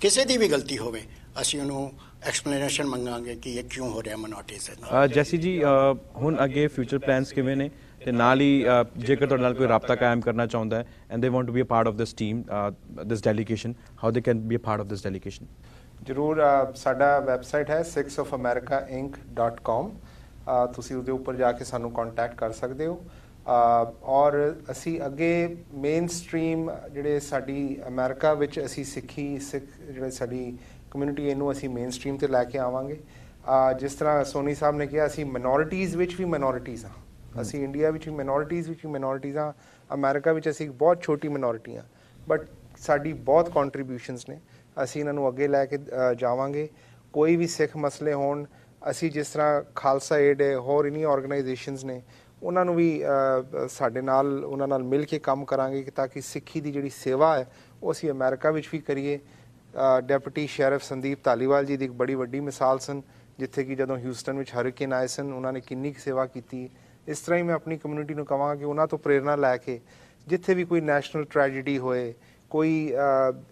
Speaker 3: ਕਿਸੇ ਦੀ ਵੀ ਗਲਤੀ ਹੋਵੇ ਅਸੀਂ ਉਹਨੂੰ ਐਕਸਪਲੇਨੇਸ਼ਨ ਮੰਗਾਂਗੇ ਕਿ ਇਹ ਕਿਉਂ ਹੋ ਰਿਹਾ ਮਨੋਟਿਸ
Speaker 1: ਜੈਸੀ ਜੀ ਹੁਣ ਅੱਗੇ ਫਿਊਚਰ ਪਲਾਨਸ ਕਿਵੇਂ ਨੇ ਤੇ ਨਾਲ ਹੀ ਜੇਕਰ ਤੁਹਾਡੇ ਨਾਲ ਕੋਈ ਰਾਬਤਾ ਕਾਇਮ ਕਰਨਾ ਚਾਹੁੰਦਾ ਹੈ and they want to be a part of this team this delegation how they can be a part of this delegation
Speaker 2: ਜਰੂਰ ਸਾਡਾ ਵੈਬਸਾਈਟ ਹੈ sixofamericainc.com ਤੁਸੀਂ ਉਹਦੇ ਉੱਪਰ ਜਾ ਕੇ ਸਾਨੂੰ ਕੰਟੈਕਟ ਕਰ ਸਕਦੇ ਹੋ ਔਰ ਅਸੀਂ ਅੱਗੇ ਮੇਨ ਸਟ੍ਰੀਮ ਜਿਹੜੇ ਸਾਡੀ ਅਮਰੀਕਾ ਵਿੱਚ ਅਸੀਂ ਸਿੱਖੀ ਸਿੱਖ ਜਿਹੜੇ ਸਾਡੀ ਕਮਿਊਨਿਟੀ ਇਹਨੂੰ ਅਸੀਂ ਮੇਨ ਸਟ੍ਰੀਮ ਤੇ ਲੈ ਕੇ ਆਵਾਂਗੇ ਆ ਜਿਸ ਤਰ੍ਹਾਂ ਸੋਨੀ ਸਾਹਿਬ ਨੇ ਕਿਹਾ ਅਸੀਂ ਮਿਨੋਰਿਟੀਜ਼ ਵਿੱਚ ਵੀ ਮਿਨੋਰਿਟੀਜ਼ ਆ ਅਸੀਂ ਇੰਡੀਆ ਵਿੱਚ ਵੀ ਮਿਨੋਰਿਟੀਜ਼ ਵਿੱਚ ਵੀ ਮਿਨੋਰਿਟੀਜ਼ ਆ ਅਮਰੀਕਾ ਵਿੱਚ ਅਸੀਂ ਬਹੁਤ ਛੋਟੀ ਮਿਨੋਰਿਟੀਆਂ ਬਟ ਸਾਡੀ ਬਹੁਤ ਕੰਟਰੀਬਿਊਸ਼ਨਸ ਨੇ ਅਸੀਂ ਇਹਨਾਂ ਨੂੰ ਅੱਗੇ ਲੈ ਕੇ ਜਾਵਾਂਗੇ ਕੋਈ ਵੀ ਸਿੱਖ ਮਸਲੇ ਹੋਣ ਅਸੀਂ ਜਿਸ ਤਰ੍ਹਾਂ ਖਾਲਸਾ ਏਡ ਹੈ ਹੋਰ ਇਨੀ ਆਰਗੇਨਾਈਜੇਸ਼ਨਸ ਨੇ ਉਹਨਾਂ ਨੂੰ ਵੀ ਸਾਡੇ ਨਾਲ ਉਹਨਾਂ ਨਾਲ ਮਿਲ ਕੇ ਕੰਮ ਕਰਾਂਗੇ ਕਿ ਤਾਂ ਕਿ ਸਿੱਖੀ ਦੀ ਜਿਹੜੀ ਸੇਵਾ ਹੈ ਉਹ ਅਸੀਂ ਅਮਰੀਕਾ ਵਿੱਚ ਵੀ ਕਰੀਏ ਡਿਪਟੀ ਸ਼ੈਰਫ ਸੰਦੀਪ ਤਾਲੀਵਾਲ ਜੀ ਦੀ ਇੱਕ ਬੜੀ ਵੱਡੀ ਮਿਸਾਲ ਸਨ ਜਿੱਥੇ ਕਿ ਜਦੋਂ ਹਿਊਸਟਨ ਵਿੱਚ ਹਰਕੇਨ ਆਏ ਸਨ ਉਹਨਾਂ ਨੇ ਕਿੰਨੀ ਸੇਵਾ ਕੀਤੀ ਇਸ ਤਰ੍ਹਾਂ ਹੀ ਮੈਂ ਆਪਣੀ ਕਮਿਊਨਿਟੀ ਨੂੰ ਕਹਾਂਗਾ ਕਿ ਉਹਨਾਂ ਤੋਂ ਪ੍ਰੇਰਣਾ ਲੈ ਕੇ ਜਿੱਥੇ ਵੀ ਕੋਈ ਨੈਸ਼ਨਲ ਟ੍ਰੈਜੇਡੀ ਹੋਏ ਕੋਈ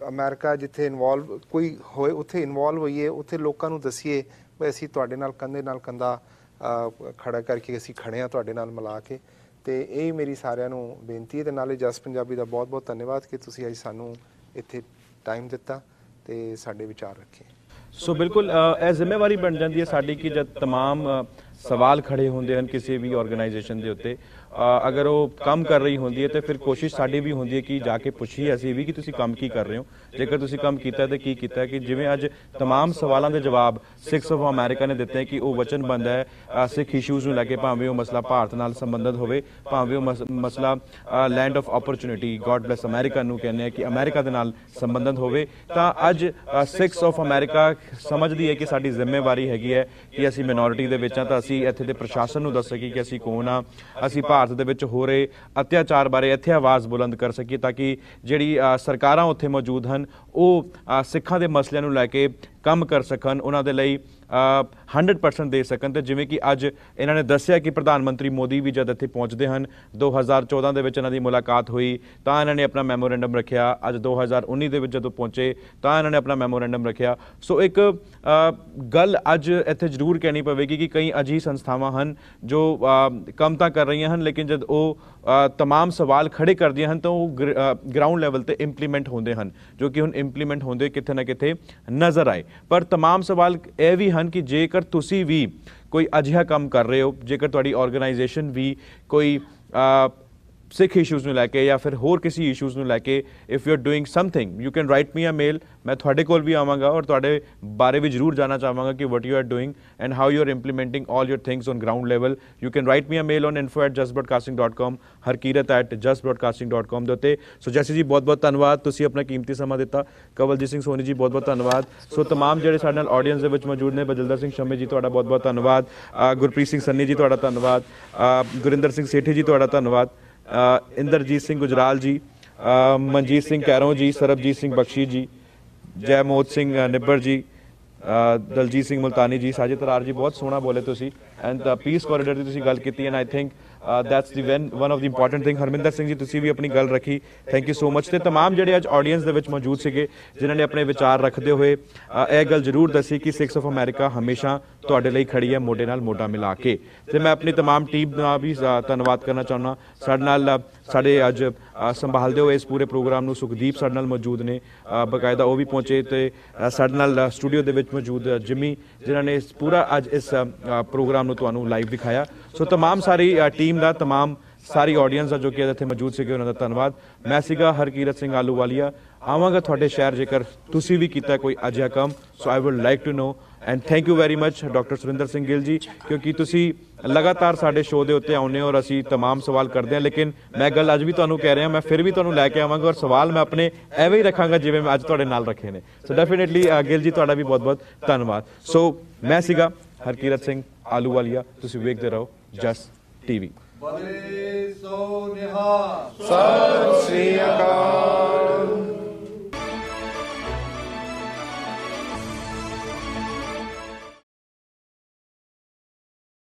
Speaker 2: ਅਮਰੀਕਾ ਜਿੱਥੇ ਇਨਵੋਲਵ ਕੋਈ ਹੋਏ ਉੱਥੇ ਇਨਵੋਲਵ ਹੋਈਏ ਉੱਥੇ ਲੋਕਾਂ ਨੂੰ ਦਸੀਏ ਵੀ ਅਸੀਂ ਤੁਹਾਡੇ ਨਾਲ ਕੰਦੇ ਨਾਲ ਕੰਦਾ ਖੜਾ ਕਰਕੇ ਅਸੀਂ ਖੜੇ ਆ ਤੁਹਾਡੇ ਨਾਲ ਮਿਲਾ ਕੇ ਤੇ ਇਹ ਮੇਰੀ ਸਾਰਿਆਂ ਨੂੰ ਬੇਨਤੀ ਹੈ ਤੇ ਨਾਲੇ ਜਸ ਪੰਜਾਬੀ ਦਾ ਬਹੁਤ-ਬਹੁਤ ਧੰਨਵਾਦ ਕਿ ਤੁਸੀਂ ਅੱਜ ਸਾਨੂੰ ਇੱਥੇ ਟਾਈਮ ਦਿੱਤਾ ਤੇ ਸਾਡੇ ਵਿਚਾਰ ਰੱਖੇ
Speaker 1: ਸੋ ਬਿਲਕੁਲ ਇਹ ਜ਼ਿੰਮੇਵਾਰੀ ਬਣ ਜਾਂਦੀ ਹੈ ਸਾਡੀ ਕਿ ਜਦ तमाम ਸਵਾਲ ਖੜੇ ਹੁੰਦੇ ਹਨ ਕਿਸੇ ਵੀ ਆਰਗੇਨਾਈਜੇਸ਼ਨ ਦੇ ਉੱਤੇ ਅਗਰ ਉਹ ਕੰਮ ਕਰ ਰਹੀ ਹੁੰਦੀ ਹੈ ਤੇ ਫਿਰ ਕੋਸ਼ਿਸ਼ ਸਾਡੀ ਵੀ ਹੁੰਦੀ ਹੈ ਕਿ ਜਾ ਕੇ ਪੁੱਛੀਏ ਅਸੀਂ ਵੀ ਕਿ ਤੁਸੀਂ ਕੰਮ ਕੀ ਕਰ ਰਹੇ ਹੋ ਜੇਕਰ ਤੁਸੀਂ ਕੰਮ ਕੀਤਾ ਤੇ ਕੀ ਕੀਤਾ ਕਿ ਜਿਵੇਂ ਅੱਜ तमाम ਸਵਾਲਾਂ ਦੇ ਜਵਾਬ ਸਿਕਸ ਆਫ ਅਮਰੀਕਾ ਨੇ ਦਿੱਤੇ ਕਿ ਉਹ ਵਚਨਬੰਦ ਹੈ ਸਿੱਖ ਇਸ਼ੂਜ਼ ਨੂੰ ਲੈ ਕੇ ਭਾਵੇਂ ਉਹ ਮਸਲਾ ਭਾਰਤ ਨਾਲ ਸੰਬੰਧਿਤ ਹੋਵੇ ਭਾਵੇਂ ਉਹ ਮਸਲਾ land of opportunity God bless America ਨੂੰ ਕਹਿੰਦੇ ਆ ਕਿ ਅਮਰੀਕਾ ਦੇ ਨਾਲ ਸੰਬੰਧਿਤ ਹੋਵੇ ਤਾਂ ਅੱਜ ਸਿਕਸ ਆਫ ਅਮਰੀਕਾ ਸਮਝਦੀ ਹੈ ਕਿ ਸਾਡੀ ਜ਼ਿੰਮੇਵਾਰੀ ਹੈਗੀ ਹੈ ਕਿ ਅਸੀਂ ਮਿਨੋਰਿਟੀ ਦੇ ਵਿੱਚ ਆ ਤਾਂ ਅਸੀਂ ਇੱਥੇ ਦੇ ਪ੍ਰਸ਼ਾਸਨ ਨੂੰ ਦੱਸ ਸਕੀ ਕਿ ਅਸੀਂ ਕੌਣ ਆ ਅਸੀਂ ਭਾਰਤ ਦੇ ਵਿੱਚ ਹੋ ਰਹੇ ਅਤਿਆਚਾਰ ਬਾਰੇ ਇੱਥੇ ਆਵਾਜ਼ ਬੁਲੰਦ ਕਰ ਸਕੀਏ ਤਾਂ ਕਿ ਜਿਹੜੀ ਸਰਕਾਰਾਂ ਉੱਥੇ ਮੌਜੂਦ ਹਨ ਉਹ ਸਿੱਖਾਂ ਦੇ ਮਸਲਿਆਂ ਨੂੰ ਲੈ ਕੇ ਕੰਮ ਕਰ ਸਕਣ ਉਹਨਾਂ ਦੇ ਲਈ 100% ਦੇ ਸਕਣ ਤੇ ਜਿਵੇਂ ਕਿ ਅੱਜ ਇਹਨਾਂ ਨੇ ਦੱਸਿਆ ਕਿ ਪ੍ਰਧਾਨ ਮੰਤਰੀ ਮੋਦੀ ਵੀ ਜਦ ਇੱਥੇ ਪਹੁੰਚਦੇ ਹਨ 2014 ਦੇ ਵਿੱਚ ਇਹਨਾਂ ਦੀ ਮੁਲਾਕਾਤ ਹੋਈ ਤਾਂ ਇਹਨਾਂ ਨੇ ਆਪਣਾ ਮੈਮੋਰੈਂਡਮ ਰੱਖਿਆ ਅੱਜ 2019 ਦੇ ਵਿੱਚ ਜਦੋਂ ਪਹੁੰਚੇ ਤਾਂ ਇਹਨਾਂ ਨੇ ਆਪਣਾ ਮੈਮੋਰੈਂਡਮ ਰੱਖਿਆ ਸੋ ਇੱਕ ਗੱਲ ਅੱਜ ਇੱਥੇ ਜ਼ਰੂਰ ਕਹਿਣੀ ਪਵੇਗੀ ਕਿ ਕਈ ਅਜੀ ਸੰਸਥਾਵਾਂ ਹਨ ਜੋ ਕੰਮ ਤਾਂ ਕਰ ਰਹੀਆਂ ਹਨ ਲੇਕਿਨ ਜਦ ਉਹ तमाम ਸਵਾਲ ਖੜੇ ਕਰਦੀਆਂ ਹਨ ਤਾਂ ਉਹ ਗਰਾਊਂਡ ਲੈਵਲ ਤੇ ਇੰਪਲੀਮੈਂਟ ਹੁੰਦੇ ਹਨ ਜੋ ਕਿ ਹੁਣ ਇੰਪਲੀਮੈਂਟ ਹੁੰਦੇ ਕਿਤੇ ਨਾ ਕਿਤੇ ਨਜ਼ਰ ਆਏ ਪਰ तमाम ਸਵਾਲ ਇਹ ਵੀ ਹਨ ਕਿ ਜੇਕਰ ਤੁਸੀਂ ਵੀ ਕੋਈ ਅਜਿਹਾ ਕੰਮ ਕਰ ਰਹੇ ਹੋ ਜੇਕਰ ਤੁਹਾਡੀ ਆਰਗੇਨਾਈਜੇਸ਼ਨ ਵੀ ਕੋਈ ਸਿੱਖ ਇਸ਼ੂਜ਼ ਨੂੰ ਲੈ ਕੇ ਜਾਂ ਫਿਰ ਹੋਰ ਕਿਸੇ ਇਸ਼ੂਜ਼ ਨੂੰ ਲੈ ਕੇ if you are doing something you can write me a mail ਮੈਂ ਤੁਹਾਡੇ ਕੋਲ ਵੀ ਆਵਾਂਗਾ ਔਰ ਤੁਹਾਡੇ ਬਾਰੇ ਵੀ ਜ਼ਰੂਰ ਜਾਨਣਾ ਚਾਹਾਂਗਾ ਕਿ what you are doing and how you are implementing all your things on ground level you can write me a mail on info@justbroadcasting.com harkirat@justbroadcasting.com ਦੇ ਉੱਤੇ ਸੋ ਜੈਸੀ ਜੀ ਬਹੁਤ ਬਹੁਤ ਧੰਨਵਾਦ ਤੁਸੀਂ ਆਪਣਾ ਕੀਮਤੀ ਸਮਾਂ ਦਿੱਤਾ ਕਵਲਜੀਤ ਸਿੰਘ ਸੋਨੀ ਜੀ ਬਹੁਤ ਬਹੁਤ ਧੰਨਵਾਦ ਸੋ ਤਮਾਮ ਜਿਹੜੇ ਸਾਡੇ ਨਾਲ ਆਡੀਅנס ਦੇ ਵਿੱਚ ਮੌਜੂਦ ਨੇ ਬਜਲਦਰ ਸਿੰਘ ਸ਼ਮੇ ਜੀ ਤੁਹਾਡਾ ਬਹੁਤ ਬਹੁਤ ਧੰਨਵਾਦ ਗੁਰਪ੍ਰੀਤ ਸਿੰਘ ਸੰਨੀ ਜੀ ਤੁਹਾਡਾ ਧੰਨਵਾਦ ਗੁਰਿੰਦਰ ਸਿੰਘ ਸੇਠੀ ਜੀ ਤੁਹਾਡਾ ਧੰਨਵਾਦ ਇੰਦਰਜੀਤ ਸਿੰਘ ਗੁਜਰਾਲ ਜੀ ਮਨਜੀਤ ਸਿੰਘ ਕੈਰੋਂ ਜੀ ਸਰਬਜੀਤ ਸਿੰਘ ਬਖਸ਼ੀ ਜੀ ਜੈਮੋਤ ਸਿੰਘ ਨਿੱਬਰ ਜੀ ਦਲਜੀਤ ਸਿੰਘ ਮਲਤਾਨੀ ਜੀ ਸਾਜੇ ਤਰਾਰ ਜੀ ਬਹੁਤ ਸੋਹਣਾ ਬੋਲੇ ਤੁਸੀਂ ਐਂਡ ਦਾ ਪੀਸ ਕੋਰੀਡੋਰ ਦੀ ਤੁਸੀਂ ਗੱਲ ਕੀਤੀ and I think that's the one of the important thing Harminder Singh ji ਤੁਸੀਂ ਵੀ ਆਪਣੀ ਗੱਲ ਰੱਖੀ ਥੈਂਕ ਯੂ ਸੋ ਮਚ ਤੇ तमाम ਜਿਹੜੇ ਅੱਜ ਆਡੀਅנס ਦੇ ਵਿੱਚ ਮੌਜੂਦ ਸੀਗੇ ਜਿਨ੍ਹਾਂ ਨੇ ਆਪਣੇ ਵਿਚਾਰ ਰੱਖਦੇ ਹੋਏ ਇਹ ਗੱਲ ਜ਼ਰੂਰ ਦੱਸੀ ਕਿ ਸਿਕਸ ਆਫ ਅਮਰੀਕਾ ਹਮੇਸ਼ਾ ਤੁਹਾਡੇ ਲਈ ਖੜੀ ਹੈ ਮੋਢੇ ਨਾਲ ਮੋਢਾ ਮਿਲਾ ਕੇ ਤੇ ਮੈਂ ਆਪਣੀ तमाम ਟੀਮ ਦਾ ਵੀ ਧੰਨਵਾਦ ਕਰਨਾ ਚਾਹੁੰਦਾ ਸਾਡੇ ਨਾਲ ਸਾਡੇ ਅੱਜ ਸੰਭਾਲਦੇ ਹੋਏ ਇਸ ਪੂਰੇ ਪ੍ਰੋਗਰਾਮ ਨੂੰ ਸੁਖਦੀਪ ਸਾਡੇ ਨਾਲ ਮੌਜੂਦ ਨੇ ਬਕਾਇਦਾ ਉਹ ਵੀ ਪਹੁੰਚੇ ਤੇ ਸਾਡੇ ਨਾਲ ਸਟੂਡੀਓ ਦੇ ਵਿੱਚ ਮੌਜੂਦ ਜਿਮੀ ਜਿਨ੍ਹਾਂ ਨੇ ਪੂਰਾ ਅੱਜ ਇਸ ਪ੍ਰੋਗਰਾਮ ਨੂੰ ਤੁਹਾਨੂੰ ਲਾਈਵ ਦਿਖਾਇਆ ਸੋ ਤਮਾਮ ਸਾਰੀ ਟੀਮ ਦਾ ਤਮਾਮ ਸਾਰੀ ਆਡੀਅנס ਦਾ ਜੋ ਕਿ ਇੱਥੇ ਮੌਜੂਦ ਸੀਗੇ ਉਹਨਾਂ ਦਾ ਧੰਨਵਾਦ ਮੈਂ ਸੀਗਾ ਹਰਕੀਰਤ ਸਿੰਘ ਆਲੂਵਾਲੀਆ ਆਵਾਂਗਾ ਤੁਹਾਡੇ ਸ਼ਹਿਰ ਜੇਕਰ ਤੁਸੀਂ ਵੀ ਕੀਤਾ ਕੋਈ ਅਜਿਹਾ ਕੰਮ so I would like to know and thank you very much doctor Surinder Singh Gill ji ਕਿਉਂਕਿ ਤੁਸੀਂ ਲਗਾਤਾਰ ਸਾਡੇ ਸ਼ੋਅ ਦੇ ਉੱਤੇ ਆਉਂਦੇ ਹੋ ਔਰ ਅਸੀਂ तमाम ਸਵਾਲ ਕਰਦੇ ਹਾਂ ਲੇਕਿਨ ਮੈਂ ਗੱਲ ਅੱਜ ਵੀ ਤੁਹਾਨੂੰ ਕਹਿ ਰਿਹਾ ਮੈਂ ਫਿਰ ਵੀ ਤੁਹਾਨੂੰ ਲੈ ਕੇ ਆਵਾਂਗਾ ਔਰ ਸਵਾਲ ਮੈਂ ਆਪਣੇ ਐਵੇਂ ਹੀ ਰੱਖਾਂਗਾ ਜਿਵੇਂ ਮੈਂ ਅੱਜ ਤੁਹਾਡੇ ਨਾਲ ਰੱਖੇ ਨੇ ਸੋ ਡੈਫੀਨਿਟਲੀ ਗਿੱਲ ਜੀ ਤੁਹਾਡਾ ਵੀ ਬਹੁਤ-ਬਹੁਤ ਧੰਨਵਾਦ ਸੋ ਮੈਂ ਸੀਗਾ ਹਰਕੀਰਤ ਸਿੰਘ ਆਲੂ ਵਾਲੀਆ ਤੁਸੀਂ ਵੇਖਦੇ ਰਹੋ ਜਸ ਟੀਵੀ ਬਲੇ
Speaker 2: ਸੋ ਨਿਹਾਲ
Speaker 4: ਸਤਿ ਸ੍ਰੀ ਅਕਾਲ